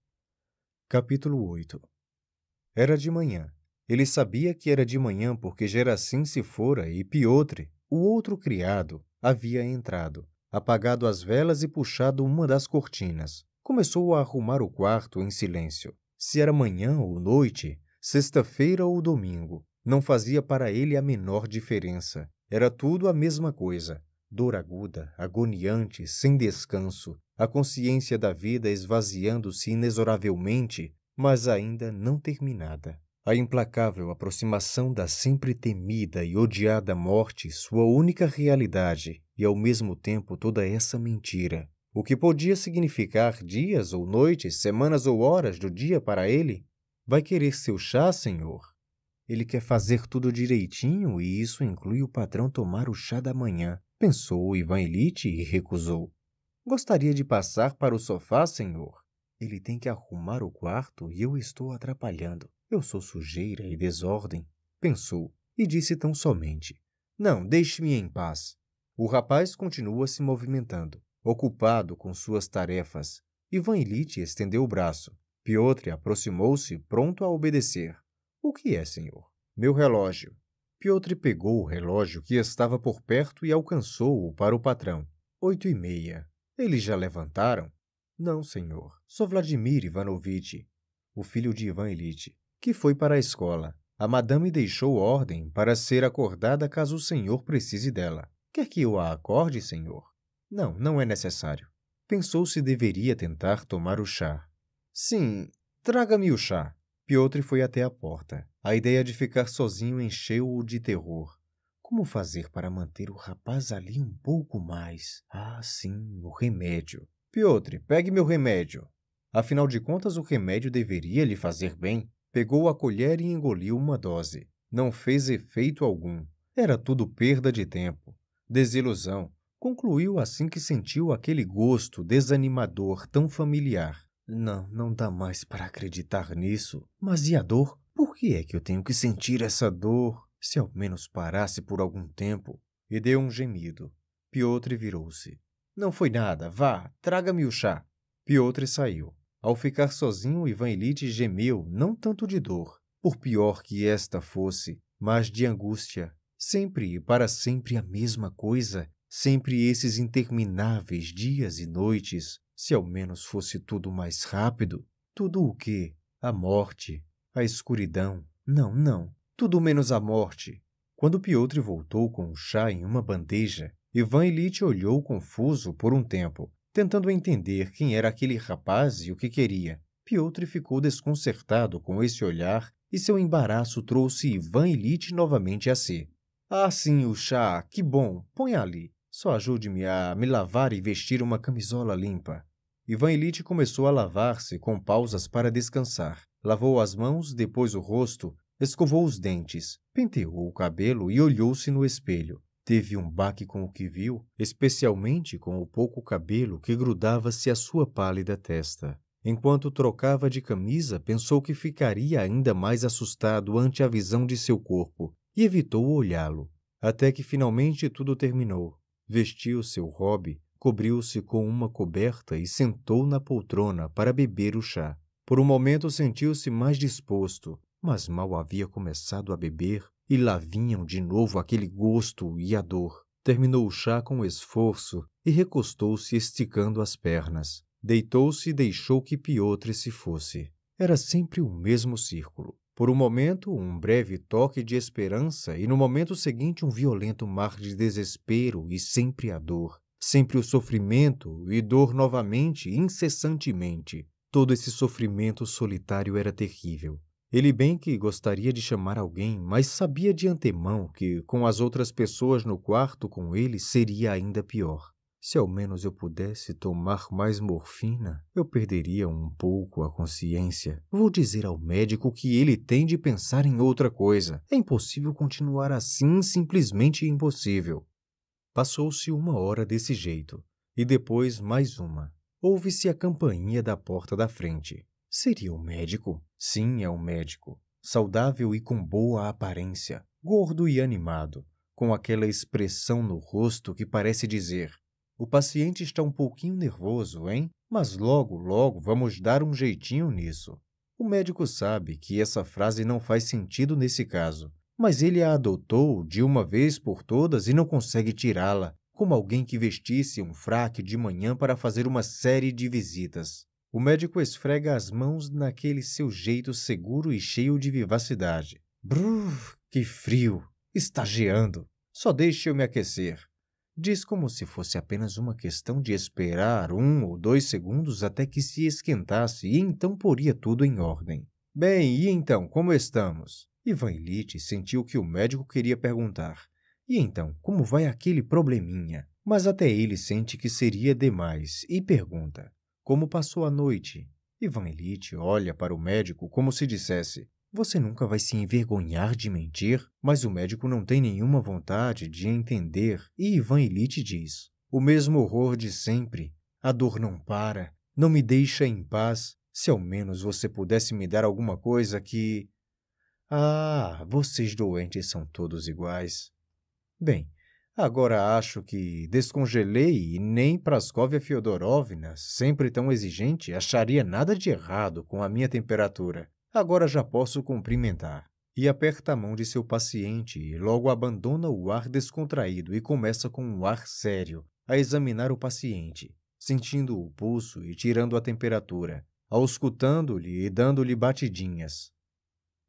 Capítulo 8 era de manhã. Ele sabia que era de manhã porque Gerassim se fora e Piotre, o outro criado, havia entrado, apagado as velas e puxado uma das cortinas. Começou a arrumar o quarto em silêncio. Se era manhã ou noite, sexta-feira ou domingo, não fazia para ele a menor diferença. Era tudo a mesma coisa. Dor aguda, agoniante, sem descanso, a consciência da vida esvaziando-se inexoravelmente mas ainda não terminada. A implacável aproximação da sempre temida e odiada morte, sua única realidade, e ao mesmo tempo toda essa mentira. O que podia significar dias ou noites, semanas ou horas do dia para ele? Vai querer seu chá, senhor? Ele quer fazer tudo direitinho e isso inclui o patrão tomar o chá da manhã, pensou Ivan Elite e recusou. Gostaria de passar para o sofá, senhor? Ele tem que arrumar o quarto e eu estou atrapalhando. Eu sou sujeira e desordem, pensou, e disse tão somente: Não, deixe-me em paz. O rapaz continua se movimentando, ocupado com suas tarefas. Ivan Ilite estendeu o braço. Piotr aproximou-se, pronto a obedecer. O que é, senhor? Meu relógio. Piotr pegou o relógio que estava por perto e alcançou-o para o patrão. Oito e meia. Eles já levantaram? Não, senhor. Sou Vladimir Ivanovitch, o filho de Ivan Ilitch, que foi para a escola. A madame deixou ordem para ser acordada caso o senhor precise dela. Quer que eu a acorde, senhor? Não, não é necessário. Pensou se deveria tentar tomar o chá. Sim, traga-me o chá. Piotr foi até a porta. A ideia de ficar sozinho encheu-o de terror. Como fazer para manter o rapaz ali um pouco mais? Ah, sim, o remédio. Piotr, pegue meu remédio. Afinal de contas, o remédio deveria lhe fazer bem. Pegou a colher e engoliu uma dose. Não fez efeito algum. Era tudo perda de tempo. Desilusão. Concluiu assim que sentiu aquele gosto desanimador tão familiar. Não, não dá mais para acreditar nisso. Mas e a dor? Por que é que eu tenho que sentir essa dor? Se ao menos parasse por algum tempo. E deu um gemido. Piotr virou-se. Não foi nada, vá, traga-me o chá. Piotr saiu. Ao ficar sozinho, Ivan Elite gemeu, não tanto de dor, por pior que esta fosse, mas de angústia. Sempre e para sempre a mesma coisa, sempre esses intermináveis dias e noites. Se ao menos fosse tudo mais rápido. Tudo o quê? A morte, a escuridão. Não, não, tudo menos a morte. Quando Piotr voltou com o chá em uma bandeja, Ivan Ilitch olhou confuso por um tempo, tentando entender quem era aquele rapaz e o que queria. Piotr ficou desconcertado com esse olhar e seu embaraço trouxe Ivan Ilitch novamente a si. Ah, sim, o chá, que bom, põe ali. Só ajude-me a me lavar e vestir uma camisola limpa. Ivan Ilitch começou a lavar-se com pausas para descansar. Lavou as mãos, depois o rosto, escovou os dentes, penteou o cabelo e olhou-se no espelho teve um baque com o que viu, especialmente com o pouco cabelo que grudava-se à sua pálida testa. Enquanto trocava de camisa, pensou que ficaria ainda mais assustado ante a visão de seu corpo e evitou olhá-lo. Até que finalmente tudo terminou. Vestiu seu hobby, cobriu-se com uma coberta e sentou na poltrona para beber o chá. Por um momento sentiu-se mais disposto, mas mal havia começado a beber e lá vinham de novo aquele gosto e a dor. Terminou o chá com esforço e recostou-se esticando as pernas. Deitou-se e deixou que Piotre se fosse. Era sempre o mesmo círculo. Por um momento, um breve toque de esperança e no momento seguinte um violento mar de desespero e sempre a dor, sempre o sofrimento e dor novamente, incessantemente. Todo esse sofrimento solitário era terrível. Ele bem que gostaria de chamar alguém, mas sabia de antemão que, com as outras pessoas no quarto com ele, seria ainda pior. Se ao menos eu pudesse tomar mais morfina, eu perderia um pouco a consciência. Vou dizer ao médico que ele tem de pensar em outra coisa. É impossível continuar assim, simplesmente impossível. Passou-se uma hora desse jeito, e depois mais uma. Ouve-se a campainha da porta da frente. Seria o médico? Sim, é o médico, saudável e com boa aparência, gordo e animado, com aquela expressão no rosto que parece dizer: O paciente está um pouquinho nervoso, hein? Mas logo, logo vamos dar um jeitinho nisso. O médico sabe que essa frase não faz sentido nesse caso, mas ele a adotou de uma vez por todas e não consegue tirá-la, como alguém que vestisse um fraque de manhã para fazer uma série de visitas. O médico esfrega as mãos naquele seu jeito seguro e cheio de vivacidade. Bruf, que frio! Está geando! Só deixe eu me aquecer. Diz como se fosse apenas uma questão de esperar um ou dois segundos até que se esquentasse e então poria tudo em ordem. Bem, e então, como estamos? Ivan Illich sentiu que o médico queria perguntar. E então, como vai aquele probleminha? Mas até ele sente que seria demais e pergunta: como passou a noite? Ivan Elite olha para o médico como se dissesse: Você nunca vai se envergonhar de mentir? Mas o médico não tem nenhuma vontade de entender e Ivan Elite diz: O mesmo horror de sempre. A dor não para, não me deixa em paz. Se ao menos você pudesse me dar alguma coisa que. Ah, vocês doentes são todos iguais. Bem, Agora acho que descongelei e nem Praskovia Fiodorovna, sempre tão exigente, acharia nada de errado com a minha temperatura. Agora já posso cumprimentar. E aperta a mão de seu paciente e logo abandona o ar descontraído e começa com um ar sério a examinar o paciente, sentindo o pulso e tirando a temperatura, auscultando-lhe e dando-lhe batidinhas.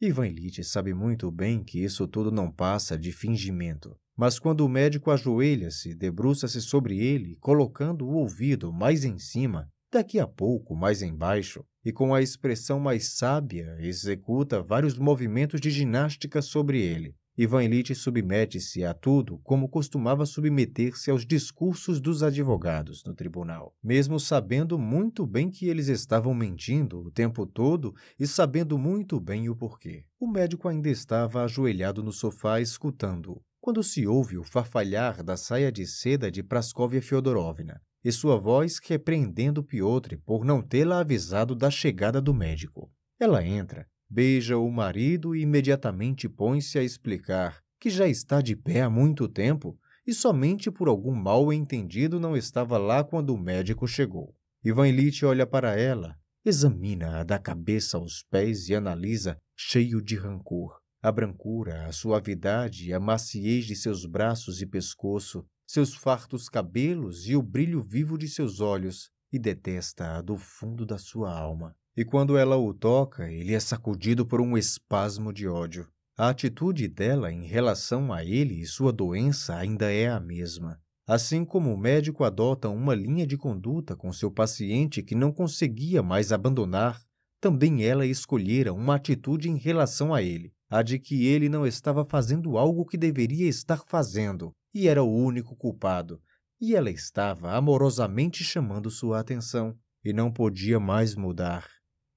Ivan Illich sabe muito bem que isso tudo não passa de fingimento mas quando o médico ajoelha-se, debruça-se sobre ele, colocando o ouvido mais em cima, daqui a pouco mais embaixo, e com a expressão mais sábia, executa vários movimentos de ginástica sobre ele. Ivan Illich submete-se a tudo como costumava submeter-se aos discursos dos advogados no tribunal, mesmo sabendo muito bem que eles estavam mentindo o tempo todo e sabendo muito bem o porquê. O médico ainda estava ajoelhado no sofá escutando quando se ouve o farfalhar da saia de seda de Praskovia Fiodorovna e sua voz repreendendo Piotr por não tê-la avisado da chegada do médico. Ela entra, beija o marido e imediatamente põe-se a explicar que já está de pé há muito tempo e somente por algum mal entendido não estava lá quando o médico chegou. Ivan Ilitch olha para ela, examina-a da cabeça aos pés e analisa, cheio de rancor. A brancura, a suavidade, a maciez de seus braços e pescoço, seus fartos cabelos e o brilho vivo de seus olhos, e detesta-a do fundo da sua alma. E quando ela o toca, ele é sacudido por um espasmo de ódio. A atitude dela em relação a ele e sua doença ainda é a mesma. Assim como o médico adota uma linha de conduta com seu paciente que não conseguia mais abandonar, também ela escolhera uma atitude em relação a ele a de que ele não estava fazendo algo que deveria estar fazendo e era o único culpado. E ela estava amorosamente chamando sua atenção e não podia mais mudar.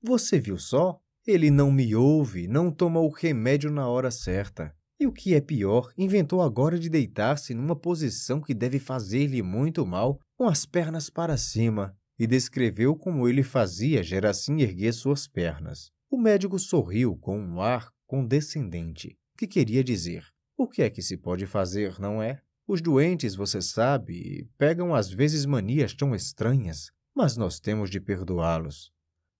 Você viu só? Ele não me ouve, não toma o remédio na hora certa. E o que é pior, inventou agora de deitar-se numa posição que deve fazer-lhe muito mal, com as pernas para cima, e descreveu como ele fazia Gerassim erguer suas pernas. O médico sorriu com um ar condescendente, que queria dizer: o que é que se pode fazer, não é? Os doentes, você sabe, pegam às vezes manias tão estranhas, mas nós temos de perdoá-los.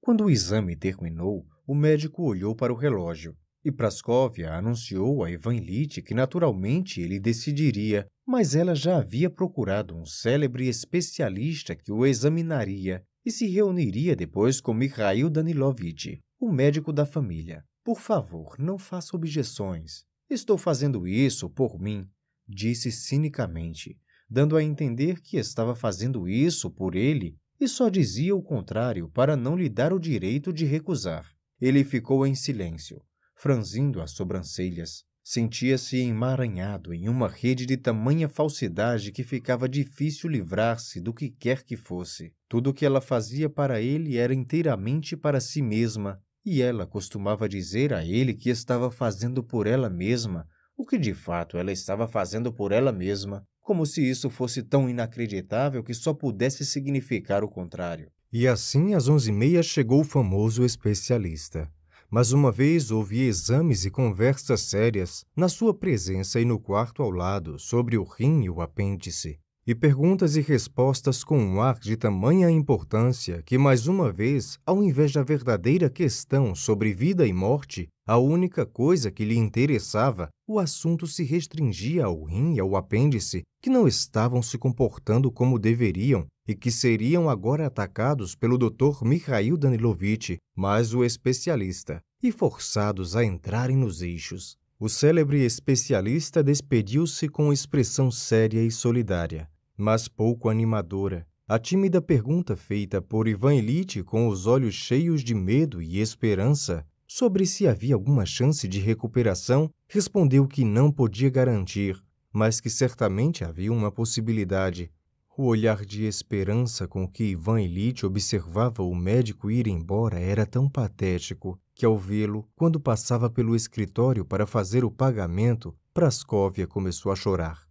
Quando o exame terminou, o médico olhou para o relógio e Praskovia anunciou a Ivan Ilitch que naturalmente ele decidiria, mas ela já havia procurado um célebre especialista que o examinaria e se reuniria depois com Mikhail Danilovich, o médico da família. Por favor, não faça objeções. Estou fazendo isso por mim, disse cinicamente, dando a entender que estava fazendo isso por ele e só dizia o contrário para não lhe dar o direito de recusar. Ele ficou em silêncio, franzindo as sobrancelhas. Sentia-se emaranhado em uma rede de tamanha falsidade que ficava difícil livrar-se do que quer que fosse. Tudo o que ela fazia para ele era inteiramente para si mesma e ela costumava dizer a ele que estava fazendo por ela mesma o que de fato ela estava fazendo por ela mesma, como se isso fosse tão inacreditável que só pudesse significar o contrário. E assim, às onze e meia, chegou o famoso especialista. Mas uma vez houve exames e conversas sérias na sua presença e no quarto ao lado sobre o rim e o apêndice e perguntas e respostas com um ar de tamanha importância que, mais uma vez, ao invés da verdadeira questão sobre vida e morte, a única coisa que lhe interessava, o assunto se restringia ao rim e ao apêndice, que não estavam se comportando como deveriam e que seriam agora atacados pelo Dr. Mikhail Danilovitch, mais o especialista, e forçados a entrarem nos eixos. O célebre especialista despediu-se com expressão séria e solidária mas pouco animadora. A tímida pergunta feita por Ivan Elite com os olhos cheios de medo e esperança sobre se havia alguma chance de recuperação, respondeu que não podia garantir, mas que certamente havia uma possibilidade. O olhar de esperança com que Ivan Elite observava o médico ir embora era tão patético que, ao vê-lo, quando passava pelo escritório para fazer o pagamento, Praskovia começou a chorar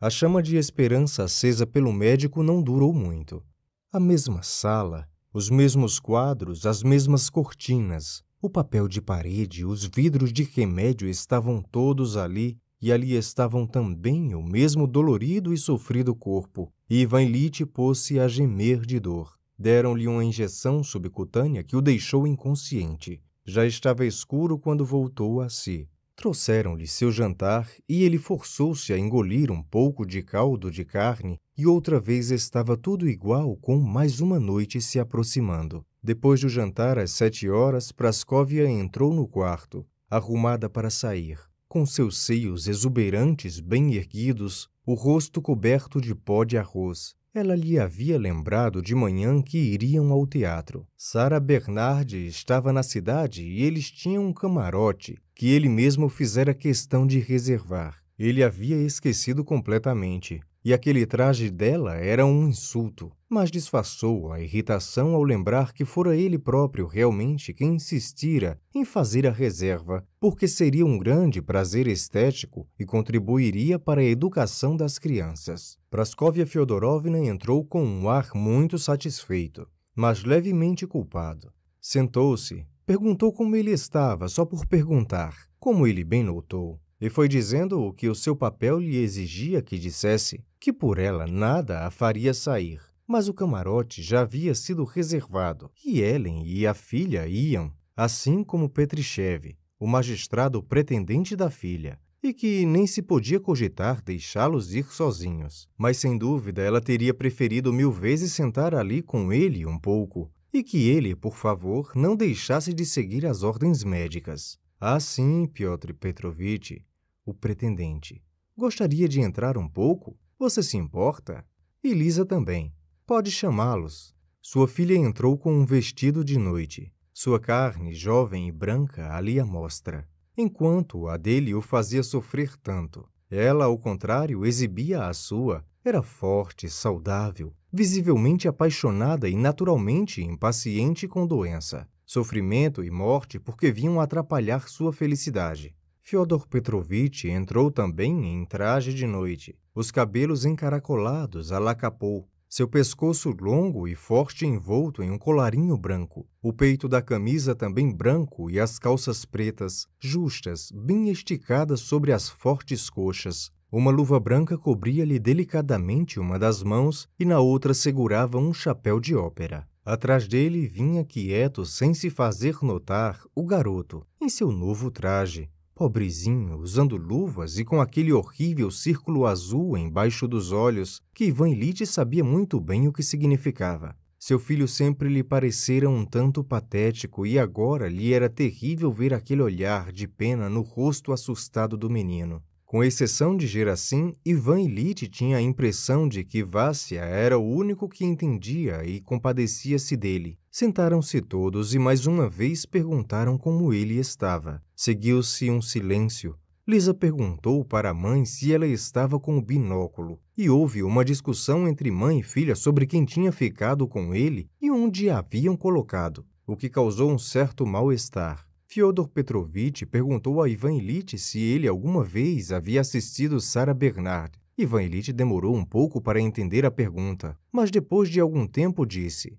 a chama de esperança acesa pelo médico não durou muito. A mesma sala, os mesmos quadros, as mesmas cortinas, o papel de parede, os vidros de remédio estavam todos ali e ali estavam também o mesmo dolorido e sofrido corpo. E Ivan Lite pôs-se a gemer de dor. Deram-lhe uma injeção subcutânea que o deixou inconsciente. Já estava escuro quando voltou a si. Trouxeram-lhe seu jantar e ele forçou-se a engolir um pouco de caldo de carne, e outra vez estava tudo igual, com mais uma noite se aproximando. Depois do jantar, às sete horas, Praskovia entrou no quarto, arrumada para sair. Com seus seios exuberantes bem erguidos, o rosto coberto de pó de arroz, ela lhe havia lembrado de manhã que iriam ao teatro. Sara Bernardi estava na cidade e eles tinham um camarote que ele mesmo fizera questão de reservar. Ele havia esquecido completamente, e aquele traje dela era um insulto mas disfarçou a irritação ao lembrar que fora ele próprio realmente quem insistira em fazer a reserva, porque seria um grande prazer estético e contribuiria para a educação das crianças. Praskovia Fiodorovna entrou com um ar muito satisfeito, mas levemente culpado. Sentou-se, perguntou como ele estava só por perguntar, como ele bem notou, e foi dizendo o que o seu papel lhe exigia que dissesse, que por ela nada a faria sair mas o camarote já havia sido reservado e Ellen e a filha iam, assim como Petrichev, o magistrado pretendente da filha, e que nem se podia cogitar deixá-los ir sozinhos. Mas sem dúvida ela teria preferido mil vezes sentar ali com ele um pouco, e que ele, por favor, não deixasse de seguir as ordens médicas. Assim, Piotr Petrovitch, o pretendente. Gostaria de entrar um pouco? Você se importa? E Lisa também. Pode chamá-los. Sua filha entrou com um vestido de noite, sua carne jovem e branca ali à mostra, enquanto a dele o fazia sofrer tanto. Ela, ao contrário, exibia a sua, era forte, saudável, visivelmente apaixonada e naturalmente impaciente com doença, sofrimento e morte porque vinham atrapalhar sua felicidade. Fyodor Petrovitch entrou também em traje de noite, os cabelos encaracolados, alacapou, seu pescoço longo e forte envolto em um colarinho branco, o peito da camisa também branco e as calças pretas, justas, bem esticadas sobre as fortes coxas. Uma luva branca cobria-lhe delicadamente uma das mãos e na outra segurava um chapéu de ópera. Atrás dele vinha quieto, sem se fazer notar, o garoto, em seu novo traje, pobrezinho, usando luvas e com aquele horrível círculo azul embaixo dos olhos, que Ivan Illich sabia muito bem o que significava. Seu filho sempre lhe parecera um tanto patético e agora lhe era terrível ver aquele olhar de pena no rosto assustado do menino. Com exceção de Geracim, Ivan Illich tinha a impressão de que Vácia era o único que entendia e compadecia-se dele. Sentaram-se todos e mais uma vez perguntaram como ele estava. Seguiu-se um silêncio. Lisa perguntou para a mãe se ela estava com o binóculo, e houve uma discussão entre mãe e filha sobre quem tinha ficado com ele e onde a haviam colocado, o que causou um certo mal-estar. Fyodor Petrovitch perguntou a Ivan Ilitch se ele alguma vez havia assistido Sarah Bernard. Ivan Ilitch demorou um pouco para entender a pergunta, mas depois de algum tempo disse: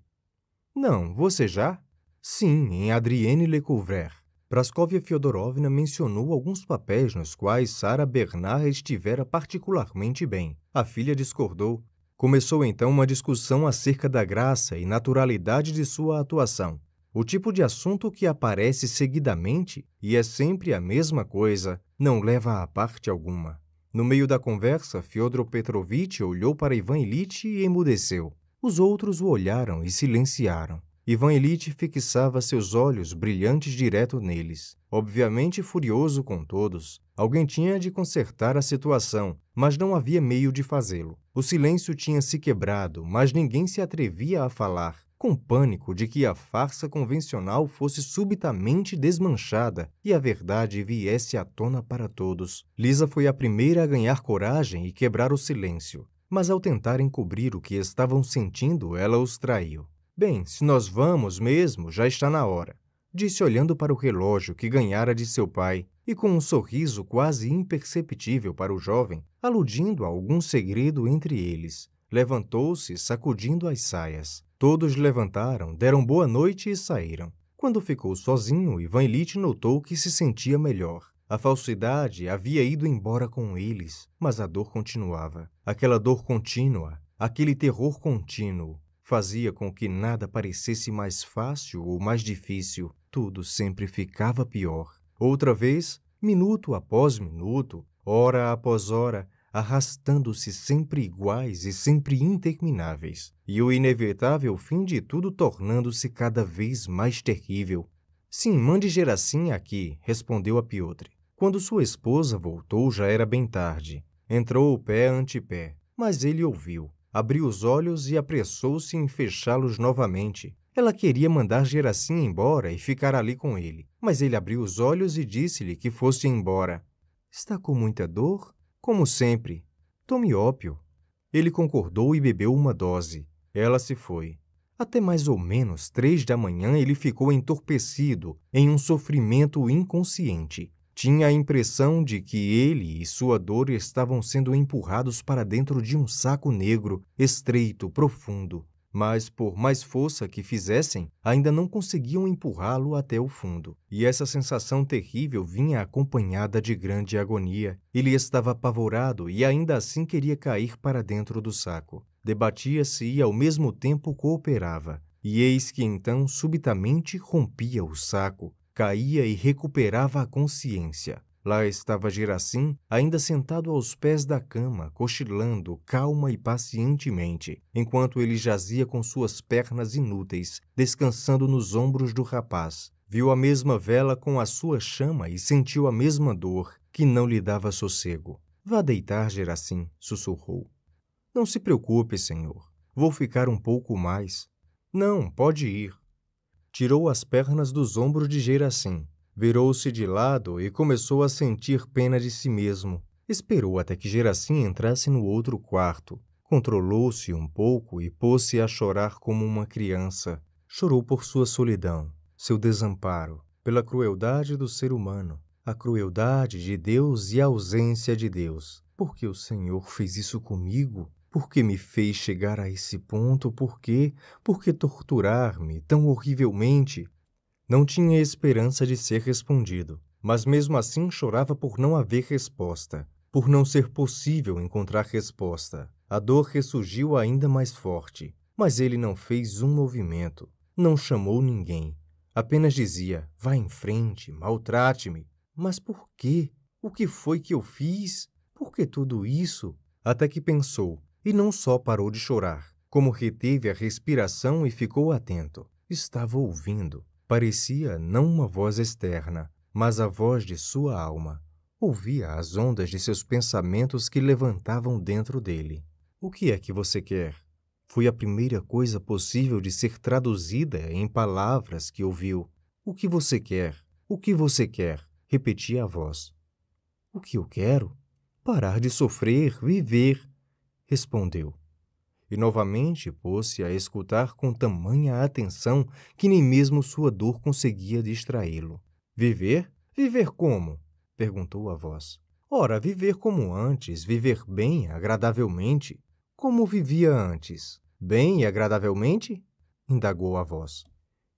Não, você já? Sim, em Adrienne Lecouvreur. Praskovia Fyodorovna mencionou alguns papéis nos quais Sarah Bernard estivera particularmente bem. A filha discordou. Começou então uma discussão acerca da graça e naturalidade de sua atuação. O tipo de assunto que aparece seguidamente e é sempre a mesma coisa não leva a parte alguma. No meio da conversa, Fyodor Petrovitch olhou para Ivan Ilitch e emudeceu. Os outros o olharam e silenciaram. Ivan Ilitch fixava seus olhos brilhantes direto neles. Obviamente furioso com todos, alguém tinha de consertar a situação, mas não havia meio de fazê-lo. O silêncio tinha se quebrado, mas ninguém se atrevia a falar com pânico de que a farsa convencional fosse subitamente desmanchada e a verdade viesse à tona para todos. Lisa foi a primeira a ganhar coragem e quebrar o silêncio, mas ao tentar encobrir o que estavam sentindo, ela os traiu. Bem, se nós vamos mesmo, já está na hora, disse olhando para o relógio que ganhara de seu pai e com um sorriso quase imperceptível para o jovem, aludindo a algum segredo entre eles. Levantou-se, sacudindo as saias. Todos levantaram, deram boa noite e saíram. Quando ficou sozinho, Ivan Illich notou que se sentia melhor. A falsidade havia ido embora com eles, mas a dor continuava. Aquela dor contínua, aquele terror contínuo, fazia com que nada parecesse mais fácil ou mais difícil. Tudo sempre ficava pior. Outra vez, minuto após minuto, hora após hora, arrastando-se sempre iguais e sempre intermináveis, e o inevitável fim de tudo tornando-se cada vez mais terrível. Sim, mande Jerassim aqui, respondeu a Piotre. Quando sua esposa voltou, já era bem tarde. Entrou pé ante pé, mas ele ouviu. Abriu os olhos e apressou-se em fechá-los novamente. Ela queria mandar Jerassim embora e ficar ali com ele, mas ele abriu os olhos e disse-lhe que fosse embora. Está com muita dor? Como sempre, tome ópio. Ele concordou e bebeu uma dose. Ela se foi. Até mais ou menos três da manhã ele ficou entorpecido, em um sofrimento inconsciente. Tinha a impressão de que ele e sua dor estavam sendo empurrados para dentro de um saco negro, estreito, profundo mas por mais força que fizessem, ainda não conseguiam empurrá-lo até o fundo. E essa sensação terrível vinha acompanhada de grande agonia. Ele estava apavorado e ainda assim queria cair para dentro do saco. Debatia-se e ao mesmo tempo cooperava. E eis que então subitamente rompia o saco, caía e recuperava a consciência. Lá estava Jerassim ainda sentado aos pés da cama, cochilando calma e pacientemente, enquanto ele jazia com suas pernas inúteis, descansando nos ombros do rapaz. Viu a mesma vela com a sua chama e sentiu a mesma dor, que não lhe dava sossego. Vá deitar, Jerassim, sussurrou. Não se preocupe, senhor. Vou ficar um pouco mais. Não, pode ir. Tirou as pernas dos ombros de Jerassim. Virou-se de lado e começou a sentir pena de si mesmo. Esperou até que Geracim entrasse no outro quarto. Controlou-se um pouco e pôs-se a chorar como uma criança. Chorou por sua solidão, seu desamparo, pela crueldade do ser humano, a crueldade de Deus e a ausência de Deus. Por que o Senhor fez isso comigo? Por que me fez chegar a esse ponto? Por quê? Por que torturar-me tão horrivelmente? Não tinha esperança de ser respondido, mas mesmo assim chorava por não haver resposta, por não ser possível encontrar resposta. A dor ressurgiu ainda mais forte, mas ele não fez um movimento, não chamou ninguém. Apenas dizia: vá em frente, maltrate-me. Mas por quê? O que foi que eu fiz? Por que tudo isso? Até que pensou, e não só parou de chorar, como reteve a respiração e ficou atento. Estava ouvindo. Parecia não uma voz externa, mas a voz de sua alma. Ouvia as ondas de seus pensamentos que levantavam dentro dele. O que é que você quer? Foi a primeira coisa possível de ser traduzida em palavras que ouviu. O que você quer? O que você quer? repetia a voz. O que eu quero? Parar de sofrer, viver, respondeu e novamente pôs-se a escutar com tamanha atenção que nem mesmo sua dor conseguia distraí-lo. Viver? Viver como? perguntou a voz. Ora, viver como antes, viver bem, agradavelmente. Como vivia antes? Bem e agradavelmente? indagou a voz.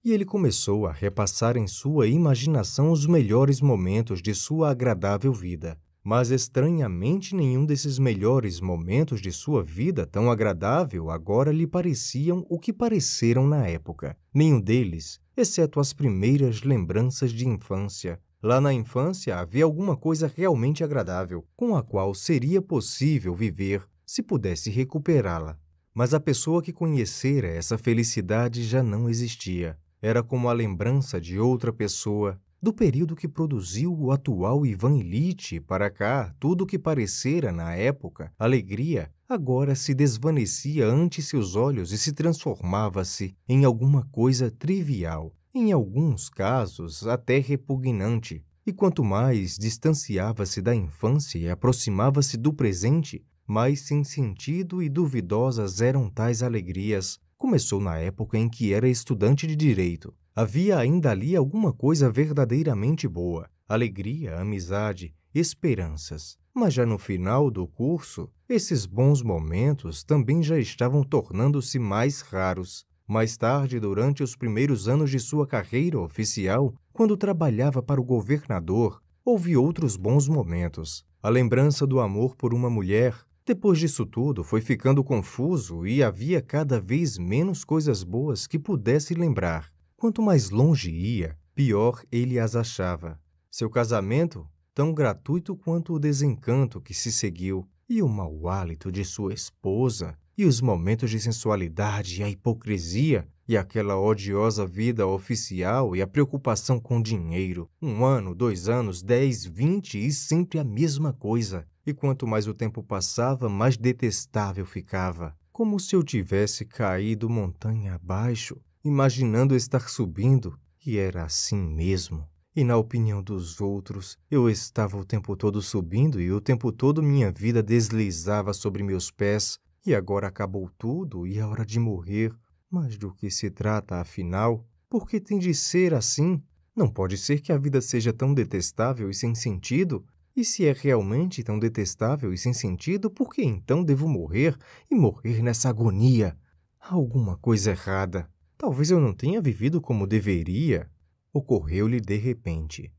E ele começou a repassar em sua imaginação os melhores momentos de sua agradável vida mas estranhamente nenhum desses melhores momentos de sua vida tão agradável agora lhe pareciam o que pareceram na época. Nenhum deles, exceto as primeiras lembranças de infância, Lá na infância havia alguma coisa realmente agradável, com a qual seria possível viver se pudesse recuperá-la. Mas a pessoa que conhecera essa felicidade já não existia. Era como a lembrança de outra pessoa do período que produziu o atual Ivan Illich para cá, tudo que parecera, na época, alegria, agora se desvanecia ante seus olhos e se transformava-se em alguma coisa trivial, em alguns casos até repugnante. E quanto mais distanciava-se da infância e aproximava-se do presente, mais sem sentido e duvidosas eram tais alegrias. Começou na época em que era estudante de direito Havia ainda ali alguma coisa verdadeiramente boa, alegria, amizade, esperanças. Mas já no final do curso, esses bons momentos também já estavam tornando-se mais raros. Mais tarde, durante os primeiros anos de sua carreira oficial, quando trabalhava para o governador, houve outros bons momentos. A lembrança do amor por uma mulher, depois disso tudo, foi ficando confuso e havia cada vez menos coisas boas que pudesse lembrar. Quanto mais longe ia, pior ele as achava. Seu casamento, tão gratuito quanto o desencanto que se seguiu, e o mau hálito de sua esposa, e os momentos de sensualidade e a hipocrisia, e aquela odiosa vida oficial e a preocupação com dinheiro. Um ano, dois anos, dez, vinte e sempre a mesma coisa. E quanto mais o tempo passava, mais detestável ficava. Como se eu tivesse caído montanha abaixo imaginando estar subindo, e era assim mesmo. E na opinião dos outros, eu estava o tempo todo subindo e o tempo todo minha vida deslizava sobre meus pés, e agora acabou tudo e é hora de morrer. Mas do que se trata, afinal? Por que tem de ser assim? Não pode ser que a vida seja tão detestável e sem sentido. E se é realmente tão detestável e sem sentido, por que então devo morrer e morrer nessa agonia? Há alguma coisa errada. Talvez eu não tenha vivido como deveria. Ocorreu-lhe de repente.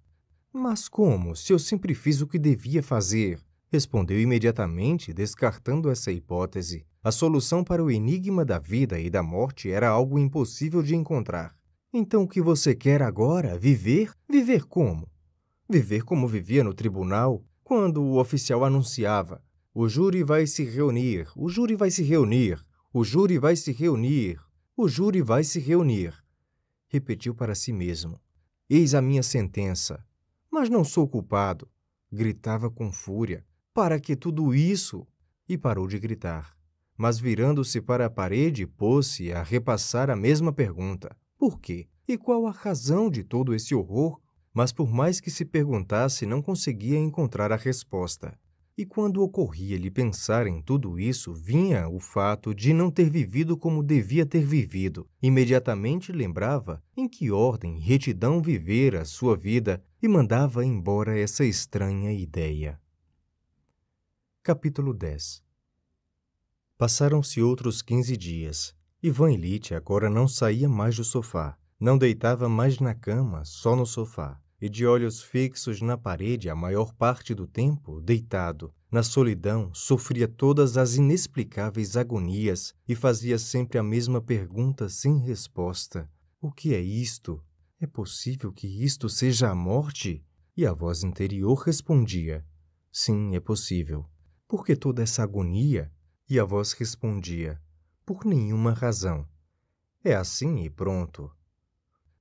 Mas como, se eu sempre fiz o que devia fazer? Respondeu imediatamente, descartando essa hipótese. A solução para o enigma da vida e da morte era algo impossível de encontrar. Então o que você quer agora? Viver? Viver como? Viver como vivia no tribunal, quando o oficial anunciava: o júri vai se reunir, o júri vai se reunir, o júri vai se reunir, o júri vai se reunir. Repetiu para si mesmo. Eis a minha sentença. Mas não sou culpado. Gritava com fúria. Para que tudo isso? E parou de gritar. Mas virando-se para a parede, pôs-se a repassar a mesma pergunta: Por quê? E qual a razão de todo esse horror? Mas por mais que se perguntasse, não conseguia encontrar a resposta. E quando ocorria-lhe pensar em tudo isso, vinha o fato de não ter vivido como devia ter vivido. Imediatamente lembrava em que ordem e retidão vivera a sua vida e mandava embora essa estranha ideia. Capítulo 10 Passaram-se outros quinze dias. Ivan Ilitch agora não saía mais do sofá, não deitava mais na cama, só no sofá e de olhos fixos na parede a maior parte do tempo, deitado, na solidão, sofria todas as inexplicáveis agonias e fazia sempre a mesma pergunta sem resposta: O que é isto? É possível que isto seja a morte? E a voz interior respondia: Sim, é possível. Por que toda essa agonia? E a voz respondia: Por nenhuma razão. É assim e pronto.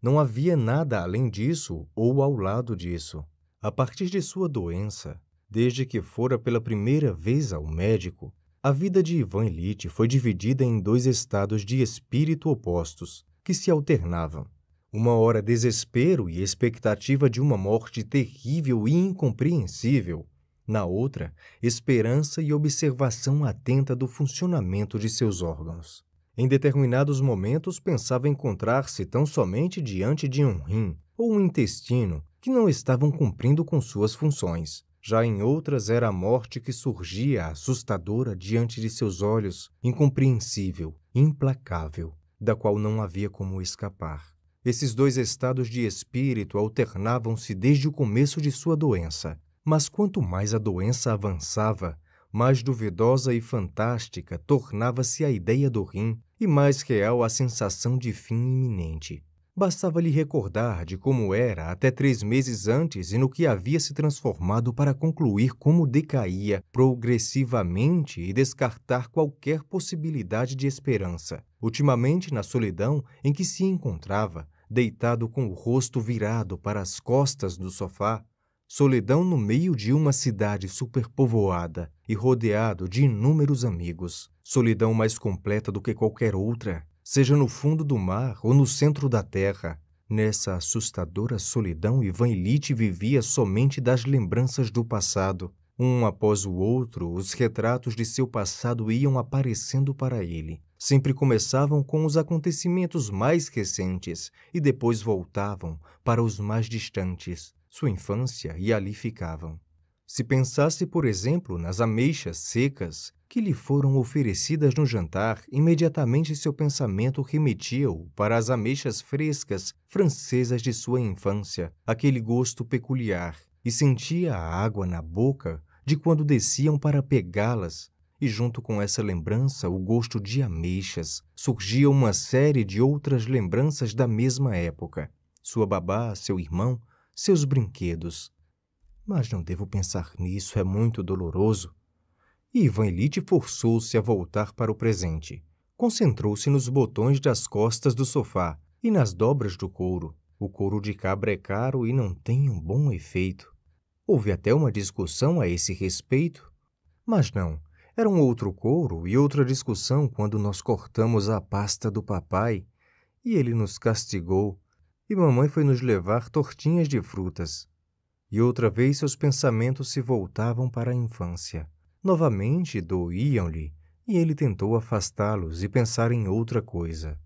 Não havia nada além disso ou ao lado disso. A partir de sua doença, desde que fora pela primeira vez ao médico, a vida de Ivan Elite foi dividida em dois estados de espírito opostos, que se alternavam. Uma hora desespero e expectativa de uma morte terrível e incompreensível, na outra, esperança e observação atenta do funcionamento de seus órgãos. Em determinados momentos, pensava encontrar-se tão somente diante de um rim ou um intestino que não estavam cumprindo com suas funções. Já em outras, era a morte que surgia assustadora diante de seus olhos, incompreensível, implacável, da qual não havia como escapar. Esses dois estados de espírito alternavam-se desde o começo de sua doença. Mas quanto mais a doença avançava, mais duvidosa e fantástica tornava-se a ideia do rim e mais real a sensação de fim iminente. Bastava lhe recordar de como era até três meses antes e no que havia se transformado para concluir como decaía progressivamente e descartar qualquer possibilidade de esperança. Ultimamente, na solidão em que se encontrava, deitado com o rosto virado para as costas do sofá, solidão no meio de uma cidade superpovoada, e rodeado de inúmeros amigos, solidão mais completa do que qualquer outra, seja no fundo do mar ou no centro da terra. Nessa assustadora solidão, Ivan Illich vivia somente das lembranças do passado. Um após o outro, os retratos de seu passado iam aparecendo para ele. Sempre começavam com os acontecimentos mais recentes e depois voltavam para os mais distantes, sua infância, e ali ficavam. Se pensasse, por exemplo, nas ameixas secas que lhe foram oferecidas no jantar, imediatamente seu pensamento remetia-o para as ameixas frescas francesas de sua infância, aquele gosto peculiar, e sentia a água na boca de quando desciam para pegá-las. E junto com essa lembrança, o gosto de ameixas, surgia uma série de outras lembranças da mesma época. Sua babá, seu irmão, seus brinquedos, mas não devo pensar nisso, é muito doloroso. E Ivan Elite forçou-se a voltar para o presente. Concentrou-se nos botões das costas do sofá e nas dobras do couro. O couro de cabra é caro e não tem um bom efeito. Houve até uma discussão a esse respeito. Mas não, era um outro couro e outra discussão quando nós cortamos a pasta do papai e ele nos castigou. E mamãe foi nos levar tortinhas de frutas e outra vez seus pensamentos se voltavam para a infância. Novamente doíam-lhe, e ele tentou afastá-los e pensar em outra coisa.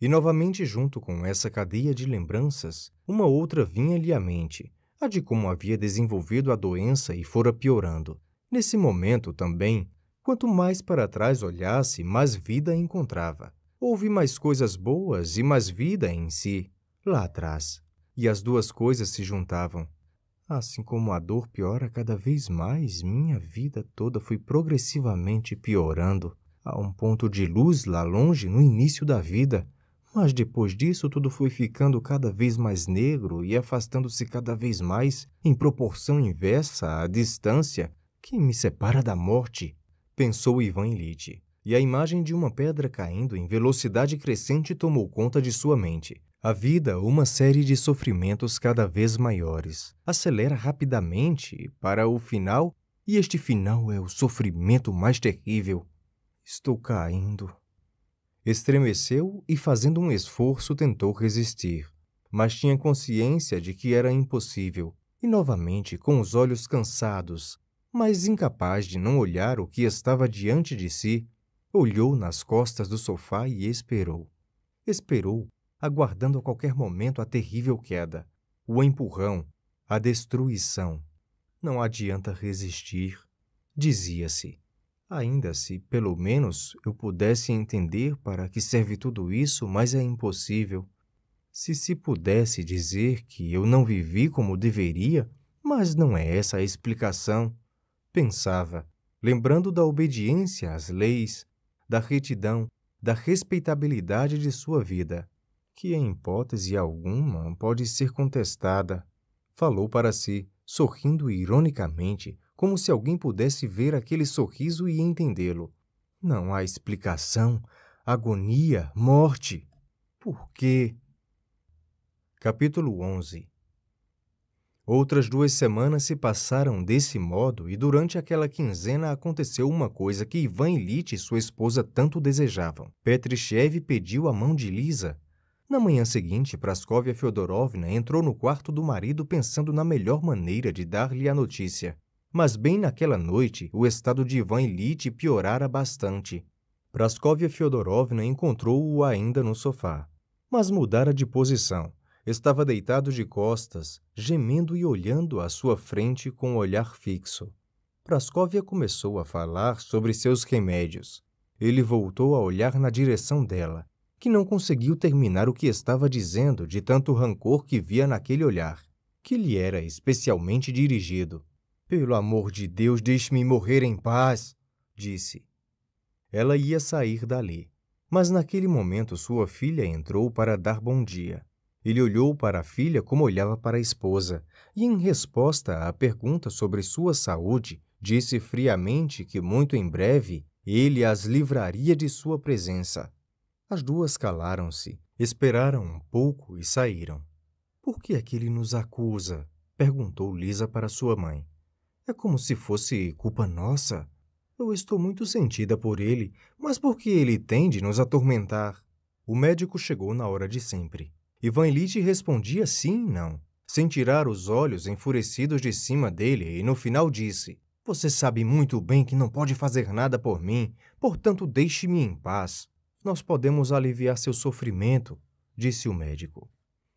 E novamente, junto com essa cadeia de lembranças, uma outra vinha-lhe à mente, a de como havia desenvolvido a doença e fora piorando. Nesse momento também, quanto mais para trás olhasse, mais vida encontrava. Houve mais coisas boas e mais vida em si, lá atrás. E as duas coisas se juntavam, Assim como a dor piora cada vez mais, minha vida toda foi progressivamente piorando, a um ponto de luz lá longe no início da vida. Mas depois disso, tudo foi ficando cada vez mais negro e afastando-se cada vez mais, em proporção inversa à distância que me separa da morte, pensou Ivan Illich. E a imagem de uma pedra caindo em velocidade crescente tomou conta de sua mente. A vida, uma série de sofrimentos cada vez maiores, acelera rapidamente para o final, e este final é o sofrimento mais terrível. Estou caindo. Estremeceu e, fazendo um esforço, tentou resistir, mas tinha consciência de que era impossível, e novamente, com os olhos cansados, mas incapaz de não olhar o que estava diante de si, olhou nas costas do sofá e esperou. Esperou aguardando a qualquer momento a terrível queda, o empurrão, a destruição. Não adianta resistir, dizia-se. Ainda se, pelo menos, eu pudesse entender para que serve tudo isso, mas é impossível. Se se pudesse dizer que eu não vivi como deveria, mas não é essa a explicação, pensava, lembrando da obediência às leis, da retidão, da respeitabilidade de sua vida que em hipótese alguma pode ser contestada. Falou para si, sorrindo ironicamente, como se alguém pudesse ver aquele sorriso e entendê-lo. Não há explicação, agonia, morte. Por quê? Capítulo 11 Outras duas semanas se passaram desse modo e durante aquela quinzena aconteceu uma coisa que Ivan Ilitch e sua esposa tanto desejavam. Petrichev pediu a mão de Lisa na manhã seguinte, Praskovia Fiodorovna entrou no quarto do marido pensando na melhor maneira de dar-lhe a notícia. Mas bem naquela noite, o estado de Ivan Ilitch piorara bastante. Praskovia Fiodorovna encontrou-o ainda no sofá, mas mudara de posição. Estava deitado de costas, gemendo e olhando à sua frente com um olhar fixo. Praskovia começou a falar sobre seus remédios. Ele voltou a olhar na direção dela que não conseguiu terminar o que estava dizendo de tanto rancor que via naquele olhar, que lhe era especialmente dirigido. Pelo amor de Deus, deixe-me morrer em paz, disse. Ela ia sair dali, mas naquele momento sua filha entrou para dar bom dia. Ele olhou para a filha como olhava para a esposa, e em resposta à pergunta sobre sua saúde, disse friamente que muito em breve ele as livraria de sua presença. As duas calaram-se, esperaram um pouco e saíram. Por que é que ele nos acusa? perguntou Lisa para sua mãe. É como se fosse culpa nossa. Eu estou muito sentida por ele, mas por que ele tem de nos atormentar? O médico chegou na hora de sempre. Ivan Illich respondia sim e não, sem tirar os olhos enfurecidos de cima dele, e no final disse: Você sabe muito bem que não pode fazer nada por mim, portanto deixe-me em paz. Nós podemos aliviar seu sofrimento, disse o médico.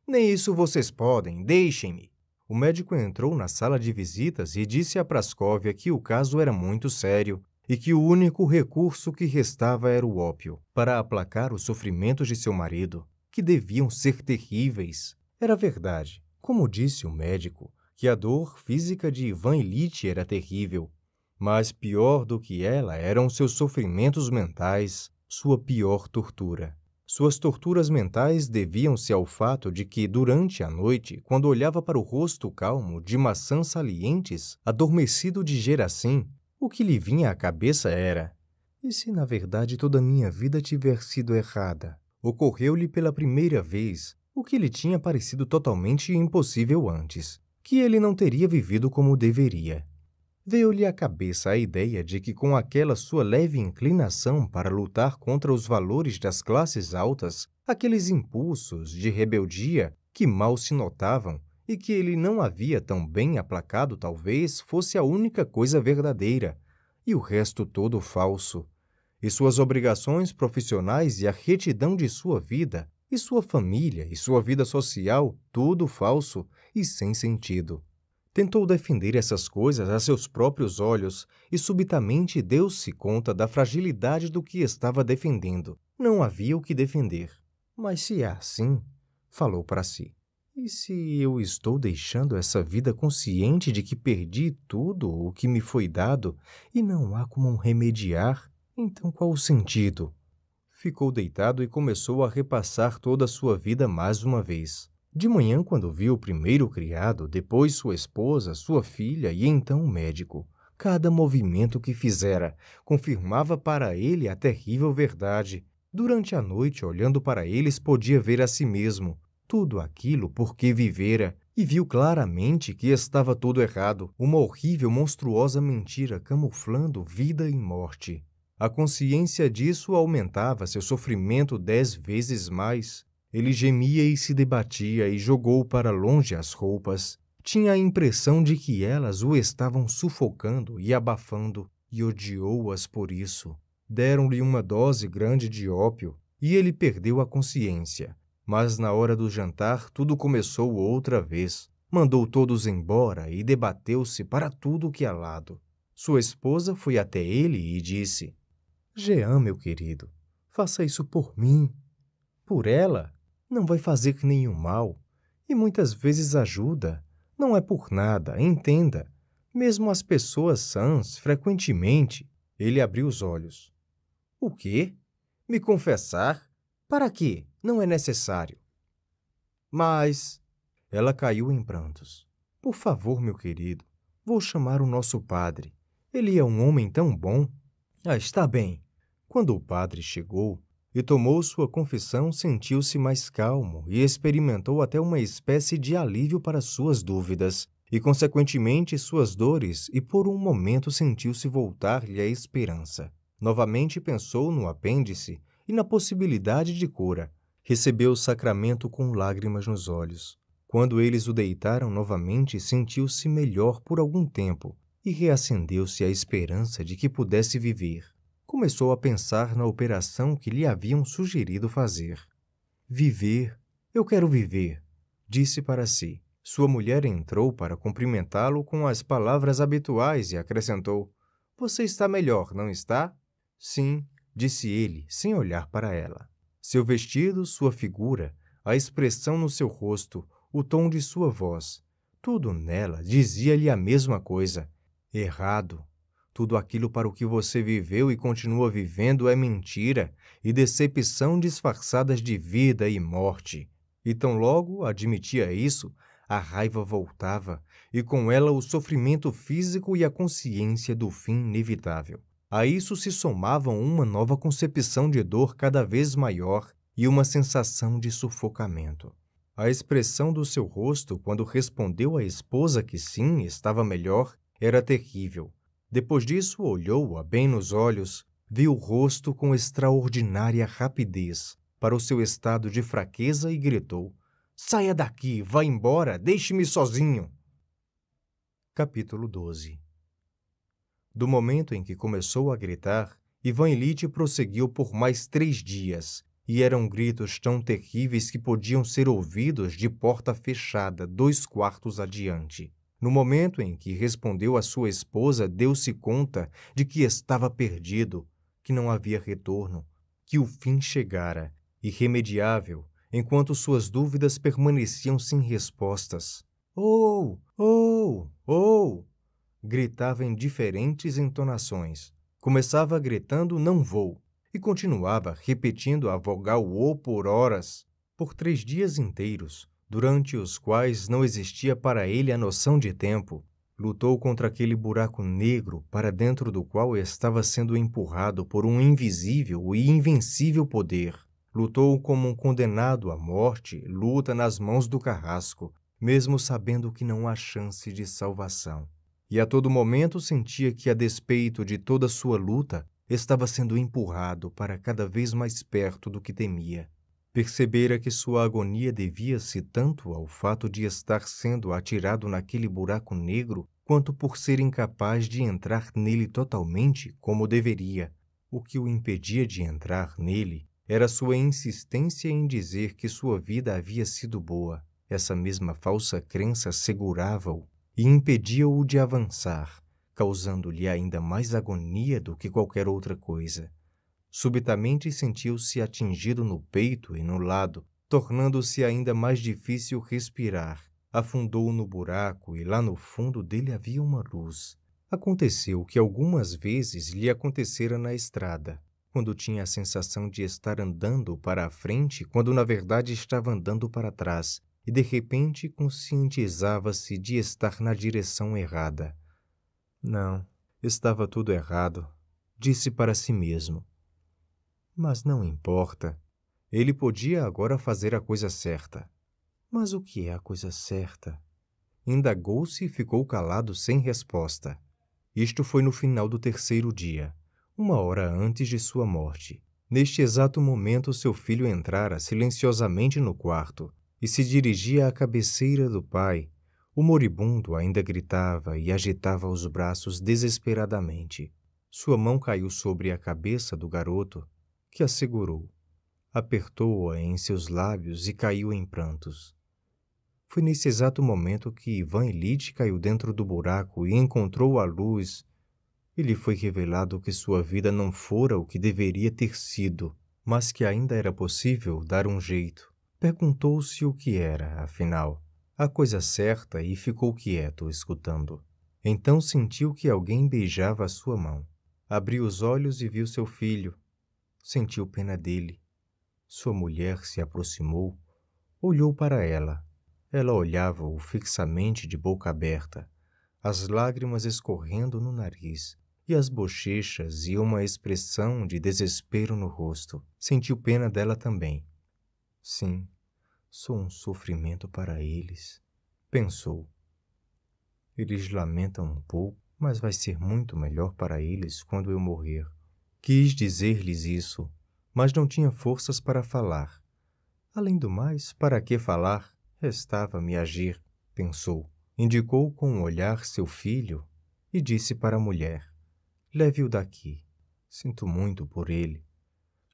Nem isso vocês podem, deixem-me. O médico entrou na sala de visitas e disse a Praskovia que o caso era muito sério e que o único recurso que restava era o ópio, para aplacar os sofrimentos de seu marido, que deviam ser terríveis. Era verdade, como disse o médico, que a dor física de Ivan Ilitch era terrível, mas pior do que ela eram seus sofrimentos mentais, sua pior tortura. Suas torturas mentais deviam-se ao fato de que, durante a noite, quando olhava para o rosto calmo de maçãs salientes, adormecido de Gerassim, o que lhe vinha à cabeça era: e se na verdade toda a minha vida tiver sido errada? Ocorreu-lhe pela primeira vez o que lhe tinha parecido totalmente impossível antes: que ele não teria vivido como deveria veio-lhe à cabeça a ideia de que, com aquela sua leve inclinação para lutar contra os valores das classes altas, aqueles impulsos de rebeldia que mal se notavam e que ele não havia tão bem aplacado, talvez fosse a única coisa verdadeira, e o resto todo falso. E suas obrigações profissionais e a retidão de sua vida, e sua família, e sua vida social, tudo falso e sem sentido. Tentou defender essas coisas a seus próprios olhos e subitamente deu-se conta da fragilidade do que estava defendendo. Não havia o que defender. Mas se é assim, falou para si. E se eu estou deixando essa vida consciente de que perdi tudo o que me foi dado e não há como remediar, então qual o sentido? Ficou deitado e começou a repassar toda a sua vida mais uma vez. De manhã, quando viu primeiro o criado, depois sua esposa, sua filha e então o médico, cada movimento que fizera confirmava para ele a terrível verdade. Durante a noite, olhando para eles, podia ver a si mesmo, tudo aquilo porque vivera, e viu claramente que estava todo errado, uma horrível, monstruosa mentira camuflando vida e morte. A consciência disso aumentava seu sofrimento dez vezes mais. Ele gemia e se debatia e jogou para longe as roupas. Tinha a impressão de que elas o estavam sufocando e abafando e odiou-as por isso. Deram-lhe uma dose grande de ópio e ele perdeu a consciência. Mas na hora do jantar tudo começou outra vez. Mandou todos embora e debateu-se para tudo que é lado. Sua esposa foi até ele e disse: Jean, meu querido, faça isso por mim. Por ela, não vai fazer nenhum mal e muitas vezes ajuda. Não é por nada, entenda. Mesmo as pessoas sãs, frequentemente. Ele abriu os olhos. O quê? Me confessar? Para quê? Não é necessário. Mas. Ela caiu em prantos. Por favor, meu querido, vou chamar o nosso padre. Ele é um homem tão bom. Ah, está bem. Quando o padre chegou, e tomou sua confissão, sentiu-se mais calmo e experimentou até uma espécie de alívio para suas dúvidas e, consequentemente, suas dores, e por um momento sentiu-se voltar-lhe a esperança. Novamente pensou no apêndice e na possibilidade de cura. Recebeu o sacramento com lágrimas nos olhos. Quando eles o deitaram novamente, sentiu-se melhor por algum tempo e reacendeu-se a esperança de que pudesse viver começou a pensar na operação que lhe haviam sugerido fazer. Viver, eu quero viver, disse para si. Sua mulher entrou para cumprimentá-lo com as palavras habituais e acrescentou: Você está melhor, não está? Sim, disse ele, sem olhar para ela. Seu vestido, sua figura, a expressão no seu rosto, o tom de sua voz, tudo nela dizia-lhe a mesma coisa. Errado, tudo aquilo para o que você viveu e continua vivendo é mentira e decepção disfarçadas de vida e morte. E tão logo admitia isso, a raiva voltava, e com ela o sofrimento físico e a consciência do fim inevitável. A isso se somavam uma nova concepção de dor cada vez maior e uma sensação de sufocamento. A expressão do seu rosto quando respondeu à esposa que sim, estava melhor, era terrível. Depois disso, olhou-a bem nos olhos, viu o rosto com extraordinária rapidez para o seu estado de fraqueza e gritou: Saia daqui, vá embora, deixe-me sozinho. Capítulo 12 Do momento em que começou a gritar, Ivan Elite prosseguiu por mais três dias, e eram gritos tão terríveis que podiam ser ouvidos de porta fechada dois quartos adiante. No momento em que respondeu à sua esposa, deu-se conta de que estava perdido, que não havia retorno, que o fim chegara, irremediável, enquanto suas dúvidas permaneciam sem respostas. Oh! Oh! Oh! Gritava em diferentes entonações. Começava gritando não vou e continuava repetindo a vogal O por horas, por três dias inteiros, durante os quais não existia para ele a noção de tempo, lutou contra aquele buraco negro para dentro do qual estava sendo empurrado por um invisível e invencível poder. Lutou como um condenado à morte, luta nas mãos do carrasco, mesmo sabendo que não há chance de salvação. E a todo momento sentia que, a despeito de toda sua luta, estava sendo empurrado para cada vez mais perto do que temia percebera que sua agonia devia-se tanto ao fato de estar sendo atirado naquele buraco negro quanto por ser incapaz de entrar nele totalmente como deveria. O que o impedia de entrar nele era sua insistência em dizer que sua vida havia sido boa. Essa mesma falsa crença segurava-o e impedia-o de avançar, causando-lhe ainda mais agonia do que qualquer outra coisa. Subitamente sentiu-se atingido no peito e no lado, tornando-se ainda mais difícil respirar. Afundou no buraco e lá no fundo dele havia uma luz. Aconteceu que algumas vezes lhe acontecera na estrada, quando tinha a sensação de estar andando para a frente, quando na verdade estava andando para trás, e de repente conscientizava-se de estar na direção errada. Não, estava tudo errado, disse para si mesmo. Mas não importa. Ele podia agora fazer a coisa certa. Mas o que é a coisa certa? Indagou-se e ficou calado sem resposta. Isto foi no final do terceiro dia, uma hora antes de sua morte. Neste exato momento, seu filho entrara silenciosamente no quarto e se dirigia à cabeceira do pai. O moribundo ainda gritava e agitava os braços desesperadamente. Sua mão caiu sobre a cabeça do garoto que a segurou, apertou-a em seus lábios e caiu em prantos. Foi nesse exato momento que Ivan Illich caiu dentro do buraco e encontrou a luz, e lhe foi revelado que sua vida não fora o que deveria ter sido, mas que ainda era possível dar um jeito. Perguntou-se o que era, afinal, a coisa certa e ficou quieto, escutando. Então sentiu que alguém beijava a sua mão. Abriu os olhos e viu seu filho, Sentiu pena dele. Sua mulher se aproximou, olhou para ela. Ela olhava-o fixamente de boca aberta, as lágrimas escorrendo no nariz e as bochechas e uma expressão de desespero no rosto. Sentiu pena dela também. Sim, sou um sofrimento para eles, pensou. Eles lamentam um pouco, mas vai ser muito melhor para eles quando eu morrer. Quis dizer-lhes isso, mas não tinha forças para falar. Além do mais, para que falar? Restava-me agir, pensou. Indicou com um olhar seu filho e disse para a mulher: Leve-o daqui. Sinto muito por ele.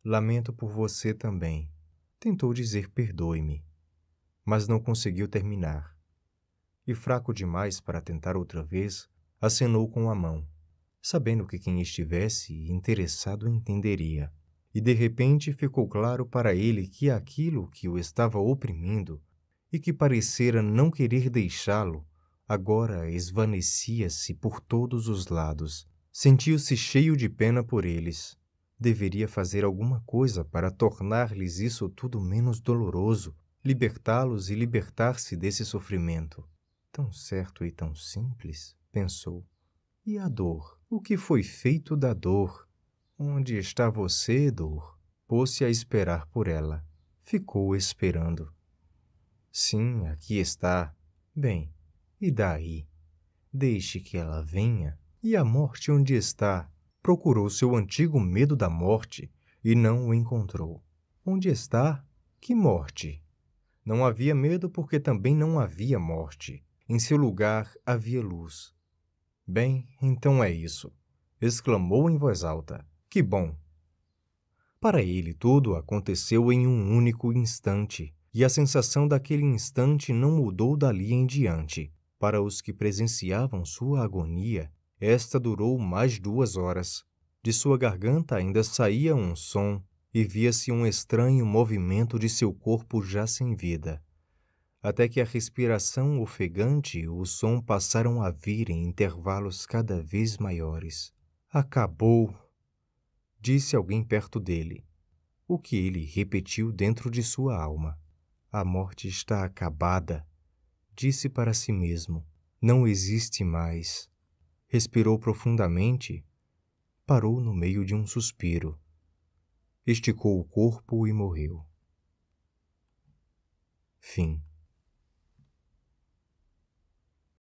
Lamento por você também. Tentou dizer perdoe-me, mas não conseguiu terminar. E fraco demais para tentar outra vez, acenou com a mão sabendo que quem estivesse interessado entenderia. E de repente ficou claro para ele que aquilo que o estava oprimindo e que parecera não querer deixá-lo, agora esvanecia-se por todos os lados. Sentiu-se cheio de pena por eles. Deveria fazer alguma coisa para tornar-lhes isso tudo menos doloroso, libertá-los e libertar-se desse sofrimento. Tão certo e tão simples, pensou. E a dor? o que foi feito da dor? Onde está você, dor? Pôs-se a esperar por ela. Ficou esperando. Sim, aqui está. Bem, e daí? Deixe que ela venha. E a morte onde está? Procurou seu antigo medo da morte e não o encontrou. Onde está? Que morte? Não havia medo porque também não havia morte. Em seu lugar havia luz. Bem, então é isso, exclamou em voz alta. Que bom! Para ele, tudo aconteceu em um único instante, e a sensação daquele instante não mudou dali em diante. Para os que presenciavam sua agonia, esta durou mais duas horas. De sua garganta ainda saía um som e via-se um estranho movimento de seu corpo já sem vida até que a respiração ofegante e o som passaram a vir em intervalos cada vez maiores. Acabou! disse alguém perto dele, o que ele repetiu dentro de sua alma. A morte está acabada, disse para si mesmo. Não existe mais. Respirou profundamente, parou no meio de um suspiro, esticou o corpo e morreu. Fim.